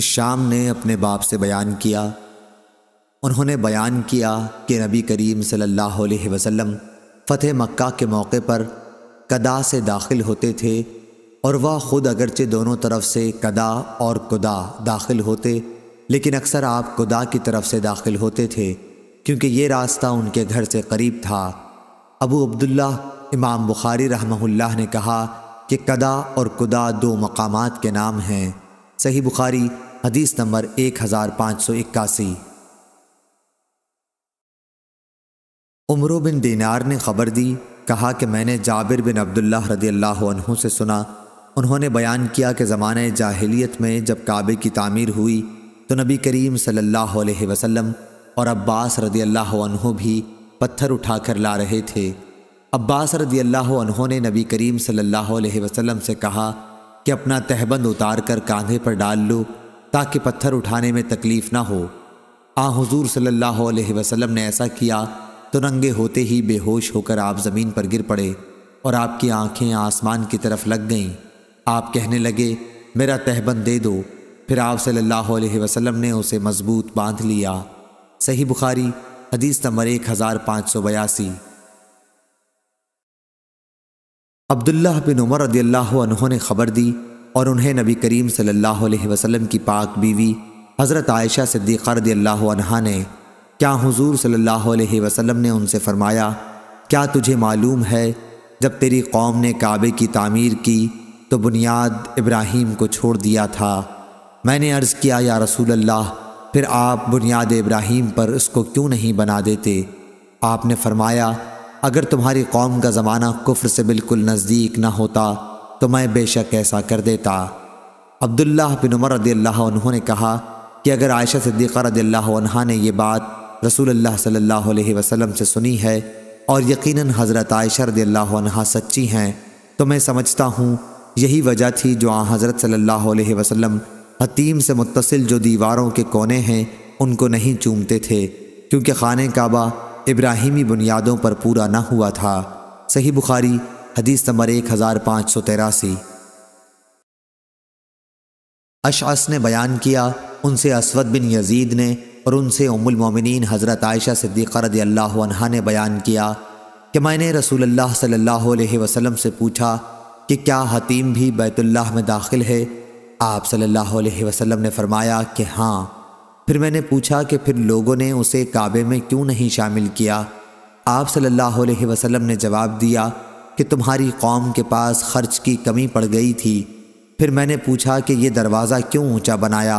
शाम ने अपने बाप से बयान किया उन्होंने बयान किया कि नबी करीम सल्लल्लाहु अलैहि वसल्लम फ़तह मक्का के मौके पर कदा से दाखिल होते थे और वह खुद अगरचे दोनों तरफ से कदा और कुदा दाखिल होते लेकिन अक्सर आप खुदा की तरफ से दाखिल होते थे क्योंकि ये रास्ता उनके घर से करीब था अबू अब्दुल्ला इमाम बुखारी रहमहुल्लाह ने कहा कि कदा और कुदा दो मकाम के नाम हैं सही बुखारी हदीस नंबर एक हज़ार पाँच सौ इक्यासी उमरों बिन दीनार ने खबर दी कहा कि मैंने जाबिर बिन अब्दुल्ला रदी अल्लाह से सुना उन्होंने बयान किया कि ज़माने जाहिलियत में जब काबे की तामीर हुई तो नबी करीम सल्लल्लाहु अलैहि वसल्लम और अब्बास रदी अल्लाह भी पत्थर उठा कर ला रहे थे अब्बास रदी अल्लाह ने नबी करीम सल्लल्लाहु अलैहि वसल्लम से कहा कि अपना तहबंद उतार कर कांधे पर डाल लो ताकि पत्थर उठाने में तकलीफ़ ना हो आ हजूर सल्लल्लाहु अलैहि वसल्लम ने ऐसा किया तो नंगे होते ही बेहोश होकर आप ज़मीन पर गिर पड़े और आपकी आंखें आसमान की तरफ लग गईं आप कहने लगे मेरा तहबंद दे दो फिर आप सल्लल्लाहु अलैहि वसल्लम ने उसे मजबूत बांध लिया सही बुखारी हदीस नंबर एक हज़ार पाँच सौ बयासी अब्दुल्ला बिन उमर रदील्ला ने खबर दी और उन्हें नबी करीम सल्लल्लाहु अलैहि वसल्लम की पाक बीवी हज़रत आयशा सिद्दीक़ा ने क्या हुजूर सल्लल्लाहु अलैहि वसल्लम ने उनसे फरमाया क्या तुझे मालूम है जब तेरी कौम ने काबे की तामीर की तो बुनियाद इब्राहिम को छोड़ दिया था मैंने अर्ज़ किया या रसूल अल्लाह फिर आप बुनियाद इब्राहिम पर उसको क्यों नहीं बना देते आपने फरमाया अगर तुम्हारी कौम का ज़माना कुफ्र से बिल्कुल नज़दीक ना होता तो मैं बेशक ऐसा कर देता अब्दुल्ला बिन उमर रदी अल्लाह उन्होंने कहा कि अगर आयशा सिद्दीक़ा रदी अल्लाह ने यह बात रसूल अल्लाह सल्लल्लाहु अलैहि वसल्लम से सुनी है और यकीनन हज़रत आयशा रदी अल्लाह सच्ची हैं तो मैं समझता हूँ यही वजह थी जो आ हज़रत सल्लल्लाहु अलैहि वसल्लम हतीम से मुतसिल जो दीवारों के कोने हैं उनको नहीं चूमते थे क्योंकि खान काबा इब्राहिमी बुनियादों पर पूरा ना हुआ था सही बुखारी हदीस नंबर एक हज़ार पाँच सौ तेरासी अशअस ने बयान किया उनसे असवद बिन यजीद ने और उनसे उमुलमिन हज़रत आयशा सिद्दीक़ा अल्लाह ने बयान किया कि मैंने रसूलुल्लाह सल्लल्लाहु अलैहि वसल्लम से पूछा कि क्या हतीम भी बैतुल्लाह में दाखिल है आप सल्लल्लाहु अलैहि वसल्लम ने फरमाया कि हाँ फिर मैंने पूछा कि फिर लोगों ने उसे काबे में क्यों नहीं शामिल किया आप सल्लल्लाहु अलैहि वसल्लम ने जवाब दिया कि तुम्हारी कौम के पास खर्च की कमी पड़ गई थी फिर मैंने पूछा कि यह दरवाज़ा क्यों ऊँचा बनाया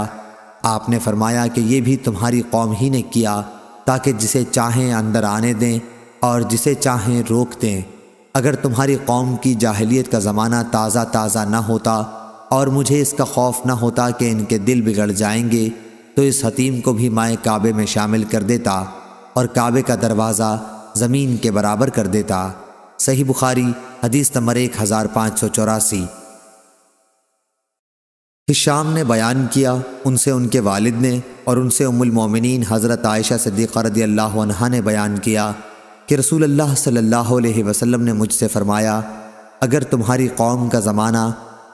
आपने फरमाया कि ये भी तुम्हारी कौम ही ने किया ताकि जिसे चाहें अंदर आने दें और जिसे चाहें रोक दें अगर तुम्हारी कौम की जाहलीत का ज़माना ताज़ा ताज़ा ना होता और मुझे इसका खौफ ना होता कि इनके दिल बिगड़ जाएंगे तो इस हतीम को भी माए काबे में शामिल कर देता और काबे का दरवाज़ा ज़मीन के बराबर कर देता सही बुखारी हदीस नंबर एक हज़ार पाँच सौ चौरासी हिशाम ने बयान किया उनसे उनके वालिद ने और उनसे उमुल हज़रत आयशा सिद्दीक़ा रदी अल्लाह ने बयान किया कि रसूल अल्लाह सल्लल्लाहु अलैहि वसल्लम ने मुझसे फ़रमाया अगर तुम्हारी कौम का ज़माना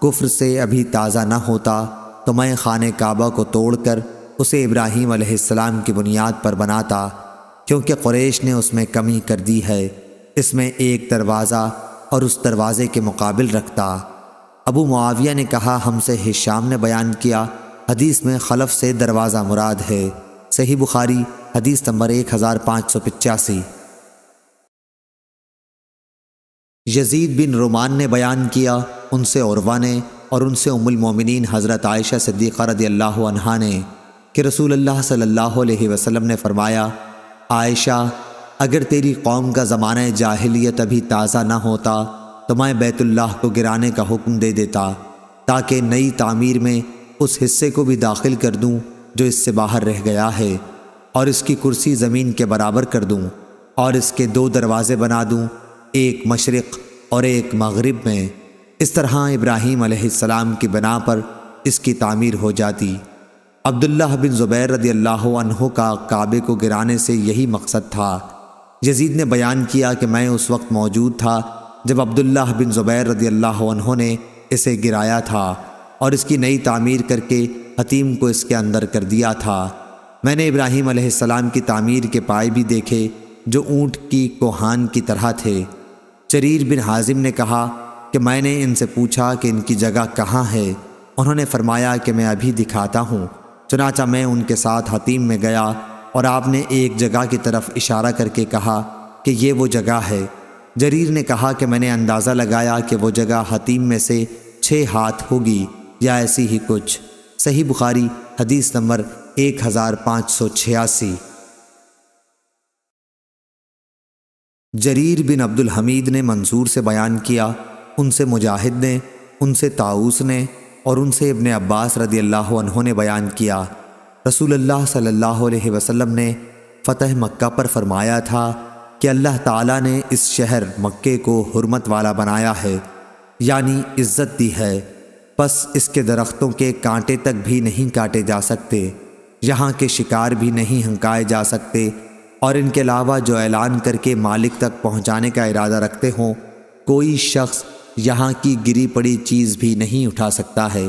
कुफ्र से अभी ताज़ा ना होता तो मैं खान काबा को तोड़ कर उसे इब्राहीम अलैहिस्सलाम की बुनियाद पर बनाता क्योंकि कुरैश ने उसमें कमी कर दी है इसमें एक दरवाज़ा और उस दरवाज़े के मुकाबिल रखता अबू मुआविया ने कहा हमसे हिशाम ने बयान किया हदीस में खलफ से दरवाज़ा मुराद है सही बुखारी हदीस नंबर एक हज़ार पाँच सौ पचासी यजीद बिन रोमान ने बयान किया उनसे औरवा ने और उनसे उमुलमिन हज़रत आयशा सिद्दीक़ा रदी अल्लाह अनहा ने कि रसूल अल्लाह सल्लल्लाहु अलैहि वसल्लम ने फरमाया आयशा अगर तेरी कौम का ज़माना जाहिलियत अभी ताज़ा ना होता तो मैं बैतुल्लाह को गिराने का हुक्म दे देता ताकि नई तामीर में उस हिस्से को भी दाखिल कर दूँ जो इससे बाहर रह गया है और इसकी कुर्सी ज़मीन के बराबर कर दूँ और इसके दो दरवाज़े बना दूँ एक मशरक़ और एक मगरब में इस तरह इब्राहीम आसमाम की बना पर इसकी तमीर हो जाती अब्दुल्ला बिन ज़ुबैर रदी अल्लाह का काबे को गिराने से यही मकसद था यजीद ने बयान किया कि मैं उस वक्त मौजूद था जब अब्दुल्ला बिन ज़ुबैर रदी अल्लाह ने इसे गिराया था और इसकी नई तामीर करके हतीम को इसके अंदर कर दिया था मैंने इब्राहीम आसमाम की तामीर के पाए भी देखे जो ऊँट की कोहान की तरह थे जरीर बिन हाजिम ने कहा कि मैंने इनसे पूछा कि इनकी जगह कहाँ है उन्होंने फरमाया कि मैं अभी दिखाता हूँ चुनाचा मैं उनके साथ हतीम में गया और आपने एक जगह की तरफ इशारा करके कहा कि ये वो जगह है जरीर ने कहा कि मैंने अंदाज़ा लगाया कि वो जगह हतीम में से छः हाथ होगी या ऐसी ही कुछ सही बुखारी हदीस नंबर एक हज़ार पाँच सौ छियासी जरीर बिन अब्दुल हमीद ने मंसूर से बयान किया उनसे मुजाहिद ने उनसे ताऊस ने और उनसे इबन अब्बास रदी अल्लाह ने बयान किया रसूल सल्लल्लाहु अलैहि वसल्लम ने फ़तह मक्का पर फरमाया था कि अल्लाह ताला ने इस शहर मक्के को हरमत वाला बनाया है यानी इज़्ज़त दी है बस इसके दरख्तों के कांटे तक भी नहीं काटे जा सकते यहाँ के शिकार भी नहीं हंकाए जा सकते और इनके अलावा जो ऐलान करके मालिक तक पहुंचाने का इरादा रखते हों कोई शख्स यहाँ की गिरी पड़ी चीज़ भी नहीं उठा सकता है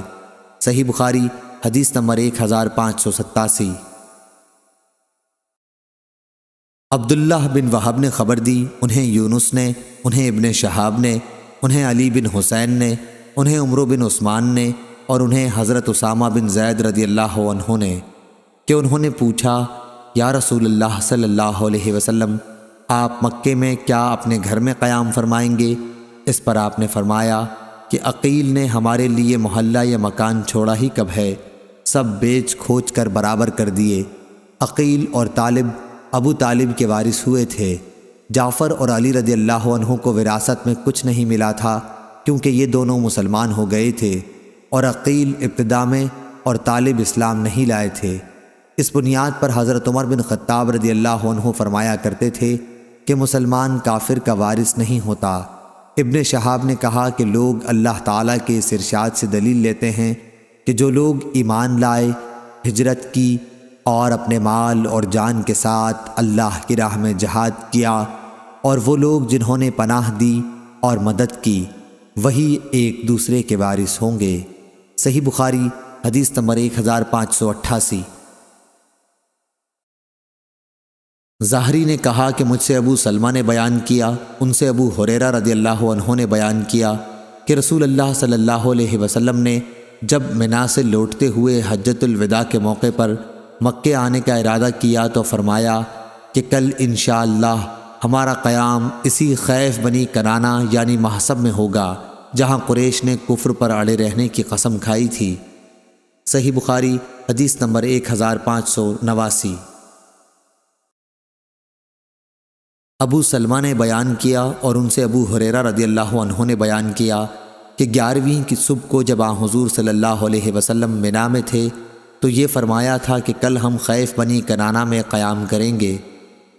सही बुखारी हदीस नंबर एक हज़ार पाँच सौ सत्तासी अब्दुल्लाह बिन वहाब ने खबर दी उन्हें यूनुस ने उन्हें इबन शहाब ने उन्हें अली बिन हुसैन ने उन्हें उम्र बिन उस्मान ने और उन्हें हज़रत उसामा बिन जैद रदी अल्लाह ने कि उन्होंने पूछा या रसूल अल्लाह वसम आप मक्के में क्या अपने घर में क़याम फरमाएंगे इस पर आपने फरमाया कि अकील ने हमारे लिए मोहल्ला या मकान छोड़ा ही कब है सब बेच खोज कर बराबर कर दिए अकील और तालिब अबू तालिब के वारिस हुए थे जाफ़र और अली रदी अल्लाह को विरासत में कुछ नहीं मिला था क्योंकि ये दोनों मुसलमान हो गए थे और अकील इब्तदा में और तालिब इस्लाम नहीं लाए थे इस बुनियाद पर हज़रत उमर बिन ख़त्ताब रदी अल्लाह फरमाया करते थे कि मुसलमान काफिर का वारिस नहीं होता इब्न शहाब ने कहा कि लोग अल्लाह ताला के इस इरशाद से दलील लेते हैं कि जो लोग ईमान लाए हिजरत की और अपने माल और जान के साथ अल्लाह की राह में जहाद किया और वो लोग जिन्होंने पनाह दी और मदद की वही एक दूसरे के वारिस होंगे सही बुखारी हदीस नंबर एक हज़ार पाँच सौ अट्ठासी जाहरी ने कहा कि मुझसे अबू सलमा ने बयान किया उनसे अबू हुरेरा रदी अल्लाह ने बयान किया कि रसूल अल्लाह सल्लल्लाहु अलैहि वसल्लम ने जब मिना से लौटते हुए विदा के मौके पर मक्के आने का इरादा किया तो फरमाया कि कल इन हमारा क़याम इसी खैफ बनी कराना यानी महसब में होगा जहाँ कुरेश ने कुफ्र पर अड़े रहने की कसम खाई थी सही बुखारी हदीस नंबर एक हज़ार पाँच सौ नवासी अबू सलमा ने बयान किया और उनसे अबू हुरेरा रदी अल्लाह ने बयान किया कि ग्यारहवीं की सुबह को जब आ हजूर सल्लल्लाहु अलैहि वसल्लम में थे तो ये फरमाया था कि कल हम खैफ बनी कनाना में क़्याम करेंगे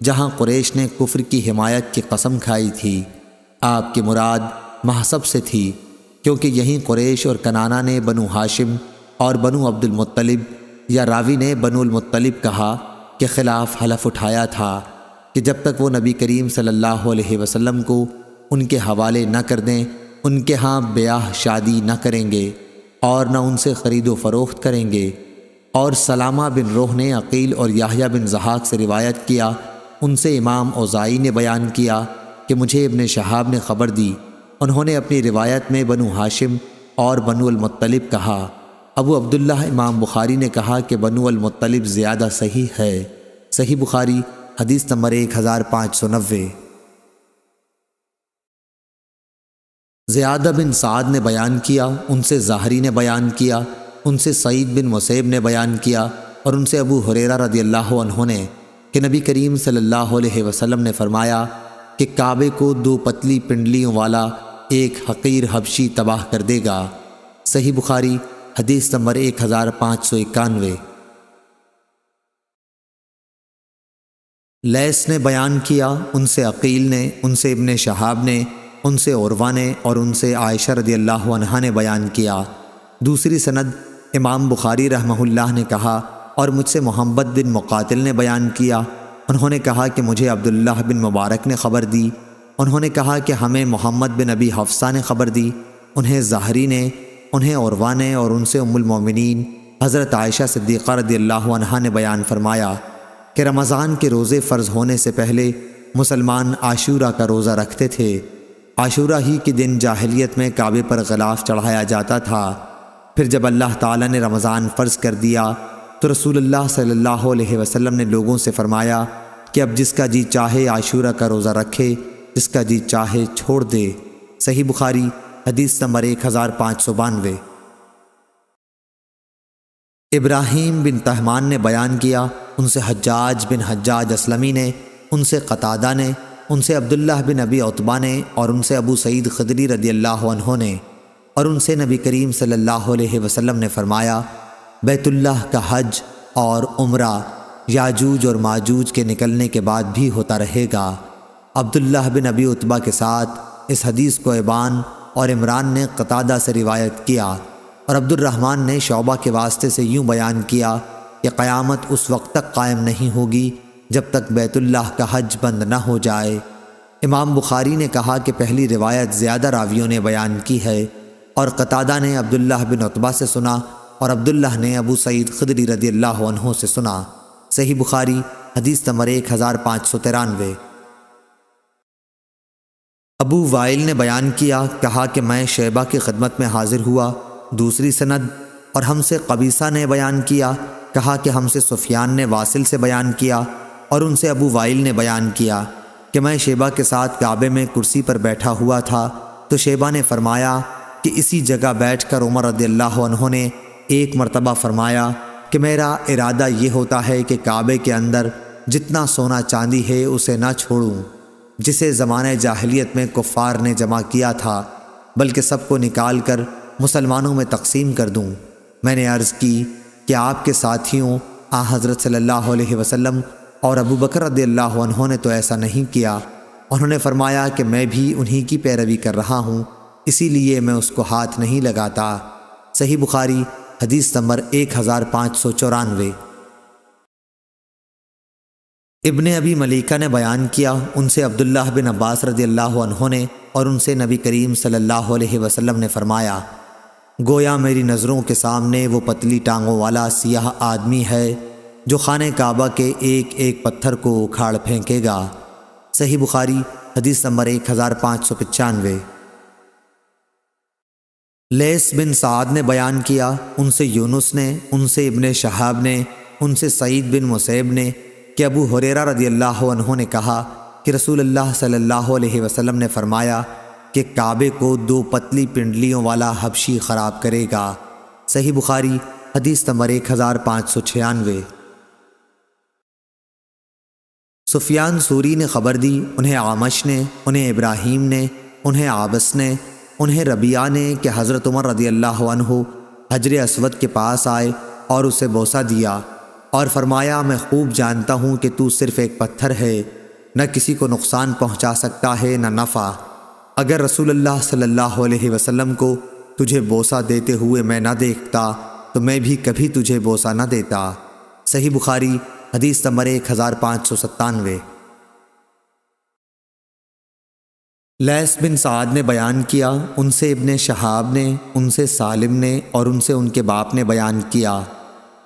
जहाँ कुरेश ने कुफ्र की हिमायत की कसम खाई थी आपकी मुराद महसब से थी क्योंकि यहीं कुरैश और कनाना ने बनु हाशिम और बनु अब्दुलमतलब या रावी ने बनुलमतलब कहा के ख़िलाफ़ हलफ उठाया था कि जब तक वो नबी करीम सल्लल्लाहु अलैहि वसल्लम को उनके हवाले न कर दें उनके यहाँ ब्याह शादी न करेंगे और न उनसे ख़रीदो फरोख्त करेंगे और सलामा बिन रोह ने अकील और याहिया बिन जहाक से रिवायत किया उनसे इमाम ओजाई ने बयान किया कि मुझे इबन शहाब ने ख़बर दी उन्होंने अपनी रिवायत में बनु हाशिम और बनुलमतलब कहा अबू अब्दुल्ला इमाम बुखारी ने कहा कि बनुलमतलब ज़्यादा सही है सही बुखारी हदीस नंबर एक हज़ार पाँच सौ नब्बे ज़्यादा बिन साद ने बयान किया उनसे ज़ाहरी ने बयान किया उनसे सईद बिन मुसैब ने बयान किया और उनसे अबू हुरेरा रदी अल्लाह ने कि नबी करीम सल्लल्लाहु अलैहि वसल्लम ने फरमाया कि काबे को दो पतली पिंडलियों वाला एक हकीर हबशी तबाह कर देगा सही बुखारी हदीस नंबर एक हज़ार पाँच सौ इक्यानवे लैस ने बयान किया उनसे अकील ने उनसे इबन शहाब ने उनसे औरवा ने और उनसे आयशा रदी अल्लाह अनहा ने बयान किया दूसरी सनद इमाम बुखारी रहमहुल्लाह ने कहा और मुझसे मोहम्मद बिन मुकातिल ने बयान किया उन्होंने कहा कि मुझे अब्दुल्लाह बिन मुबारक ने ख़बर दी उन्होंने कहा कि हमें मोहम्मद बिन अबी हफ्सा ने ख़बर दी उन्हें ज़ाहरी ने उन्हें औरवा ने और उनसे उमुलमिन हज़रत आयशा सिद्दीक़ा रदी अल्लाह अनहा ने बयान फरमाया कि रमज़ान के रोज़े फ़र्ज होने से पहले मुसलमान आशूरा का रोज़ा रखते थे आशूरा ही के दिन जाहलीत में काबे पर गलाफ चढ़ाया जाता था फिर जब अल्लाह ताला ने रमज़ान फ़र्ज़ कर दिया तो रसूलुल्लाह सल्लल्लाहु अलैहि वसल्लम ने लोगों से फ़रमाया कि अब जिसका जी चाहे आशूरा का रोज़ा रखे जिसका जी चाहे छोड़ दे सही बुखारी हदीस नंबर एक हज़ार पाँच सौ बानवे इब्राहिम बिन तहमान ने बयान किया उनसे हज्जाज बिन हज्जाज असलमी ने उनसे कतादा ने उनसे अब्दुल्लाह बिन अबी अतबा ने और उनसे अबू सईद खदरी रदी अल्लाह ने और उनसे नबी करीम सल्लल्लाहु अलैहि वसल्लम ने फरमाया बैतुल्लाह का हज और उम्र याजूज और माजूज के निकलने के बाद भी होता रहेगा अब्दुल्लाह बिन अबी उतबा के साथ इस हदीस को एबान और इमरान ने कतादा से रिवायत किया और अब्दुलरहमान ने शोबा के वास्ते से यूँ बयान किया कि क़यामत उस वक्त तक कायम नहीं होगी जब तक बैतुल्लाह का हज बंद ना हो जाए इमाम बुखारी ने कहा कि पहली रिवायत ज़्यादा रावियों ने बयान की है और कतादा ने अब्दुल्लाह बिन उतबा से सुना और अब्दुल्ला ने अबू सईद खदरी रदी अल्लाह से सुना सही बुखारी हदीस नंबर एक हज़ार पाँच सौ तिरानवे अबू वाइल ने बयान किया कहा कि मैं शेबा की खदमत में हाजिर हुआ दूसरी सनद और हमसे कबीसा ने बयान किया कहा कि हमसे सुफियान ने वासिल से बयान किया और उनसे अबू वाइल ने बयान किया कि मैं शेबा के साथ काबे में कुर्सी पर बैठा हुआ था तो शेबा ने फरमाया कि इसी जगह बैठ कर उमर रद्ला ने एक मरतबा फरमाया कि मेरा इरादा ये होता है कि काबे के अंदर जितना सोना चांदी है उसे ना छोड़ूँ जिसे ज़माने जाहलीत में कुफ़ार ने जमा किया था बल्कि सबको निकाल कर मुसलमानों में तकसीम कर दूँ मैंने अर्ज़ की कि आपके साथियों आ हज़रत सल्लल्लाहु अलैहि वसल्लम और अबू बकर ने तो ऐसा नहीं किया उन्होंने फरमाया कि मैं भी उन्हीं की पैरवी कर रहा हूँ इसीलिए मैं उसको हाथ नहीं लगाता सही बुखारी हदीस नंबर एक हज़ार पाँच सौ चौरानवे अबी मलिका ने बयान किया उनसे अब्दुल्लाह बिन अब्बास रज़ी अल्लाह ने और उनसे नबी करीम सल्लल्लाहु अलैहि वसल्लम ने फरमाया गोया मेरी नज़रों के सामने वो पतली टांगों वाला सियाह आदमी है जो खान काबा के एक एक पत्थर को उखाड़ फेंकेगा सही बुखारी हदीस नंबर एक हज़ार पाँच सौ पचानवे लेस बिन साद ने बयान किया उनसे यूनुस ने उनसे इबन शहाब ने उनसे सईद बिन मुसैब ने कि अबू हुरेरा रदी अल्लाह ने कहा कि रसूल अल्लाह सल्लल्लाहु अलैहि वसल्लम ने फरमाया कि काबे को दो पतली पिंडलियों वाला हबशी ख़राब करेगा सही बुखारी हदीस नंबर एक हज़ार पाँच सौ छियानवे सुफियान सूरी ने खबर दी उन्हें आमश ने उन्हें इब्राहिम ने उन्हें आबस ने उन्हें रबिया ने कि हज़रत उमर रदी अल्लाह हजर असवद के पास आए और उसे बोसा दिया और फरमाया मैं खूब जानता हूँ कि तू सिर्फ़ एक पत्थर है न किसी को नुकसान पहुँचा सकता है न नफ़ा अगर रसूलुल्लाह सल्लल्लाहु अलैहि वसल्लम को तुझे बोसा देते हुए मैं ना देखता तो मैं भी कभी तुझे बोसा ना देता सही बुखारी हदीस नंबर एक हज़ार पाँच सौ सत्तानवे लैस बिन साद ने बयान किया उनसे इबन शहाब ने उनसे सालिम ने और उनसे उनके बाप ने बयान किया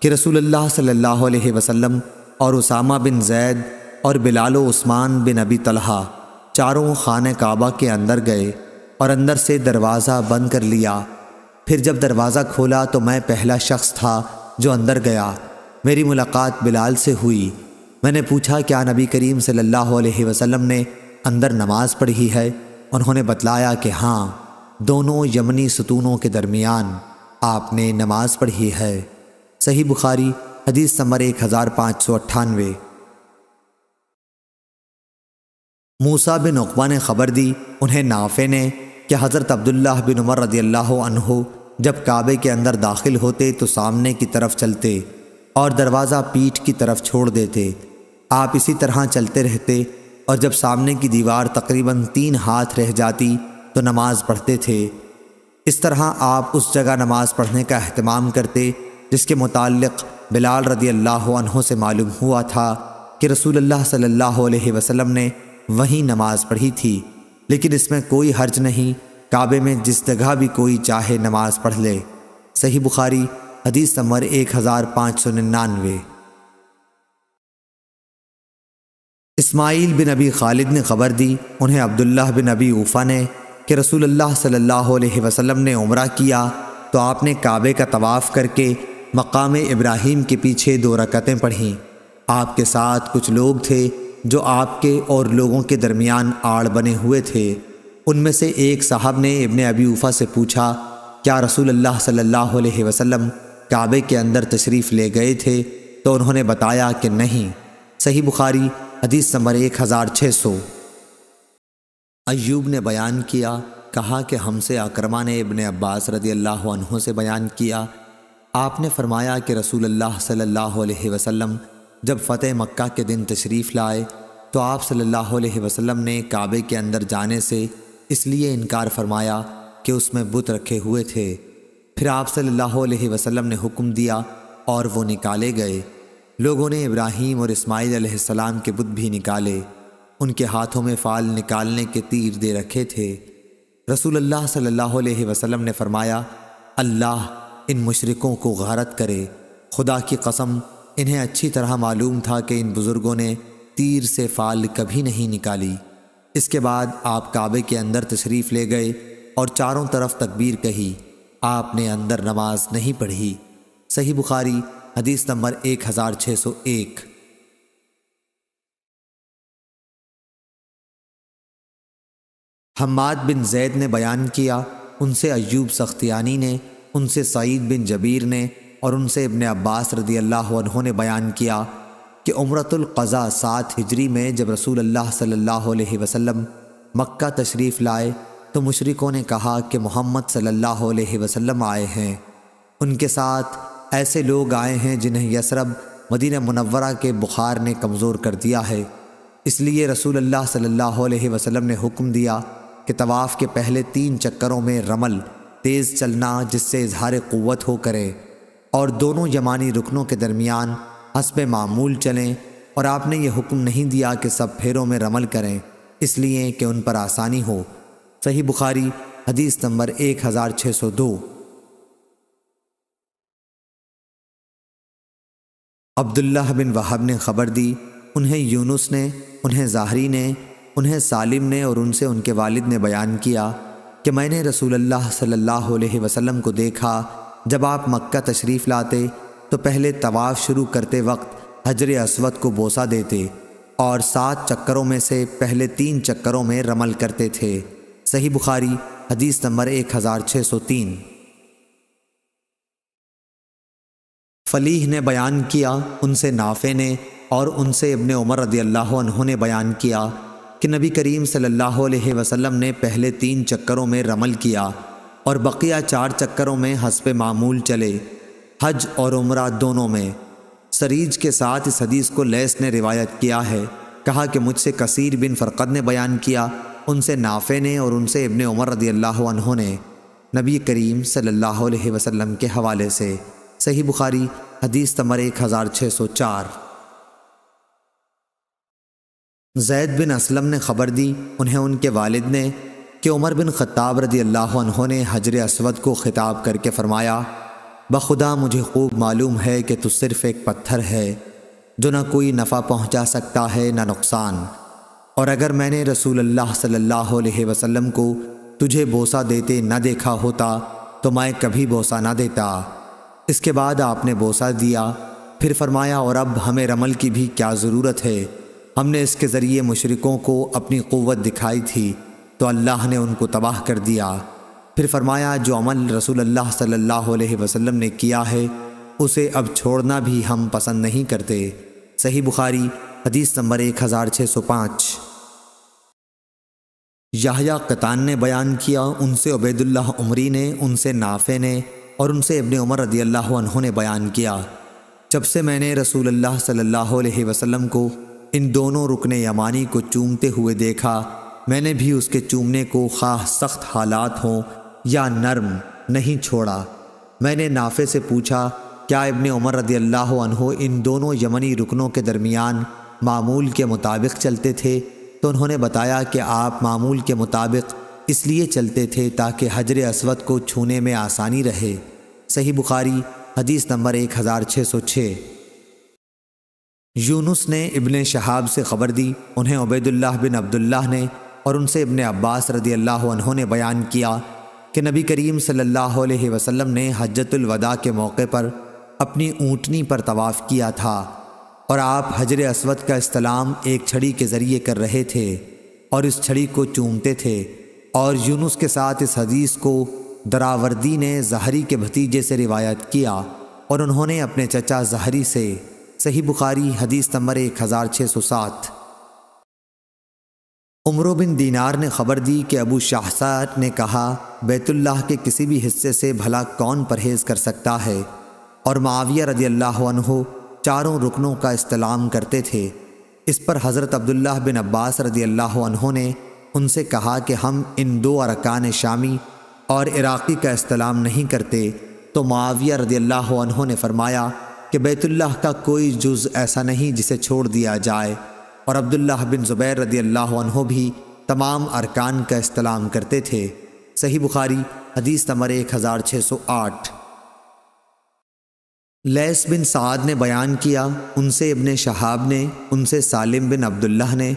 कि रसूलुल्लाह सल्लल्लाहु अलैहि वसल्लम और उसामा बिन जैद और बिलाल उस्मान बिन अबी तलहा चारों खान काबा के अंदर गए और अंदर से दरवाज़ा बंद कर लिया फिर जब दरवाज़ा खोला तो मैं पहला शख्स था जो अंदर गया मेरी मुलाकात बिलाल से हुई मैंने पूछा क्या नबी करीम सल्लल्लाहु अलैहि वसल्लम ने अंदर नमाज पढ़ी है उन्होंने बतलाया कि हाँ दोनों यमनी सतूनों के दरमियान आपने नमाज पढ़ी है सही बुखारी हदीस नंबर एक हज़ार पाँच सौ अट्ठानवे मूसा बिन उकबा ने ख़बर दी उन्हें नाफे ने कि हज़रत अब्दुल्ला बिन उमर रदी अल्लाह जब काबे के अंदर दाखिल होते तो सामने की तरफ चलते और दरवाज़ा पीठ की तरफ छोड़ देते आप इसी तरह चलते रहते और जब सामने की दीवार तकरीबन तीन हाथ रह जाती तो नमाज़ पढ़ते थे इस तरह आप उस जगह नमाज़ पढ़ने का अहतमाम करते जिसके मुतक़ बिलाल रदी अल्लाह से मालूम हुआ था कि रसूल अल्लाह वसलम ने वहीं नमाज पढ़ी थी लेकिन इसमें कोई हर्ज नहीं काबे में जिस जगह भी कोई चाहे नमाज पढ़ ले सही बुखारी हदीस नंबर एक हज़ार पाँच सौ निन्यानवे इस्माइल बिन अबी खालिद ने खबर दी उन्हें अब्दुल्ला बिन अबी ऊफ़ा ने कि रसूल अल्लाह सल्लल्लाहु अलैहि वसल्लम ने उम्र किया तो आपने काबे का तवाफ़ करके मकाम इब्राहिम के पीछे दो रकतें पढ़ीं आपके साथ कुछ लोग थे जो आपके और लोगों के दरमियान आड़ बने हुए थे उनमें से एक साहब ने इबन अबी उफ़ा से पूछा क्या रसूल अल्लाह सल्लल्लाहु अलैहि वसल्लम काबे के अंदर तशरीफ़ ले गए थे तो उन्होंने बताया कि नहीं सही बुखारी हदीस नंबर एक हज़ार छः सौ अयूब ने बयान किया कहा कि हमसे आक्रमा ने इबन अब्बास रदी अल्लाह से बयान किया आपने फरमाया कि रसूल अल्लाह सल्लल्लाहु अलैहि वसल्लम जब फ़तेह मक्का के दिन तशरीफ़ लाए तो आप सल्लल्लाहु अलैहि वसल्लम ने काबे के अंदर जाने से इसलिए इनकार फरमाया कि उसमें बुत रखे हुए थे फिर आप सल्लल्लाहु अलैहि वसल्लम ने हुक्म दिया और वो निकाले गए लोगों ने इब्राहीम और इस्माइल अलैहिस्सलाम के बुत भी निकाले उनके हाथों में फ़ाल निकालने के तीर दे रखे थे रसूल अल्लाह सल्लल्लाहु अलैहि वसल्लम ने फरमाया अल्लाह इन मुशरकों को गारत करे खुदा की कसम इन्हें अच्छी तरह मालूम था कि इन बुज़ुर्गों ने तीर से फाल कभी नहीं निकाली इसके बाद आप काबे के अंदर तशरीफ़ ले गए और चारों तरफ तकबीर कही आपने अंदर नमाज नहीं पढ़ी सही बुखारी हदीस नंबर एक हज़ार छः सौ एक हमाद बिन जैद ने बयान किया उनसे अयूब सख्तियानी ने उनसे सईद बिन जबीर ने और उनसे इबन अब्बास रदी अल्लाह ने बयान किया कि उम्रतुल्क़ा सात हिजरी में जब रसूल अल्लाह सल्लल्लाहु अलैहि वसल्लम मक्का तशरीफ़ लाए तो मुशरिकों ने कहा कि मोहम्मद सल्लल्लाहु अलैहि वसल्लम आए हैं उनके साथ ऐसे लोग आए हैं जिन्हें यसरब मदीना मनवरा के बुखार ने कमज़ोर कर दिया है इसलिए रसूल अल्लाह सल्लल्लाहु अलैहि वसल्लम ने हुक्म दिया कि तवाफ़ के पहले तीन चक्करों में रमल तेज़ चलना जिससे इजहार क़वत हो करें और दोनों यमानी रुकनों के दरमियान हसब मामूल चलें और आपने ये हुक्म नहीं दिया कि सब फेरों में रमल करें इसलिए कि उन पर आसानी हो सही बुखारी हदीस नंबर एक हज़ार छः सौ दो अब्दुल्ला बिन वहाब ने ख़बर दी उन्हें यूनुस ने उन्हें ज़ाहरी ने उन्हें सालिम ने और उनसे उनके वालिद ने बयान किया कि मैंने अल्लाह सल्लल्लाहु अलैहि वसल्लम को देखा जब आप मक्का तशरीफ़ लाते तो पहले तवाफ़ शुरू करते वक्त हजर असवद को बोसा देते और सात चक्करों में से पहले तीन चक्करों में रमल करते थे सही बुखारी हदीस नंबर एक हज़ार छः सौ तीन फलीह ने बयान किया उनसे नाफे ने और उनसे इबन उमर रदी अल्लाह ने बयान किया कि नबी करीम सल्लल्लाहु अलैहि वसल्लम ने पहले तीन चक्करों में रमल किया और बकिया चार चक्करों में हसब मामूल चले हज और उम्र दोनों में सरीज के साथ इस हदीस को लेस ने रिवायत किया है कहा कि मुझसे कसीर बिन फ़रकत ने बयान किया उनसे नाफे ने और उनसे इबन उमर रदी अल्लाह ने नबी करीम सल्लल्लाहु अलैहि वसल्लम के हवाले से सही बुखारी हदीस तमर एक हज़ार छः सौ चार जैद बिन असलम ने ख़बर दी उन्हें उनके वालिद ने कि उमर बिन ख़त्ताब रदी अल्लाह ने हजर असवद को ख़िताब करके फ़रमाया बखुदा मुझे खूब मालूम है कि तू सिर्फ़ एक पत्थर है जो ना कोई नफ़ा पहुंचा सकता है ना नुकसान और अगर मैंने रसूल अल्लाह सल्लल्लाहु अलैहि वसल्लम को तुझे बोसा देते न देखा होता तो मैं कभी बोसा ना देता इसके बाद आपने बोसा दिया फिर फरमाया और अब हमें रमल की भी क्या ज़रूरत है हमने इसके ज़रिए मशरकों को अपनी क़वत दिखाई थी तो अल्लाह ने उनको तबाह कर दिया फिर फरमाया जो अमल रसूल अल्लाह सल्लल्लाहु अलैहि वसल्लम ने किया है उसे अब छोड़ना भी हम पसंद नहीं करते सही बुखारी हदीस नंबर एक हज़ार छः सौ पाँच याहिया कतान ने बयान किया उनसे उबैदुल्लाह उमरी ने उनसे नाफे ने और उनसे इबन उमर रदी अल्लाह ने बयान किया जब से मैंने रसूल अल्लाह सल्लल्लाहु अलैहि वसल्लम को इन दोनों रुकन यमानी को चूमते हुए देखा मैंने भी उसके चूमने को खाह सख्त हालात हों या नर्म नहीं छोड़ा मैंने नाफे से पूछा क्या इबन उमर रदी अल्लाह इन दोनों यमनी रुकनों के दरमियान मामूल के मुताबिक चलते थे तो उन्होंने बताया कि आप मामूल के मुताबिक इसलिए चलते थे ताकि हजर असवद को छूने में आसानी रहे सही बुखारी हदीस नंबर एक हज़ार छः सौ छः यूनुस ने इबन शहाब से ख़बर दी उन्हें उबैदुल्लाह बिन अब्दुल्लाह ने और उनसे इबन अब्बास रदी अल्लाह ने बयान किया कि नबी करीम सल्लल्लाहु अलैहि वसल्लम ने हजतुलवदा के मौके पर अपनी ऊँटनी पर तवाफ़ किया था और आप हजर असवद का इस्तलाम एक छड़ी के ज़रिए कर रहे थे और इस छड़ी को चूमते थे और यूनुस के साथ इस हदीस को दरावर्दी ने जहरी के भतीजे से रिवायत किया और उन्होंने अपने चचा जहरी से सही बुखारी हदीस नंबर एक हज़ार छः सौ सात उम्र बिन दीनार ने खबर दी कि अबू शाहसार ने कहा बैतुल्लाह के किसी भी हिस्से से भला कौन परहेज़ कर सकता है और माविया रदी अल्लाह चारों रुकनों का इस्तलाम करते थे इस पर हज़रत अब्दुल्लाह बिन अब्बास रदी अल्लाह ने उनसे कहा कि हम इन दो अरकान शामी और इराक़ी का इस्तलाम नहीं करते तो माविया रदी अल्लाह ने फरमाया कि बैतुल्लाह का कोई जुज़ ऐसा नहीं जिसे छोड़ दिया जाए और अब्दुल्लाह बिन ज़ुबैर रदी अल्लाह भी तमाम अरकान का इस्तलाम करते थे सही बुखारी हदीस नंबर एक हज़ार छः सौ आठ लैस बिन साद ने बयान किया उनसे इबन शहाब ने उनसे सालिम बिन अब्दुल्ला ने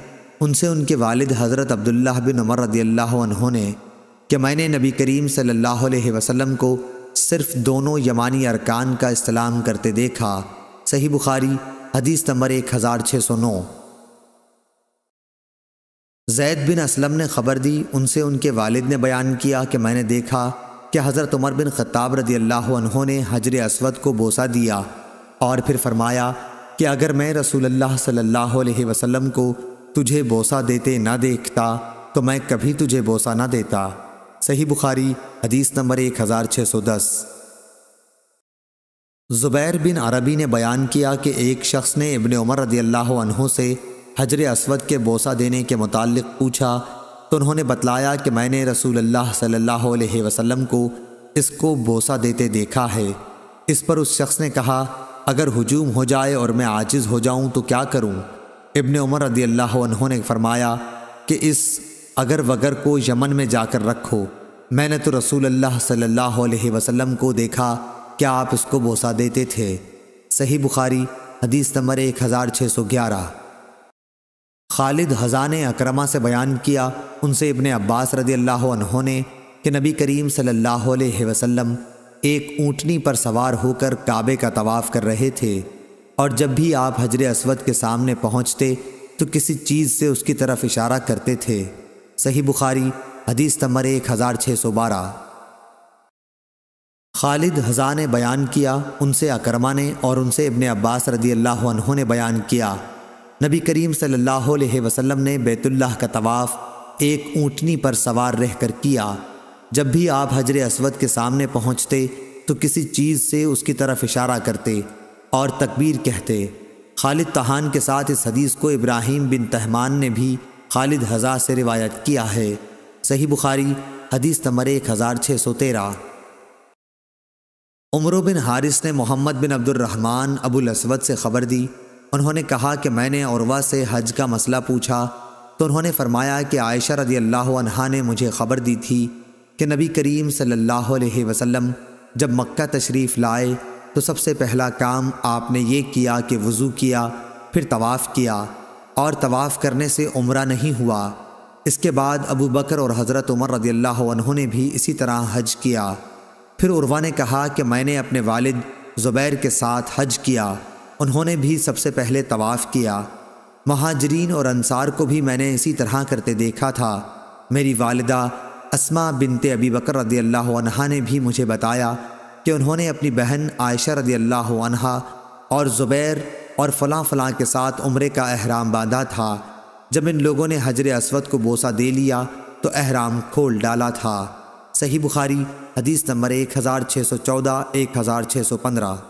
उनसे उनके वालिद हज़रत अब्दुल्ला बिन उमर रदी अल्लाह ने कि मैंने नबी करीम सल्लल्लाहु अलैहि वसल्लम को सिर्फ दोनों यमानी अरकान का इस्तेलाम करते देखा सही बुखारी हदीस नंबर एक हज़ार छः सौ नौ जैद बिन असलम ने खबर दी उनसे उनके वालिद ने बयान किया कि मैंने देखा कि हज़रत उमर बिन ख़त्ताब रदी अल्लाह ने हजर असवद को बोसा दिया और फिर फरमाया कि अगर मैं रसूल सल्लल्लाहु अलैहि वसल्लम को तुझे बोसा देते ना देखता तो मैं कभी तुझे बोसा ना देता सही बुखारी हदीस नंबर एक हज़ार छः सौ दस ज़ुबैर बिन अरबी ने बयान किया कि एक शख्स ने इबन उमर रदी अल्लाह से हजर असवद के बोसा देने के मुतालिक पूछा तो उन्होंने बतलाया कि मैंने रसूल अल्लाह सल्लल्लाहु अलैहि को इसको बोसा देते देखा है इस पर उस शख्स ने कहा अगर हजूम हो जाए और मैं आजिज़ हो जाऊँ तो क्या करूँ इबन उमर रदी अल्लाह ने फरमाया कि इस अगर वगर को यमन में जाकर रखो मैंने तो रसूल अल्लाह सल्लल्लाहु अलैहि को देखा क्या आप इसको बोसा देते थे सही बुखारी हदीस नंबर एक हज़ार छः सौ ग्यारह खालिद हज़ा ने अक्रमा से बयान किया उनसे इबन अब्बास रदी अल्लाह ने कि नबी करीम सल्लाम एक ऊँटनी पर सवार होकर काबे का तवाफ़ कर रहे थे और जब भी आप हजर असवद के सामने पहुँचते तो किसी चीज़ से उसकी तरफ इशारा करते थे सही बुखारी हदीस तमर एक हज़ार छः सौ बारह खालिद हज़ा ने बयान किया उनसे अकरमा ने और उनसे इबन अब्बास रदी अल्लाह ने बयान किया नबी करीम सल्लल्लाहु वसलम ने बैतुल्लाह का तवाफ़ एक ऊँटनी पर सवार रहकर किया जब भी आप हजर असवद के सामने पहुँचते तो किसी चीज़ से उसकी तरफ इशारा करते और तकबीर कहते खालिद तहान के साथ इस हदीस को इब्राहिम बिन तहमान ने भी खालिद हज़ा से रिवायत किया है सही बुखारी हदीस नंबर एक हज़ार छः सौ तेरह उमर बिन हारिस ने मोहम्मद बिन अब्दुलरहमान अबुलसवद से ख़बर दी उन्होंने कहा कि मैंने औरवा से हज का मसला पूछा तो उन्होंने फरमाया कि आयशा रदी अल्लाह अनहा ने मुझे ख़बर दी थी कि नबी करीम सल्लल्लाहु अलैहि वसल्लम जब मक्का तशरीफ़ लाए तो सबसे पहला काम आपने ये किया कि वज़ू किया फिर तवाफ़ किया और तवाफ़ करने से उम्र नहीं हुआ इसके बाद अबू बकर और हज़रत उमर रदी अल्लाह ने भी इसी तरह हज किया फिर उर्वा ने कहा कि मैंने अपने वालिद ज़ुबैर के साथ हज किया उन्होंने भी सबसे पहले तवाफ़ किया महाजरीन और अंसार को भी मैंने इसी तरह करते देखा था मेरी वालदा असमा बिनते अबी बकर रदी अल्लाह ने भी मुझे बताया कि उन्होंने अपनी बहन आयशा रदी अल्लाह और ज़ुबैर और फ़लाँ फ़लाँ के साथ उम्र का अहराम बांधा था जब इन लोगों ने हजर असवद को बोसा दे लिया तो अहराम खोल डाला था सही बुखारी हदीस नंबर एक हज़ार छः सौ चौदह एक हज़ार छः सौ पंद्रह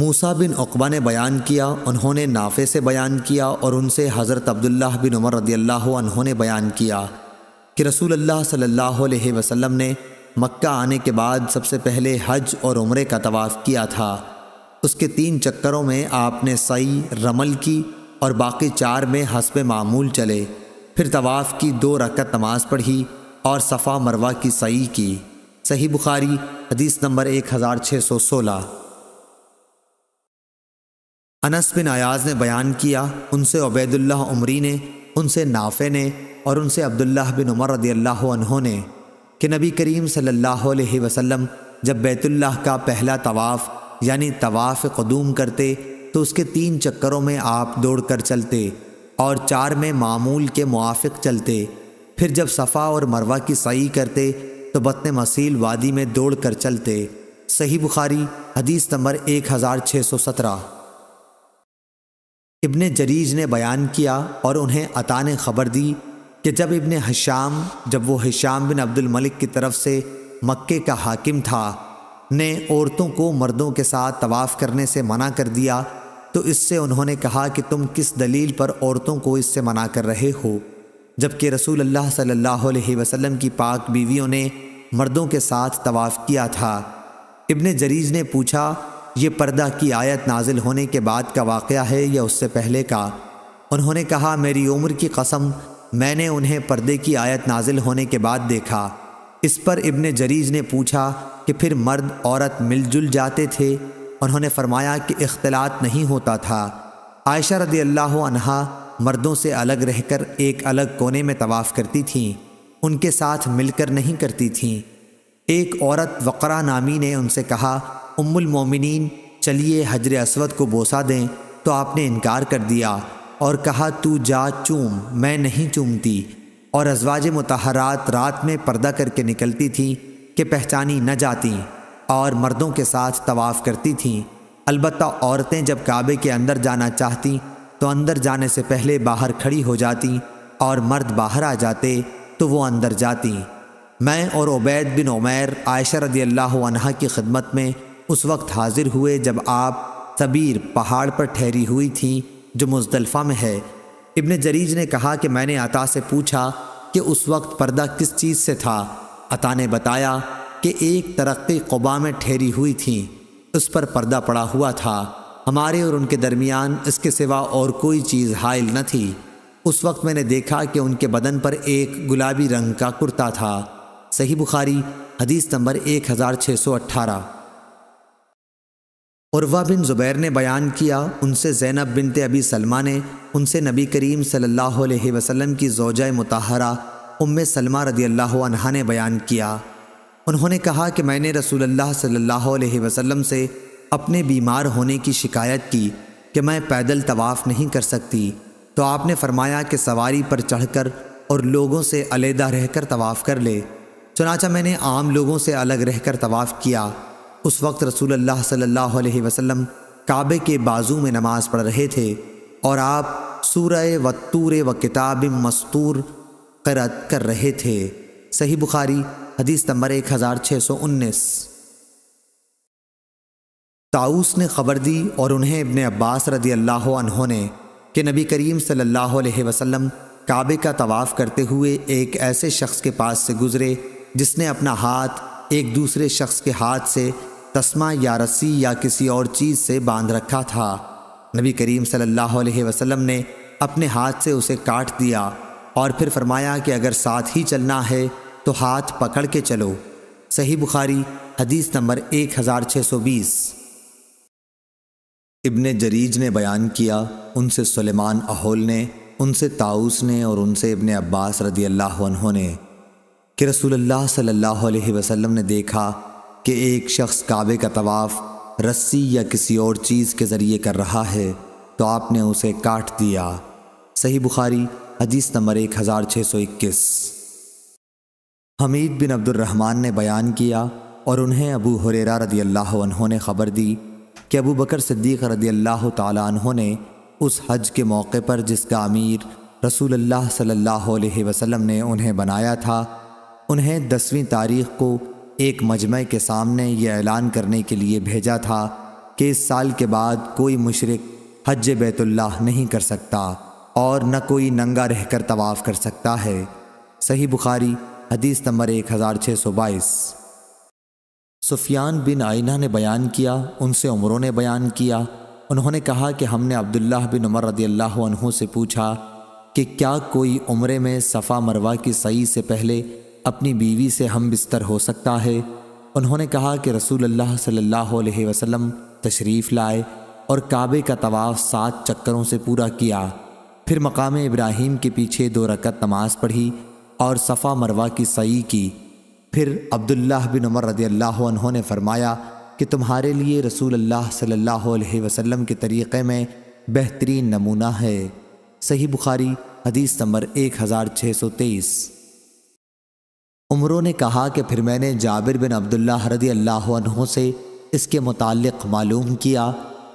मूसा बिन अकबा ने बयान किया उन्होंने नाफे से बयान किया और उनसे हज़रत अब्दुल्ला बिन उमर रदील्ला बयान किया कि रसूल अल्लाह सल्लल्लाहु वसलम ने मक्का आने के बाद सबसे पहले हज और उम्र का तवाफ़ किया था उसके तीन चक्करों में आपने सई रमल की और बाकी चार में हसब मामूल चले फिर तवाफ़ की दो रकत नमाज पढ़ी और सफ़ा मरवा की सई की सही बुखारी हदीस नंबर एक हज़ार छः सौ सोलह अनस बिन अयाज ने बयान किया उनसे उबैदुल्ला उमरी ने उनसे नाफे ने और उनसे अब्दुल्ला बिन उमर रदी अल्लाह ने कि नबी करीम सल्लल्लाहु अलैहि वसल्लम जब बैतुल्लाह का पहला तवाफ़ यानी तवाफ़ कदूम करते तो उसके तीन चक्करों में आप दौड़ कर चलते और चार में मामूल के मुआफ़ चलते फिर जब सफ़ा और मरवा की सही करते तो बतन मसील वादी में दौड़ कर चलते सही बुखारी हदीस नंबर एक हज़ार छः सौ सत्रह इब्ने जरीज ने बयान किया और उन्हें अता ने खबर दी कि जब इब्ने हशाम जब वो हशाम बिन अब्दुल मलिक की तरफ से मक्के का हाकिम था ने औरतों को मर्दों के साथ तवाफ़ करने से मना कर दिया तो इससे उन्होंने कहा कि तुम किस दलील पर औरतों को इससे मना कर रहे हो जबकि रसूल अल्लाह सल्लल्लाहु अलैहि वसल्लम की पाक बीवियों ने मर्दों के साथ तवाफ़ किया था इब्ने जरीज ने पूछा ये पर्दा की आयत नाजिल होने के बाद का वाक़ है या उससे पहले का उन्होंने कहा मेरी उम्र की कसम मैंने उन्हें पर्दे की आयत नाजिल होने के बाद देखा इस पर इब्ने जरीज ने पूछा कि फिर मर्द औरत मिलजुल जाते थे उन्होंने फरमाया कि इख्तलात नहीं होता था आयशा रदी अल्लाह अनहा मर्दों से अलग रहकर एक अलग कोने में तवाफ़ करती थीं उनके साथ मिलकर नहीं करती थीं एक औरत वक़रा नामी ने उनसे कहा उम्मुल मोमिनीन चलिए हजर असवद को बोसा दें तो आपने इनकार कर दिया और कहा तू जा चूम मैं नहीं चूमती और अजवाज मतहरात रात में पर्दा करके निकलती थीं कि पहचानी न जाती और मर्दों के साथ तवाफ़ करती थीं अलबत् औरतें जब काबे के अंदर जाना चाहती तो अंदर जाने से पहले बाहर खड़ी हो जाती और मर्द बाहर आ जाते तो वो अंदर जाती मैं और उबैद बिन उमैर आयशा रदी अल्लाह की खिदमत में उस वक्त हाजिर हुए जब आप सबीर पहाड़ पर ठहरी हुई थी जो मुजदलफ़ा में है इब्ने जरीज ने कहा कि मैंने अता से पूछा कि उस वक्त पर्दा किस चीज़ से था अता ने बताया कि एक तरक्की कुबा में ठहरी हुई थी उस पर पर्दा पड़ा हुआ था हमारे और उनके दरमियान इसके सिवा और कोई चीज़ हायल न थी उस वक्त मैंने देखा कि उनके बदन पर एक गुलाबी रंग का कुर्ता था सही बुखारी हदीस नंबर एक हज़ार छः सौ अट्ठारह उर्वा बिन ज़ुबैर ने बयान किया उनसे ज़ैनब बिनते अबी सलमा ने उनसे नबी करीम सल्लल्लाहु अलैहि वसल्लम की जोजा मुताहरा उम्म सलमा रदी अल्लाह अनहा ने बयान किया उन्होंने कहा कि मैंने रसूलुल्लाह सल्लल्लाहु अलैहि वसल्लम से अपने बीमार होने की शिकायत की कि मैं पैदल तवाफ़ नहीं कर सकती तो आपने फरमाया कि सवारी पर चढ़कर और लोगों से अलहदा रहकर तवाफ़ कर ले चुनाचा मैंने आम लोगों से अलग रहकर तवाफ़ किया उस वक्त रसूल सल्लल्लाहु अलैहि वसल्लम काबे के बाजू में नमाज़ पढ़ रहे थे और आप सूरह व व किताब मस्तूर करत कर रहे थे सही बुखारी हदीस नंबर एक हज़ार छः सौ उन्नीस ताऊस ने खबर दी और उन्हें इबन अब्बास रदी अल्लाह उन्होंने कि नबी करीम सल्लल्लाहु अलैहि वसल्लम काबे का तवाफ़ करते हुए एक ऐसे शख्स के पास से गुज़रे जिसने अपना हाथ एक दूसरे शख्स के हाथ से तस्मा या रस्सी या किसी और चीज़ से बांध रखा था नबी करीम सल्लल्लाहु अलैहि वसल्लम ने अपने हाथ से उसे काट दिया और फिर फरमाया कि अगर साथ ही चलना है तो हाथ पकड़ के चलो सही बुखारी हदीस नंबर एक हज़ार छः सौ बीस इब्ने जरीज ने बयान किया उनसे सुलेमान अहोल ने उनसे ताउस ने और उनसे इबन अब्बास रदी अल्लाह ने कि रसूलुल्लाह सल्लल्लाहु अलैहि वसल्लम ने देखा कि एक शख्स काबे का तवाफ़ रस्सी या किसी और चीज़ के ज़रिए कर रहा है तो आपने उसे काट दिया सही बुखारी हदीस नंबर एक हज़ार छः सौ इक्कीस हमीद बिन अब्दुलरहमान ने बयान किया और उन्हें अबू हुरेरा रदी अल्लाह ने ख़बर दी कि अबू बकर सिद्दीक़ रदी अल्लाह तहों ने उस हज के मौके पर जिसका अमीर रसूल अल्लाह सल्लल्लाहु अलैहि वसल्लम ने उन्हें बनाया था उन्हें दसवीं तारीख को एक मजमे के सामने यह ऐलान करने के लिए भेजा था कि इस साल के बाद कोई मुशरक हज बैतुल्लाह नहीं कर सकता और न कोई नंगा रहकर तवाफ़ कर सकता है सही बुखारी हदीस नंबर एक हज़ार छः सौ बाईस सुफियान बिन आइना ने बयान किया उनसे उमरों ने बयान किया उन्होंने कहा कि हमने अब्दुल्लाह बिन उमर रदी अल्लाह से पूछा कि क्या कोई उम्र में सफ़ा मरवा की सही से पहले अपनी बीवी से हम बिस्तर हो सकता है उन्होंने कहा कि रसूल अल्लाह सल्लल्लाहु अलैहि वसल्लम तशरीफ़ लाए और काबे का तवाफ़ सात चक्करों से पूरा किया फिर मकाम इब्राहिम के पीछे दो रकत नमाज पढ़ी और सफ़ा मरवा की सई की फिर अब्दुल्लाह बिन उमर रदी अल्लाह ने फरमाया कि तुम्हारे लिए रसूल अल्लाह सल्लल्लाहु अलैहि वसल्लम के तरीक़े में बेहतरीन नमूना है सही बुखारी हदीस नंबर एक हज़ार छः सौ तेईस उम्रों ने कहा कि फिर मैंने जाबिर बिन अब्दुल्ला हरदी अल्लाह से इसके मुतालिक मालूम किया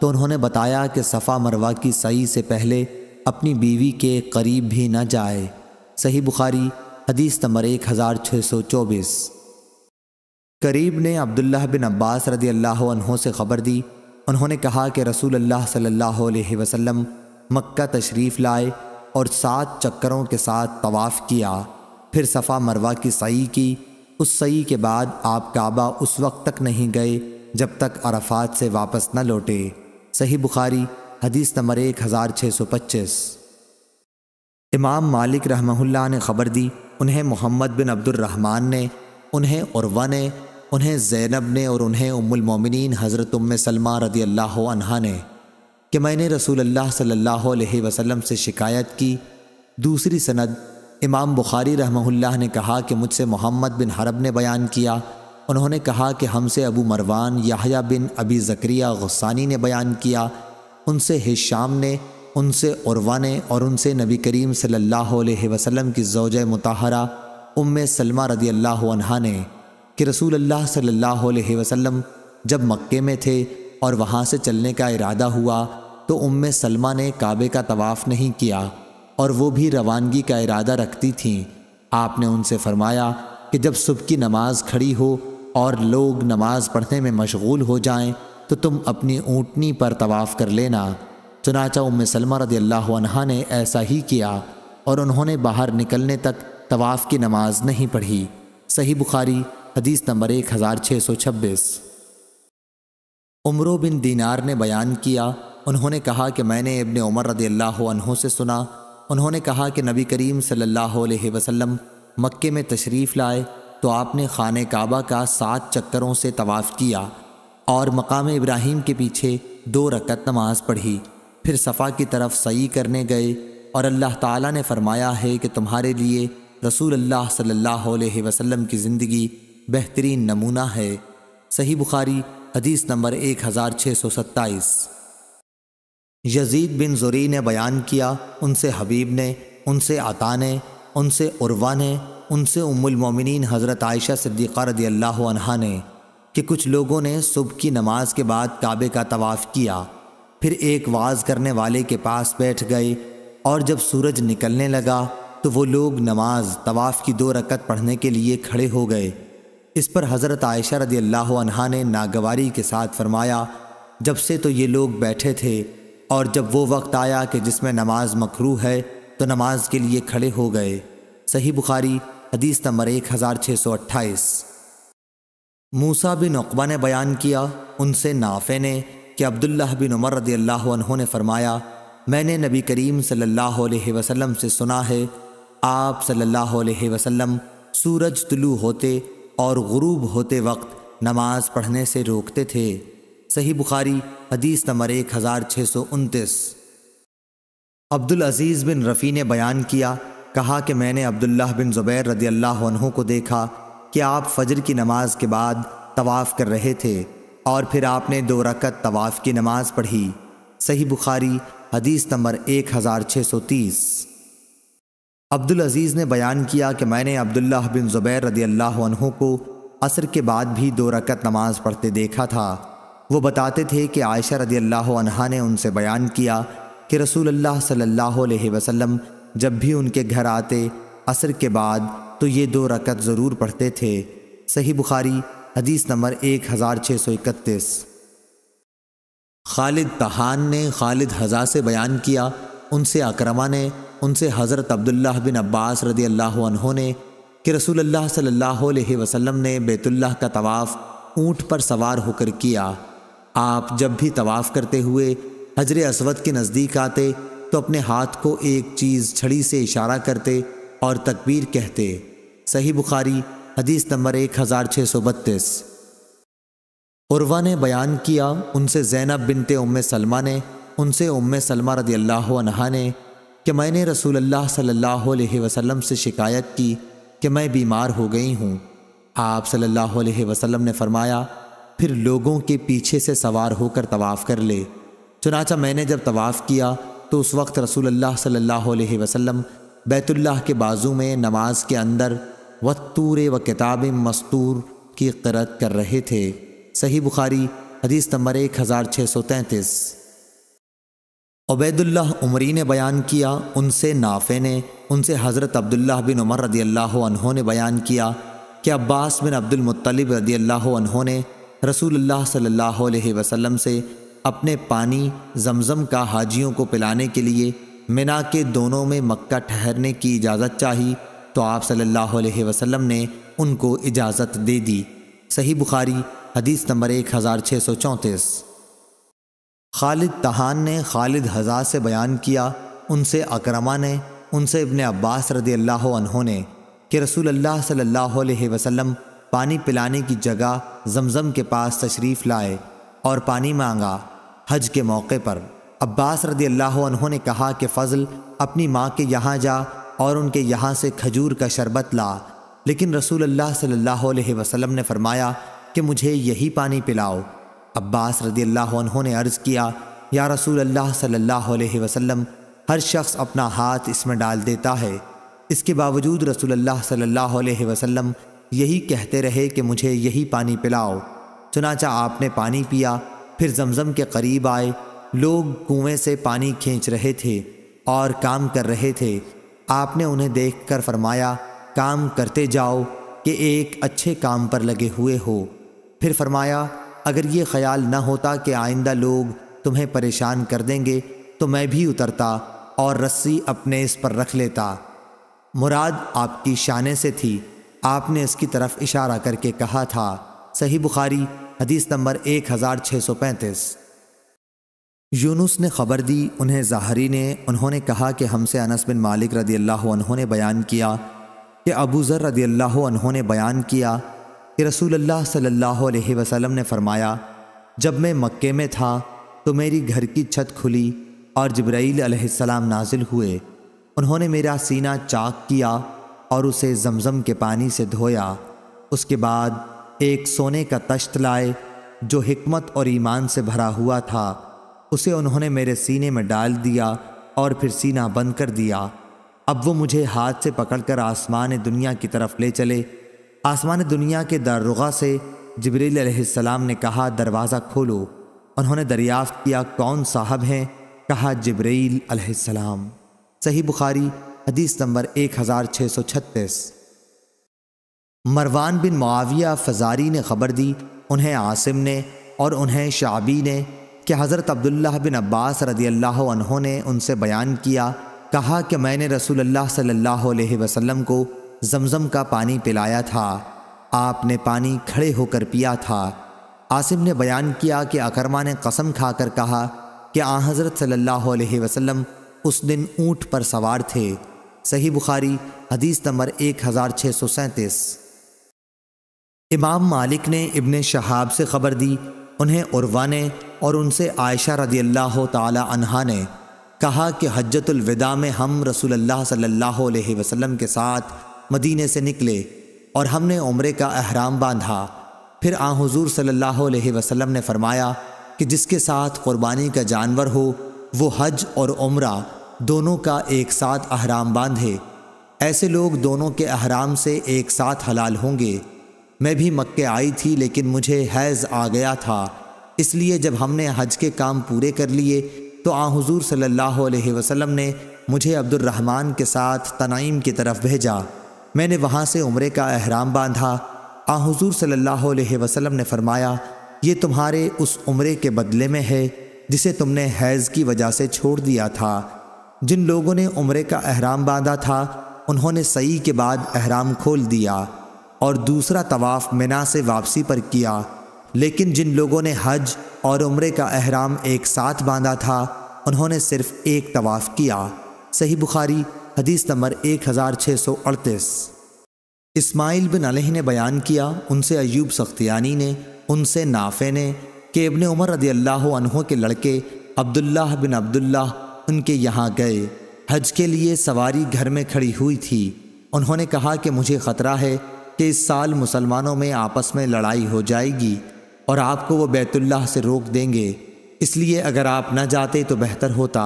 तो उन्होंने बताया कि सफ़ा मरवा की सही से पहले अपनी बीवी के करीब भी न जाए सही बुखारी हदीस नंबर एक हज़ार छः सौ चौबीस करीब ने अब्दुल्ला बिन अब्बास रदी अल्लाह से ख़बर दी उन्होंने कहा कि रसूल अल्लाह सल्लल्लाहु अलैहि वसल्लम मक्का तशरीफ़ लाए और सात चक्करों के साथ तवाफ़ किया फिर सफ़ा मरवा की सई की उस सई के बाद आप काबा उस वक्त तक नहीं गए जब तक अरफात से वापस न लौटे सही बुखारी हदीस नंबर एक हज़ार छः सौ पच्चीस इमाम मालिक रहमहुल्ला ने ख़बर दी उन्हें मोहम्मद बिन अब्दुलरहमान ने उन्हें उर्वा ने उन्हें ज़ैनब ने और उन्हें उम्मिन हज़रत उम सलमा रदी अल्लाह अनहा ने कि मैंने रसूल अल्लाह सल्लल्लाहु अलैहि वसल्लम से शिकायत की दूसरी सनद इमाम बुखारी रहमहुल्लाह ने कहा कि मुझसे मोहम्मद बिन हरब ने बयान किया उन्होंने कहा कि हमसे अबू मरवान याहया बिन अबी ज़क्रिया गसानी ने बयान किया उनसे हिशाम ने उनसे उर्वा ने और उनसे नबी करीम सल्लल्लाहु अलैहि वसल्लम की जोज मुताहरा उम सलमा रदी अल्लाह ने कि रसूल अल्लाह सल्लल्लाहु अलैहि वसल्लम जब मक्के में थे और वहाँ से चलने का इरादा हुआ तो उम सलमा ने काबे का तवाफ़ नहीं किया और वो भी रवानगी का इरादा रखती थीं आपने उनसे फरमाया कि जब सुबह की नमाज खड़ी हो और लोग नमाज पढ़ने में मशगूल हो जाएं तो तुम अपनी ऊँटनी पर तवाफ़ कर लेना चुनाचा उम सलमा रदी अल्लाह ने ऐसा ही किया और उन्होंने बाहर निकलने तक तवाफ़ की नमाज नहीं पढ़ी सही बुखारी हदीस नंबर एक हज़ार छः सौ छब्बीस उम्र बिन दीनार ने बयान किया उन्होंने कहा कि मैंने इबन उमर रदी अल्लाह से सुना उन्होंने कहा कि नबी करीम सल्लल्लाहु अलैहि वसल्लम मक्के में तशरीफ़ लाए तो आपने खान काबा का सात चक्करों से तवाफ़ किया और मकाम इब्राहिम के पीछे दो रकत नमाज पढ़ी फिर सफ़ा की तरफ सही करने गए और अल्लाह ताला ने फरमाया है कि तुम्हारे लिए रसूल अल्लाह सल्लल्लाहु अलैहि वसल्लम की ज़िंदगी बेहतरीन नमूना है सही बुखारी हदीस नंबर एक हज़ार छः सौ सत्ताईस यजीद बिन जुरी ने बयान किया उनसे हबीब ने उनसे आता ने उनसे उर्वा ने उनसे उमुलमिन हज़रत आयशा सिद्दीक़ा रदी अल्लाह ने कि कुछ लोगों ने सुबह की नमाज के बाद काबे का तवाफ़ किया फिर एक वाज करने वाले के पास बैठ गए और जब सूरज निकलने लगा तो वो लोग नमाज तवाफ़ की दो रकत पढ़ने के लिए खड़े हो गए इस पर हज़रत आयशा रदी अल्लाह ने नागवारी के साथ फरमाया जब से तो ये लोग बैठे थे और जब वो वक्त आया कि जिसमें नमाज मकरू है तो नमाज के लिए खड़े हो गए सही बुखारी हदीस नंबर एक हज़ार छः सौ अट्ठाईस मूसा बिन अकबा ने बयान किया उनसे नाफे ने कि अब्दुल्लाह बिन उमर रदी अल्लाह ने फरमाया मैंने नबी करीम सल्लल्लाहु अलैहि वसल्लम से सुना है आप सल्लल्लाहु अलैहि वसल्लम सूरज तुलू होते और गुरूब होते वक्त नमाज पढ़ने से रोकते थे सही बुखारी हदीस नंबर एक हज़ार छः सौ उनतीस अब्दुल अजीज़ बिन रफ़ी ने बयान किया कहा कि मैंने अब्दुल्लाह बिन ज़ुबैर रदी अल्लाह को देखा कि आप फजर की नमाज के बाद तवाफ़ कर रहे थे और फिर आपने दो रकत तवाफ़ की नमाज पढ़ी सही बुखारी हदीस नंबर एक हज़ार छः सौ तीस अब्दुल अजीज़ ने बयान किया कि मैंने अब्दुल्लाह बिन ज़ुबैर रदी अल्लाह को असर के बाद भी दो रकत नमाज पढ़ते देखा था वो बताते थे कि आयशा रदी अल्लाह अनहा ने उनसे बयान किया कि रसूल अल्लाह सल्लल्लाहु अलैहि वसल्लम जब भी उनके घर आते असर के बाद तो ये दो रकत ज़रूर पढ़ते थे सही बुखारी हदीस नंबर एक हज़ार छः सौ इकतीस खालिद तहान ने खालिद हज़ा से बयान किया उनसे अक्रमा ने उनसे हज़रत अब्दुल्ला बिन अब्बास रदी अल्लाह ने कि रसूल अल्लाह सल्लल्लाहु अलैहि वसल्लम ने बेतुल्ला का तवाफ़ ऊँट पर सवार होकर किया आप जब भी तवाफ़ करते हुए हजर असवद के नज़दीक आते तो अपने हाथ को एक चीज़ छड़ी से इशारा करते और तकबीर कहते सही बुखारी हदीस नंबर एक हज़ार छः सौ बत्तीस उर्वा ने बयान किया उनसे जैनब बिनते उम सलमा ने उनसे उम सलमा रदी अल्लाह ने कि मैंने रसूल अल्लाह सल्लल्लाहु अलैहि वसल्लम से शिकायत की कि मैं बीमार हो गई हूँ आप सल्लल्लाहु अलैहि वसल्लम ने फरमाया फिर लोगों के पीछे से सवार होकर तवाफ़ कर ले चुनाचा मैंने जब तवाफ़ किया तो उस वक्त रसूल सल्लल्लाहु अलैहि वसल्लम बैतुल्लाह के बाजू में नमाज के अंदर वतूर व किताब मस्तूर की करत कर रहे थे सही बुखारी हदीस नंबर एक हज़ार छः सौ तैंतीस उबैदुल्ला उमरी ने बयान किया उनसे नाफे ने उनसे हज़रत अब्दुल्ला बिन उमर रदी अल्लाह ने बयान किया कि अब्बास बिन अब्दुलमतलब रदी अल्लाह ने रसूल सल्लल्लाहु अलैहि वसल्लम से अपने पानी जमजम का हाजियों को पिलाने के लिए मिना के दोनों में मक्का ठहरने की इजाज़त चाही तो आप सल्लल्लाहु अलैहि वसल्लम ने उनको इजाज़त दे दी सही बुखारी हदीस नंबर एक हज़ार छः सौ चौंतीस खालिद तहान ने खालिद हजार से बयान किया उनसे अकरमा ने उनसे इबन अब्बास रदी अल्लाह ने कि रसूल अल्लाह सल्लल्लाहु अलैहि वसल्लम पानी पिलाने की जगह जमजम के पास तशरीफ़ लाए और पानी मांगा हज के मौके पर अब्बास रदी अल्लाह ने कहा कि फ़ज़ल अपनी माँ के यहाँ जा और उनके यहाँ से खजूर का शरबत ला लेकिन रसूल अल्लाह सल्लल्लाहु अलैहि वसल्लम ने फरमाया कि मुझे यही पानी पिलाओ अब्बास रदी अल्लाह ने अर्ज़ किया या रसूल अल्लाह सल्लल्लाहु अलैहि वसल्लम हर शख्स अपना हाथ इसमें डाल देता है इसके बावजूद रसूल अल्लाह सल्लल्लाहु अलैहि वसल्लम यही कहते रहे कि मुझे यही पानी पिलाओ चुनाचा आपने पानी पिया फिर जमजम के करीब आए लोग कुएं से पानी खींच रहे थे और काम कर रहे थे आपने उन्हें देखकर फरमाया काम करते जाओ कि एक अच्छे काम पर लगे हुए हो फिर फरमाया अगर ये ख्याल न होता कि आइंदा लोग तुम्हें परेशान कर देंगे तो मैं भी उतरता और रस्सी अपने इस पर रख लेता मुराद आपकी शान से थी आपने इसकी तरफ इशारा करके कहा था सही बुखारी हदीस नंबर 1635 यूनुस ने खबर दी उन्हें ज़ाहरी ने उन्होंने कहा कि हमसे अनस बिन मालिक रदी अल्लाह ने बयान किया कि अबू ज़र रदी अल्लाह ने बयान किया कि रसूल अल्लाह सल्लल्लाहु अलैहि वसल्लम ने फरमाया जब मैं मक्के में था तो मेरी घर की छत खुली और जब्राईल अलैहिस्सलाम नाजिल हुए उन्होंने मेरा सीना चाक किया और उसे जमजम के पानी से धोया उसके बाद एक सोने का तश्त लाए जो हिकमत और ईमान से भरा हुआ था उसे उन्होंने मेरे सीने में डाल दिया और फिर सीना बंद कर दिया अब वो मुझे हाथ से पकड़कर आसमान दुनिया की तरफ ले चले आसमान दुनिया के दारुगा से जबरीसम ने कहा दरवाज़ा खोलो उन्होंने दरियाफ़्त किया कौन साहब हैं कहा जबरील सही बुखारी हदीस नंबर एक हज़ार छः सौ छत्तीस मरवान बिन मुआविया फजारी ने खबर दी उन्हें आसिम ने और उन्हें शाबी ने कि हज़रत अब्दुल्लाह बिन अब्बास रदी अल्लाह ने उनसे बयान किया कहा कि मैंने रसूल अल्लाह सल्लल्लाहु अलैहि वसल्लम को जमज़म का पानी पिलाया था आपने पानी खड़े होकर पिया था आसिम ने बयान किया कि अकरमा ने कसम खाकर कहा कि आ हज़रत सल्लल्लाहु अलैहि वसल्लम उस दिन ऊँट पर सवार थे सही बुखारी हदीस नंबर एक हज़ार छः सौ सैंतीस इमाम मालिक ने इबन शहाब से ख़बर दी उन्हें उर्वा ने और उनसे आयशा रदी अल्लाह तहा ने कहा कि हजतुलविदा में हम अल्लाह सल्लल्लाहु अलैहि वसल्लम के साथ मदीने से निकले और हमने उम्र का अहराम बांधा फिर आ हजूर सल्लल्लाहु अलैहि वसल्लम ने फरमाया कि जिसके साथ क़ुरबानी का जानवर हो वो हज और उम्रा दोनों का एक साथ अहराम बांधे ऐसे लोग दोनों के अहराम से एक साथ हलाल होंगे मैं भी मक्के आई थी लेकिन मुझे हैज़ आ गया था इसलिए जब हमने हज के काम पूरे कर लिए तो आ हजूर सल्लल्लाहु अलैहि वसल्लम ने मुझे अब्दुलरहमान के साथ तनाइम की तरफ भेजा मैंने वहाँ से उम्र का अहराम बांधा आ हजूर सल्लल्लाहु अलैहि वसल्लम ने फरमाया ये तुम्हारे उस उम्र के बदले में है जिसे तुमने हैज़ की वजह से छोड़ दिया था जिन लोगों ने उम्र का अहराम बांधा था उन्होंने सही के बाद अहराम खोल दिया और दूसरा तवाफ़ मिना से वापसी पर किया लेकिन जिन लोगों ने हज और उम्र का अहराम एक साथ बांधा था उन्होंने सिर्फ एक तवाफ़ किया सही बुखारी हदीस नंबर एक हज़ार छः सौ अड़तीस इस्माइल बिन अलह ने बयान किया उनसे अयूब सख्तियानी ने उनसे नाफे ने कि इबन उमर रदी अल्लाह के लड़के अब्दुल्ला बिन अब्दुल्ला उनके यहाँ गए हज के लिए सवारी घर में खड़ी हुई थी उन्होंने कहा कि मुझे ख़तरा है कि इस साल मुसलमानों में आपस में लड़ाई हो जाएगी और आपको वो बैतुल्लाह से रोक देंगे इसलिए अगर आप न जाते तो बेहतर होता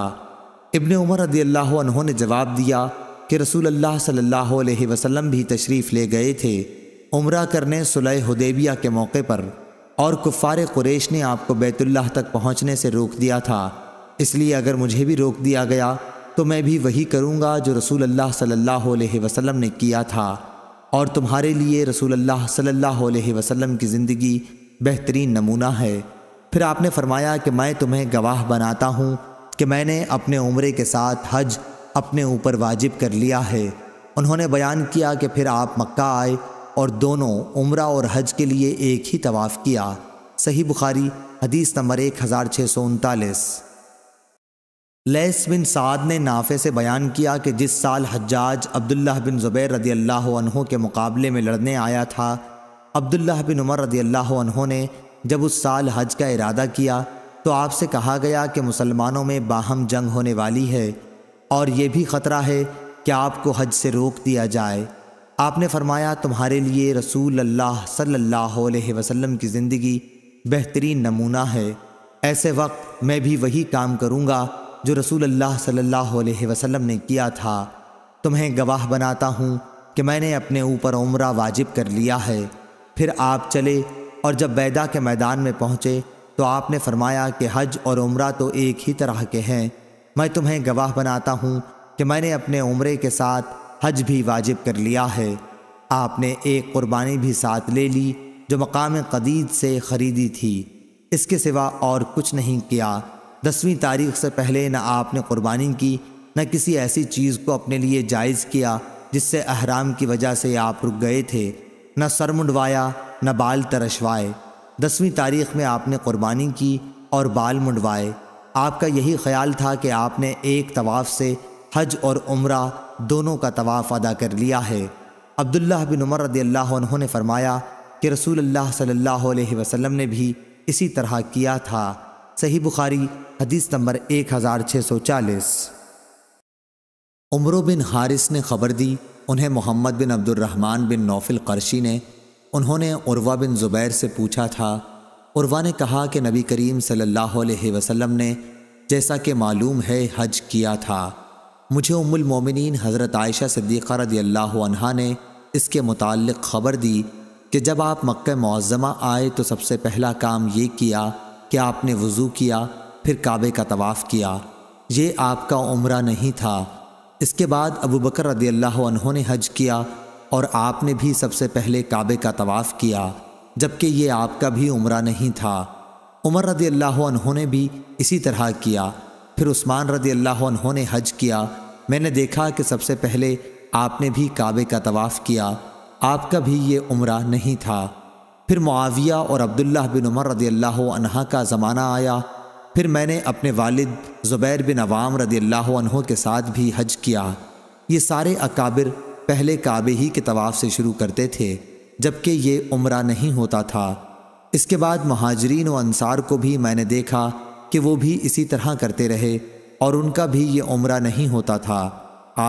इब्ने उमर रदी उन्होंने जवाब दिया कि रसूल अल्लाह सल्लल्लाहु अलैहि वसल्लम भी तशरीफ़ ले गए थे उम्र करने सुलह हदेबिया के मौके पर और कुफ़ार कुरेश ने आपको बैतुल्लाह तक पहुँचने से रोक दिया था इसलिए अगर मुझे भी रोक दिया गया तो मैं भी वही करूँगा जो रसूल अल्लाह सल्लल्लाहु अलैहि वसल्लम ने किया था और तुम्हारे लिए रसूल अल्लाह सल्लल्लाहु अलैहि वसल्लम की ज़िंदगी बेहतरीन नमूना है फिर आपने फरमाया कि मैं तुम्हें गवाह बनाता हूँ कि मैंने अपने उम्र के साथ हज अपने ऊपर वाजिब कर लिया है उन्होंने बयान किया कि फिर आप मक्का आए और दोनों उम्र और हज के लिए एक ही तवाफ़ किया सही बुखारी हदीस नंबर एक हज़ार छः सौ उनतालीस लेस बिन साद ने नाफे से बयान किया कि जिस साल हज्जाज अब्दुल्लाह बिन ज़ुबैर रदी अल्लाह के मुकाबले में लड़ने आया था अब्दुल्लाह बिन उमर रदी अल्लाह ने जब उस साल हज का इरादा किया तो आपसे कहा गया कि मुसलमानों में बाहम जंग होने वाली है और ये भी ख़तरा है कि आपको हज से रोक दिया जाए आपने फरमाया तुम्हारे लिए रसूल अल्लाह सल्लल्लाहु अलैहि वसल्लम की ज़िंदगी बेहतरीन नमूना है ऐसे वक्त मैं भी वही काम करूँगा जो रसूल अल्लाह सल्लल्लाहु अलैहि वसल्लम ने किया था तुम्हें गवाह बनाता हूँ कि मैंने अपने ऊपर उम्र वाजिब कर लिया है फिर आप चले और जब बैदा के मैदान में पहुँचे तो आपने फरमाया कि हज और उम्र तो एक ही तरह के हैं मैं तुम्हें गवाह बनाता हूँ कि मैंने अपने उम्र के साथ हज भी वाजिब कर लिया है आपने एक कुर्बानी भी साथ ले ली जो मकाम कदीद से ख़रीदी थी इसके सिवा और कुछ नहीं किया दसवीं तारीख से पहले न आपने कुर्बानी की न किसी ऐसी चीज़ को अपने लिए जायज़ किया जिससे अहराम की वजह से आप रुक गए थे न सर मुंडवाया न बाल तरशवाए दसवीं तारीख में आपने कुर्बानी की और बाल मुंडवाए आपका यही ख्याल था कि आपने एक तवाफ़ से हज और उम्र दोनों का तवाफ़ अदा कर लिया है अब्दुल्ला बिन उमर रदी अल्लाह ने फरमाया कि रसूल अल्लाह सल्लल्लाहु अलैहि वसल्लम ने भी इसी तरह किया था सही बुखारी हदीस नंबर 1640 उमरो बिन हारिस ने खबर दी उन्हें मोहम्मद बिन अब्दुलरहमान बिन नौफिल करशी ने उन्होंने उर्वा बिन ज़ुबैर से पूछा था उर्वा ने कहा कि नबी करीम सल्लल्लाहु अलैहि वसल्लम ने जैसा कि मालूम है हज किया था मुझे उम्मुल मोमिनीन हज़रत आयशा सिद्दीक़ा रदी अल्लाह ने इसके मुतल ख़बर दी कि जब आप मक् मज़मा आए तो सबसे पहला काम ये किया क्या आपने वज़ू किया फिर काबे का तवाफ़ किया ये आपका उम्र नहीं था इसके बाद अबू बकर रदी अल्लाह ने हज किया और आपने भी सबसे पहले काबे का तवाफ़ किया जबकि ये आपका भी उम्र नहीं था उमर रदी अल्लाह ने भी इसी तरह किया फिर उस्मान रदी अल्लाह ने हज किया मैंने देखा कि सबसे पहले आपने भी काबे का तवाफ़ किया आपका भी ये उम्र नहीं था फिर मुआविया और अब्दुल्ला बिन उमर रदी अल्लाह अनहा का ज़माना आया फिर मैंने अपने वालिद ज़ुबैर बिन अवाम रदी अल्लाह अनहों के साथ भी हज किया ये सारे अकाबिर पहले काबे ही के तवाफ़ से शुरू करते थे जबकि ये उम्र नहीं होता था इसके बाद महाजरीन व अनसार को भी मैंने देखा कि वो भी इसी तरह करते रहे और उनका भी ये उम्र नहीं होता था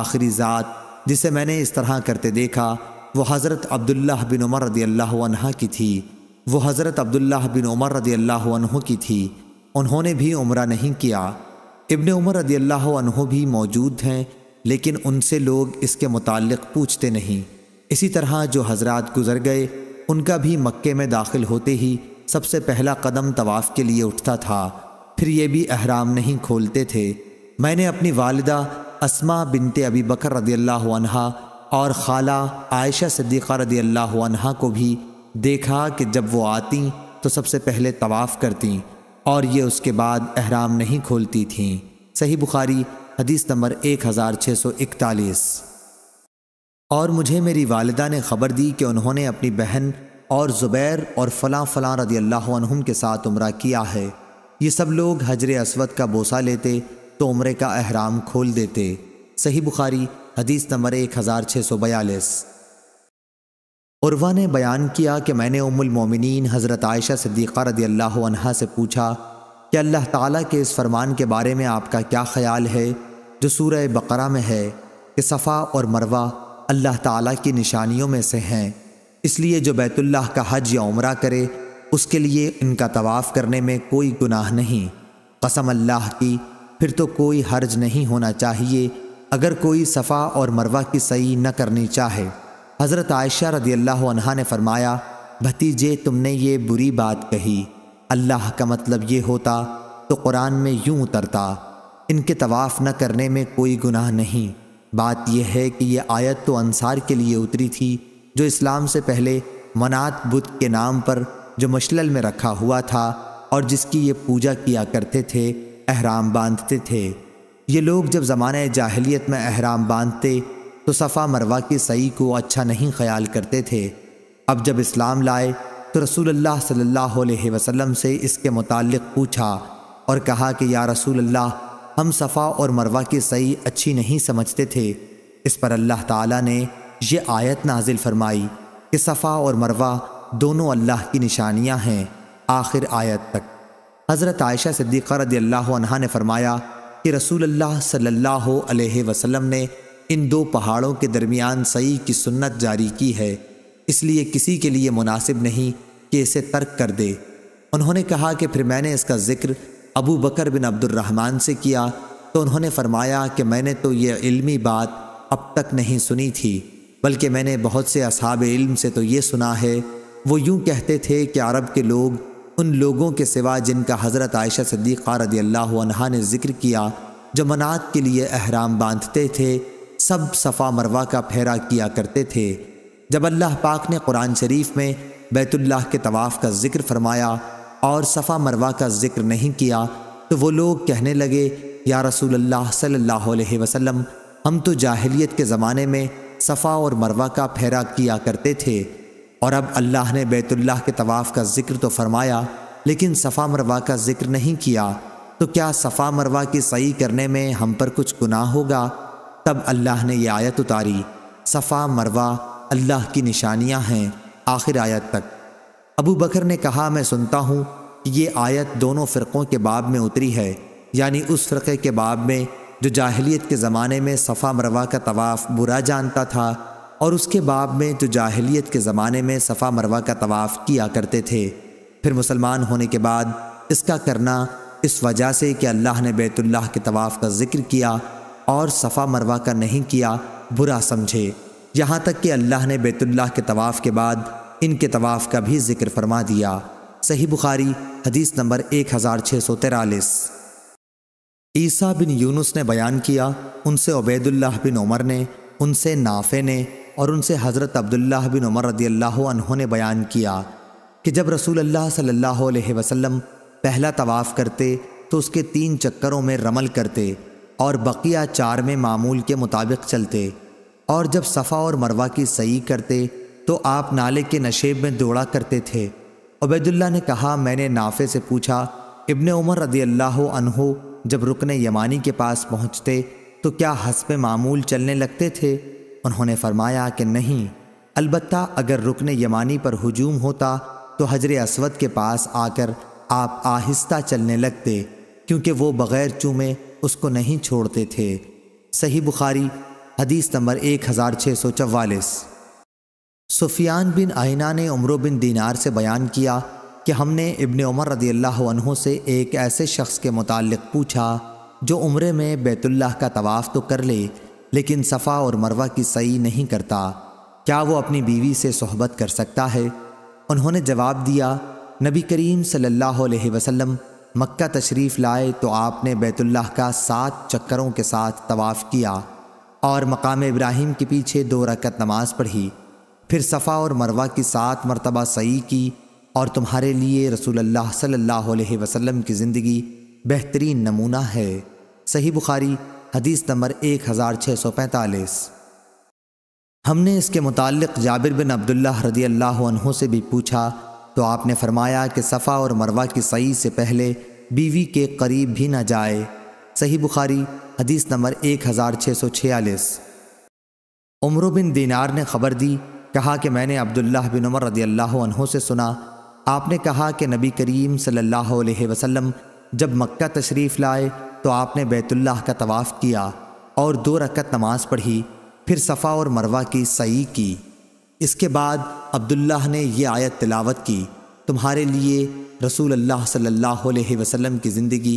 आखिरी ज़ात जिसे मैंने इस तरह करते देखा वो हज़रत अब्दुल्ला बिन उमर रदी अल्लाह की थी वो हज़रत अब्दुल्ला बिन उमर रदी अल्लाह की थी उन्होंने भी उम्र नहीं किया इबन उमर रदी अल्लाह भी मौजूद हैं लेकिन उनसे लोग इसके मुतल पूछते नहीं इसी तरह जो हजरात गुज़र गए उनका भी मक्के में दाखिल होते ही सबसे पहला कदम तवाफ़ के लिए उठता था फिर ये भी अहराम नहीं खोलते थे मैंने अपनी वालदा असमा बिनते अबी बकर रदी अल्लाह और खाला आयशा सिद्दीक़ा रदी अल्लाह को भी देखा कि जब वो आती तो सबसे पहले तवाफ़ करती और ये उसके बाद अहराम नहीं खोलती थीं सही बुखारी हदीस नंबर एक हज़ार छः सौ इकतालीस और मुझे मेरी वालदा ने ख़बर दी कि उन्होंने अपनी बहन और ज़ुबैर और फ़लाँ फ़लाँ रदी अल्लाम के साथ उम्र किया है ये सब लोग हजर असवद का बोसा लेते तो उम्र का अहराम खोल देते सही बुखारी हदीस नंबर एक हज़ार छः सौ बयालीस उर्वा ने बयान किया कि मैंने उमुल मोमिनीन हज़रत आयशा सिद्दीक़ा रदी अल्लाह अनहा से पूछा कि अल्लाह ताला के इस फरमान के बारे में आपका क्या ख्याल है जो सूरह बकरा में है कि सफ़ा और मरवा अल्लाह ताला की निशानियों में से हैं इसलिए जो बैतुल्लाह का हज या उम्र करे उसके लिए इनका तवाफ़ करने में कोई गुनाह नहीं कसम अल्लाह की फिर तो कोई हर्ज नहीं होना चाहिए अगर कोई सफ़ा और मरवा की सही न करनी चाहे हज़रत आयशा रदी अल्लाह ने फरमाया भतीजे तुमने ये बुरी बात कही अल्लाह का मतलब ये होता तो कुरान में यूँ उतरता इनके तवाफ़ न करने में कोई गुनाह नहीं बात यह है कि यह आयत तो अनसार के लिए उतरी थी जो इस्लाम से पहले मनात बुद्ध के नाम पर जो मशलल में रखा हुआ था और जिसकी ये पूजा किया करते थे अहराम बांधते थे ये लोग जब ज़माने जाहलीत में अहराम बांधते तो सफ़ा मरवा की सई को अच्छा नहीं ख्याल करते थे अब जब इस्लाम लाए तो अल्लाह सल्लल्लाहु अलैहि वसल्लम से इसके मुतालिक पूछा और कहा कि या अल्लाह हम सफ़ा और मरवा की सही अच्छी नहीं समझते थे इस पर अल्लाह ताला ने यह आयत नाजिल फरमाई कि सफ़ा और मरवा दोनों अल्लाह की निशानियाँ हैं आखिर आयत तक हज़रत आयशा सिद्दीक़ा रदी अल्लाह ने फरमाया कि रसूल अल्लाह सल्लल्लाहु अलैहि वसल्लम ने इन दो पहाड़ों के दरमियान सई की सुन्नत जारी की है इसलिए किसी के लिए मुनासिब नहीं कि इसे तर्क कर दे उन्होंने कहा कि फिर मैंने इसका ज़िक्र अबू बकर बिन अब्दुलरहमान से किया तो उन्होंने फरमाया कि मैंने तो ये इल्मी बात अब तक नहीं सुनी थी बल्कि मैंने बहुत से असाब इल्म से तो ये सुना है वो यूँ कहते थे कि अरब के लोग उन लोगों के सिवा जिनका हज़रत आयशा सद्दीक़ा रदी अल्लाह ने ज़िक्र किया जो मनात के लिए अहराम बांधते थे सब सफ़ा मरवा का फेरा किया करते थे जब अल्लाह पाक ने कुरान शरीफ में बैतुल्लाह के तवाफ़ का ज़िक्र फरमाया और सफ़ा मरवा का ज़िक्र नहीं किया तो वो लोग कहने लगे या रसूल अल्लाह सल्लल्लाहु अलैहि वसल्लम हम तो जाहिलियत के ज़माने में सफ़ा और मरवा का फेरा किया करते थे और अब अल्लाह ने बैतुल्लाह के तवाफ़ का ज़िक्र तो फरमाया लेकिन सफ़ा मरवा का ज़िक्र नहीं किया तो क्या सफ़ा मरवा की सही करने में हम पर कुछ गुनाह होगा तब अल्लाह ने यह आयत उतारी सफ़ा मरवा अल्लाह की निशानियाँ हैं आखिर आयत तक अबू बकर ने कहा मैं सुनता हूँ कि ये आयत दोनों फ़िरक़ों के बाब में उतरी है यानी उस फ़िरक़े के बाब में जो जाहलीत के ज़माने में सफ़ा मरवा का तवाफ़ बुरा जानता था और उसके बाब में जो जाहिलियत के ज़माने में सफ़ा मरवा का तवाफ़ किया करते थे फिर मुसलमान होने के बाद इसका करना इस वजह से कि अल्लाह ने बैतुल्लाह के तवाफ़ का ज़िक्र किया और सफ़ा मरवा का नहीं किया बुरा समझे यहाँ तक कि अल्लाह ने बैतुल्लाह के तवाफ़ के बाद इनके तवाफ़ का भी ज़िक्र फरमा दिया सही बुखारी हदीस नंबर एक हज़ार छः सौ ईसा बिन यूनुस ने बयान किया उनसे उबैदुल्लाह बिन उमर ने उनसे नाफे ने और उनसे हज़रत अब्दुल्लाह बिन उमर रदी अल्लाह ने बयान किया कि जब रसूल अल्लाह सल्लल्लाहु अलैहि वसल्लम पहला तवाफ़ करते तो उसके तीन चक्करों में रमल करते और बकिया चार में मामूल के मुताबिक चलते और जब सफ़ा और मरवा की सही करते तो आप नाले के नशेब में दौड़ा करते थे उबैदुल्ला ने कहा मैंने नाफे से पूछा इबन उमर रदी अल्लाह जब रुकन यमानी के पास पहुँचते तो क्या पे मामूल चलने लगते थे उन्होंने फरमाया कि नहीं अलबत् अगर रुकन यमानी पर हजूम होता तो हजर असवद के पास आकर आप आहिस्ता चलने लगते क्योंकि वो बग़ैर चूमे उसको नहीं छोड़ते थे सही बुखारी हदीस नंबर एक हज़ार छः सौ चवालीस सुफियान बिन आइना ने उम्र बिन दीनार से बयान किया कि हमने इबन उमर रदी अल्लाह से एक ऐसे शख्स के मुतल पूछा जो उम्र में बैतुल्लाह का तवाफ़ तो कर ले लेकिन सफ़ा और मरवा की सही नहीं करता क्या वो अपनी बीवी से सोहबत कर सकता है उन्होंने जवाब दिया नबी करीम सल्लल्लाहु अलैहि वसल्लम मक्का तशरीफ़ लाए तो आपने बैतुल्लाह का सात चक्करों के साथ तवाफ़ किया और मकाम इब्राहिम के पीछे दो रकत नमाज पढ़ी फिर सफ़ा और मरवा की सात मरतबा सही की और तुम्हारे लिए रसूलुल्लाह सल्लल्लाहु अलैहि वसल्लम की ज़िंदगी बेहतरीन नमूना है सही बुखारी हदीस नंबर एक हज़ार छः सौ पैंतालीस हमने इसके मुतालिक जाबिर बिन अब्दुल्ला रदी अल्लाह से भी पूछा तो आपने फरमाया कि सफ़ा और मरवा की सई से पहले बीवी के करीब भी ना जाए सही बुखारी हदीस नंबर एक हज़ार छः सौ छियालीस उम्र बिन दीनार ने खबर दी कहा कि मैंने अब्दुल्ला बिन उमर रदी अल्लाह से सुना आपने कहा कि नबी करीम सल्लल्लाहु अलैहि वसल्लम जब मक्का तशरीफ़ लाए तो आपने बैतुल्लाह का तवाफ़ किया और दो रकत नमाज पढ़ी फिर सफ़ा और मरवा की सई की इसके बाद अब्दुल्लाह ने यह आयत तिलावत की तुम्हारे लिए रसूल अल्लाह सल्लल्लाहु अलैहि वसल्लम की ज़िंदगी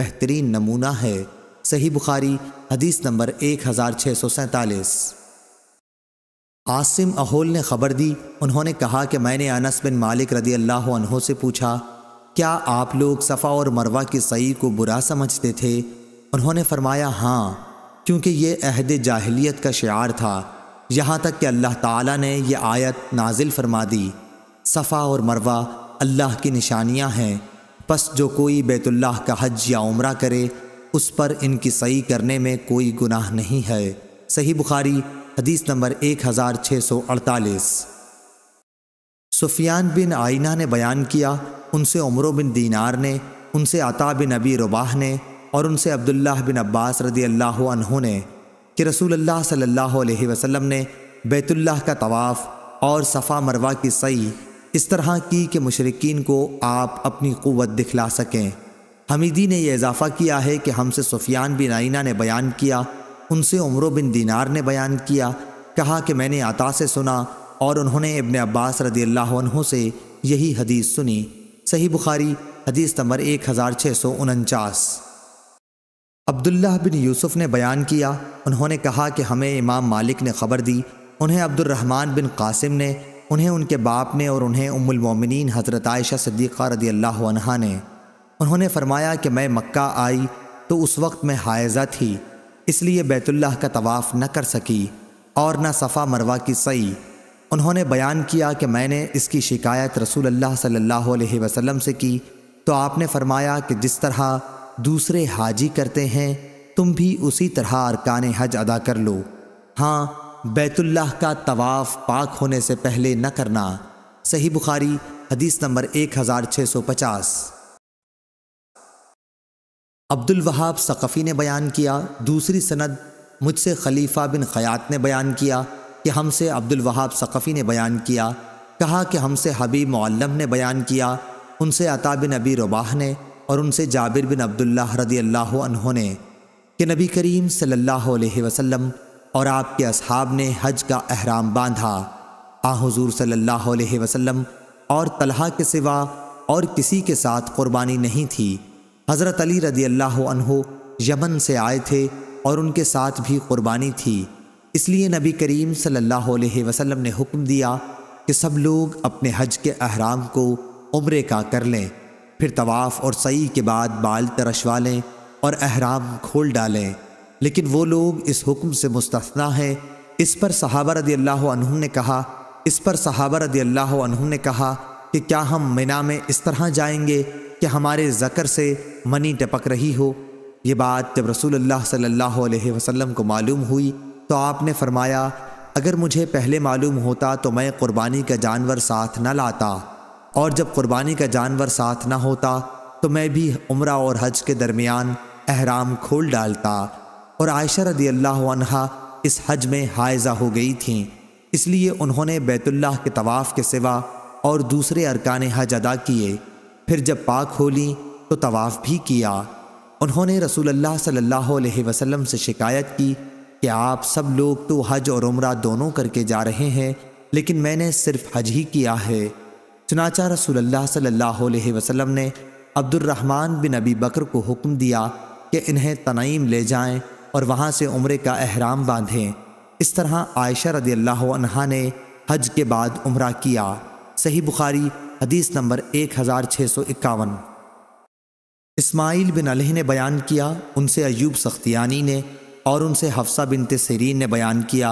बेहतरीन नमूना है सही बुखारी हदीस नंबर एक हज़ार छः सौ सैंतालीस आसिम अहोल ने खबर दी उन्होंने कहा कि मैंने अनस बिन मालिक रदी अल्लाह से पूछा क्या आप लोग सफ़ा और मरवा की सई को बुरा समझते थे उन्होंने फरमाया हाँ क्योंकि ये अहद जाहलीत का शार था यहाँ तक कि अल्लाह ताला ने यह आयत नाजिल फरमा दी सफ़ा और मरवा अल्लाह की निशानियाँ हैं बस जो कोई बैतुल्लाह का हज या उम्र करे उस पर इनकी सही करने में कोई गुनाह नहीं है सही बुखारी हदीस नंबर एक हज़ार छः सौ अड़तालीस सुफियान बिन आइना ने बयान किया उनसे उम्र बिन दीनार ने उनसे अता बिन अबी रुबाह ने और उनसे अब्दुल्ला बिन अब्बास रदी अल्लाह ने कि रसूल अल्लाह सल्लल्लाहु अलैहि वसल्लम ने बैतुल्लाह का तवाफ़ और सफ़ा मरवा की सई इस तरह की कि मशरकिन को आप अपनी क़वत दिखला सकें हमीदी ने यह इजाफ़ा किया है कि हमसे सुफियान बिन आइना ने बयान किया उनसे उमरों बिन दीनार ने बयान किया कहा कि मैंने अता से सुना और उन्होंने इबन अब्बास रदी अल्लाह से यही हदीस सुनी सही बुखारी हदीस नंबर एक हज़ार छः सौ उनचास अब्दुल्ला बिन यूसुफ ने बयान किया उन्होंने कहा कि हमें इमाम मालिक ने खबर दी उन्हें अब्दुलरहमान बिन कासिम ने उन्हें उनके बाप ने और उन्हें उमुलमोमिन हज़रत आयशा सद्दीक़ा रदी अल्लाह अनहा ने उन्होंने फरमाया कि मैं मक्का आई तो उस वक्त मैं हायजा थी इसलिए बैतुल्लाह का तवाफ़ न कर सकी और न सफ़ा मरवा की सई उन्होंने बयान किया कि मैंने इसकी शिकायत रसूल अल्लाह सल्लल्लाहु अलैहि वसल्लम से की तो आपने फरमाया कि जिस तरह दूसरे हाजी करते हैं तुम भी उसी तरह अरकान हज अदा कर लो हाँ बैतुल्लाह का तवाफ़ पाक होने से पहले न करना सही बुखारी हदीस नंबर 1650 अब्दुल वहाब सकफ़ी ने बयान किया दूसरी सनद मुझसे खलीफा बिन ख़यात ने बयान किया कि हमसे अब्दुल वहाब सक़फ़ी ने बयान किया कहा कि हमसे हबीब मुअल्लम ने बयान किया उनसे अता बिन अबी रबाह ने और उनसे जाबिर बिन अब्दुल्लाह रदी अल्लाह ने कि नबी करीम सल्लल्लाहु अलैहि वसल्लम और आपके असहाब ने हज का अहराम बांधा आ हाँ हजूर सल्लल्लाहु अलैहि वसल्लम और तलहा के सिवा और किसी के साथ कुर्बानी नहीं थी हज़रत अली रदी अल्लाह यमन से आए थे और उनके साथ भी कुर्बानी थी इसलिए नबी करीम सल्लल्लाहु अलैहि वसल्लम ने हुक्म दिया कि सब लोग अपने हज के अहराम को उम्र का कर लें फिर तवाफ़ और सई के बाद बाल तरशवा लें और अहराम खोल डालें लेकिन वो लोग इस हुक्म से मुस्तना हैं इस पर सहाबा रदी अल्लाह ने कहा इस पर सहाबा रदी अल्लाह ने कहा कि क्या हम मिना में इस तरह जाएंगे कि हमारे जकर से मनी टपक रही हो ये बात जब रसूल अल्लाह सल्लल्लाहु अलैहि वसल्लम को मालूम हुई तो आपने फरमाया अगर मुझे पहले मालूम होता तो मैं क़ुरबानी का जानवर साथ न लाता और जब क़ुरबानी का जानवर साथ न होता तो मैं भी उम्र और हज के दरमियान अहराम खोल डालता और आयशा रदी अल्लाह इस हज में हायजा हो गई थीं इसलिए उन्होंने बैतुल्लाह के तवाफ़ के सिवा और दूसरे अरकान हज अदा किए फिर जब पाक हो ली तो तवाफ़ भी किया उन्होंने रसूल अल्लाह सल्लल्लाहु अलैहि वसल्लम से शिकायत की कि आप सब लोग तो हज और उम्र दोनों करके जा रहे हैं लेकिन मैंने सिर्फ हज ही किया है चनाचा रसूलुल्लाह सल्लल्लाहु ने अब्दुलरहमान बिन अबी बकर को हुक्म दिया कि इन्हें तनाइम ले जाएं और वहाँ से उम्र का अहराम बांधें इस तरह आयशा रदी अल्लाह ने हज के बाद उम्र किया सही बुखारी हदीस नंबर एक हज़ार छः सौ इक्यावन इस्माइल बिन अलह ने बयान किया उनसे अयूब सख्तियानी ने और उनसे हफ्सा बिनते सरीन ने बयान किया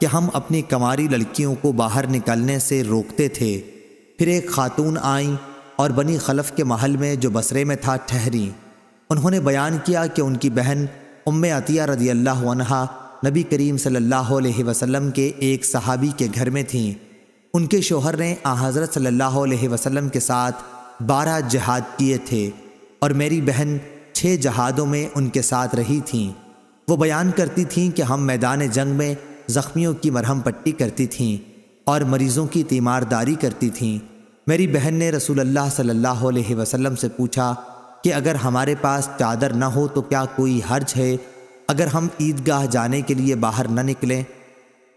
कि हम अपनी कमारी लड़कियों को बाहर निकलने से रोकते थे फिर एक खातून आईं और बनी खलफ के महल में जो बसरे में था ठहरी उन्होंने बयान किया कि उनकी बहन उम अतिया रजी अल्लाह अनहा नबी करीम सल्लल्लाहु अलैहि वसल्लम के एक सहाबी के घर में थीं उनके शोहर ने आ हज़रत सल्लल्लाहु अलैहि वसल्लम के साथ बारह जहाद किए थे और मेरी बहन छः जहादों में उनके साथ रही थीं वो बयान करती थीं कि हम मैदान जंग में ज़ख्मियों की मरहम पट्टी करती थीं और मरीज़ों की तीमारदारी करती थीं मेरी बहन ने रसूलुल्लाह सल्लल्लाहु अलैहि वसल्लम से पूछा कि अगर हमारे पास चादर न हो तो क्या कोई हर्ज है अगर हम ईदगाह जाने के लिए बाहर न निकलें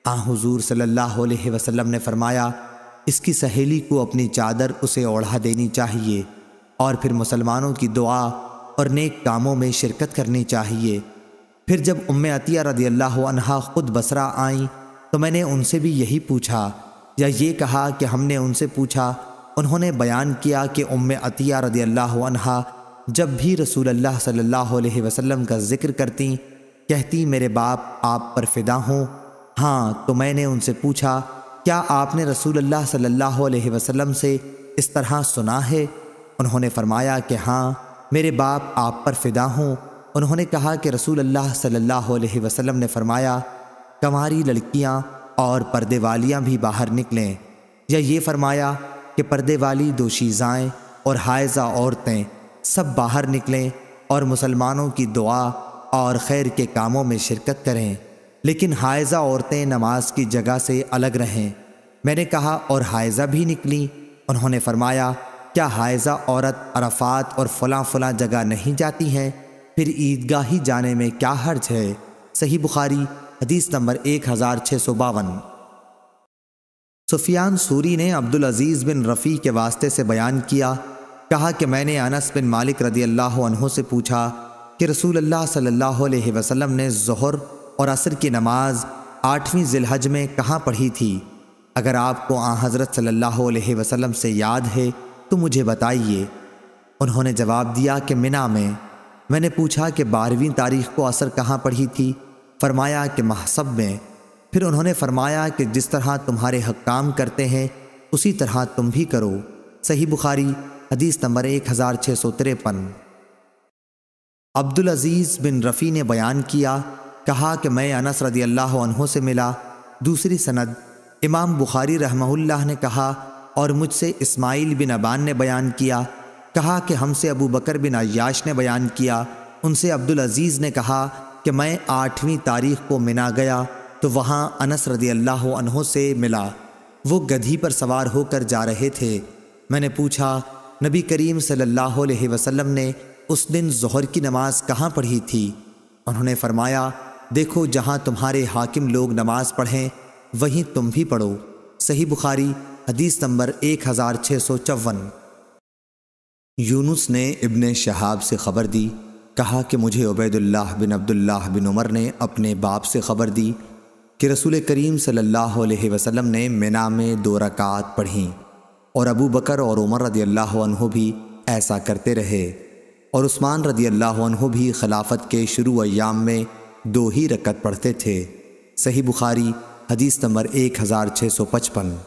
हाँ हुजूर सल्लल्लाहु अलैहि वसल्लम ने फरमाया इसकी सहेली को अपनी चादर उसे ओढ़ा देनी चाहिए और फिर मुसलमानों की दुआ और नेक कामों में शिरकत करनी चाहिए फिर जब उम्म अतिया रदी अल्लाह अनहा ख़ुद बसरा आईं तो मैंने उनसे भी यही पूछा या ये कहा कि हमने उनसे पूछा उन्होंने बयान किया कि उम्म अतिया रदी अल्लाह अनहा जब भी रसूल अल्लाह सल्लल्लाहु अलैहि वसल्लम का ज़िक्र करती कहती मेरे बाप आप पर फिदा हों हाँ तो मैंने उनसे पूछा क्या आपने रसूल अल्लाह सल्लल्लाहु अलैहि वसल्लम से इस तरह सुना है उन्होंने फरमाया कि हाँ मेरे बाप आप पर फिदा हों उन्होंने कहा कि रसूल अल्लाह सल्लल्लाहु अलैहि वसल्लम ने फरमाया कमारी लड़कियाँ और पर्दे वालियाँ भी बाहर निकलें या ये फरमाया कि पर्दे वाली दोशीज़ाएँ और हायजा औरतें सब बाहर निकलें और मुसलमानों की दुआ और खैर के कामों में शिरकत करें लेकिन हायजा औरतें नमाज की जगह से अलग रहें मैंने कहा और हायजा भी निकली उन्होंने फरमाया क्या हायजा औरत अरफात और फला फला जगह नहीं जाती हैं फिर ईदगाही जाने में क्या हर्ज है सही बुखारी हदीस नंबर एक हज़ार छः सौ बावन सुफियान सूरी ने अब्दुल अजीज़ बिन रफ़ी के वास्ते से बयान किया कहा कि मैंने अनस बिन मालिक रदी अल्लाह अनहों से पूछा कि रसूल अल्लाह सल्लल्लाहु अलैहि वसल्लम ने जहर और असर की नमाज आठवीं जिलहज में कहाँ पढ़ी थी अगर आपको आ हज़रत सल्लल्लाहु अलैहि वसल्लम से याद है तो मुझे बताइए उन्होंने जवाब दिया कि मिना में मैंने पूछा कि बारहवीं तारीख को असर कहाँ पढ़ी थी फरमाया कि महसब में फिर उन्होंने फरमाया कि जिस तरह तुम्हारे हक काम करते हैं उसी तरह तुम भी करो सही बुखारी हदीस नंबर एक हज़ार छः सौ तिरपन अब्दुल अजीज़ बिन रफ़ी ने बयान किया कहा कि मैं अनस रदी अल्लाह से मिला दूसरी सनद इमाम बुखारी रहमहुल्लाह ने कहा और मुझसे इस्माइल बिन अबान ने बयान किया कहा कि हमसे अबू बकर बिन अयाश ने बयान किया उनसे अब्दुल अज़ीज़ ने कहा कि मैं आठवीं तारीख को मिना गया तो वहाँ अनस रदी अल्लाह अनहों से मिला वो गधी पर सवार होकर जा रहे थे मैंने पूछा नबी करीम सल्लल्लाहु अलैहि वसल्लम ने उस दिन जहर की नमाज कहाँ पढ़ी थी उन्होंने फरमाया देखो जहाँ तुम्हारे हाकिम लोग नमाज पढ़ें वहीं तुम भी पढ़ो सही बुखारी हदीस नंबर एक हज़ार छः सौ चौवन यूनुस ने इब्ने शहाब से ख़बर दी कहा कि मुझे उबैदुल्लाह बिन अब्दुल्लाह बिन उमर ने अपने बाप से ख़बर दी कि रसूल करीम सल्लल्लाहु अलैहि वसल्लम ने मीना में दो रकात पढ़ी और अबू बकर और उमर रदी अल्लाह भी ऐसा करते रहे और उस्मान रदी अल्लाह भी खिलाफत के शुरू अयाम में दो ही रकत पढ़ते थे सही बुखारी हदीस नंबर एक हज़ार छः सौ पचपन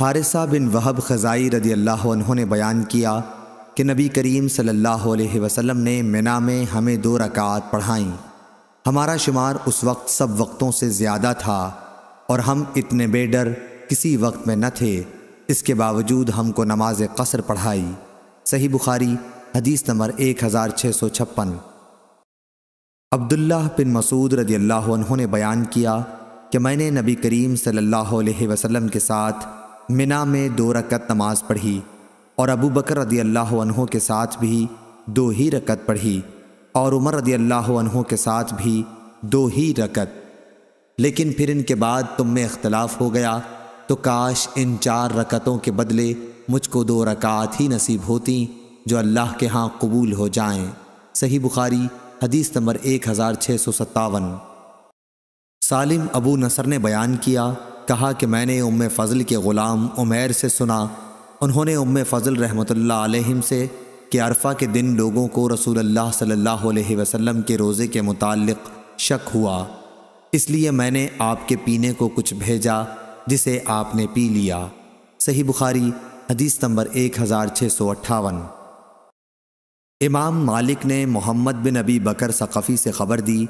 हारिसा बिन वहब ख़ज़ाई रदी अल्लाह ने बयान किया कि नबी करीम सल्लल्लाहु अलैहि वसल्लम ने मिना में हमें दो रकात पढ़ाई हमारा शुमार उस वक्त सब वक्तों से ज़्यादा था और हम इतने बेडर किसी वक्त में न थे इसके बावजूद हमको नमाज कसर पढ़ाई सही बुखारी हदीस नंबर एक हज़ार छः सौ छप्पन अब्दुल्ला बिन मसूद रदी अल्लाह ने बयान किया कि मैंने नबी करीम सल्लल्लाहु अलैहि वसल्लम के साथ मिना में दो रकत नमाज पढ़ी और अबू बकर रदी अल्लाह के साथ भी दो ही रकत पढ़ी और उमर रदी अल्लाह के साथ भी दो ही रकत लेकिन फिर इनके बाद तुम में इख्तलाफ हो गया तो काश इन चार रकतों के बदले मुझको दो रकात ही नसीब होती जो अल्लाह के यहाँ कबूल हो जाएं। सही बुखारी हदीस नंबर एक हज़ार छः सौ सत्तावन सालिम अबू नसर ने बयान किया कहा कि मैंने उम फ़ज़ल के ग़ुलाम उमेर से सुना उन्होंने उम फ़ज़ल रहमत अलैहिम से कि अरफ़ा के दिन लोगों को रसूल अल्लाह सल्लल्लाहु अलैहि वसल्लम के रोज़े के मुतालिक शक हुआ इसलिए मैंने आपके पीने को कुछ भेजा जिसे आपने पी लिया सही बुखारी हदीस नंबर एक हज़ार छः सौ अट्ठावन इमाम मालिक ने मोहम्मद बिन अबी बकर सक़फ़ी से ख़बर दी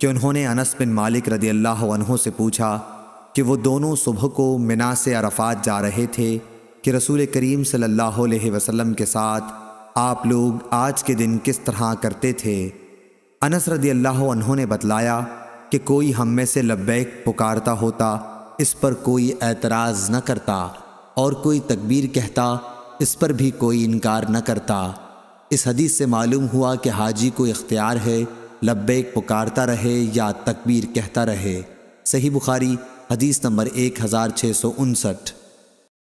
कि उन्होंने अनस बिन मालिक रदी अल्लाह से पूछा कि वो दोनों सुबह को मिना से अरफात जा रहे थे कि रसूल करीम सल्लल्लाहु अलैहि वसल्लम के साथ आप लोग आज के दिन किस तरह करते थे अनस रदी अल्लाह ने बतलाया कि कोई हम में से लब्बैक पुकारता होता इस पर कोई एतराज़ न करता और कोई तकबीर कहता इस पर भी कोई इनकार न करता इस हदीस से मालूम हुआ कि हाजी को इख्तियार है लब्बैक पुकारता रहे या तकबीर कहता रहे सही बुखारी हदीस नंबर एक हज़ार छः सौ उनसठ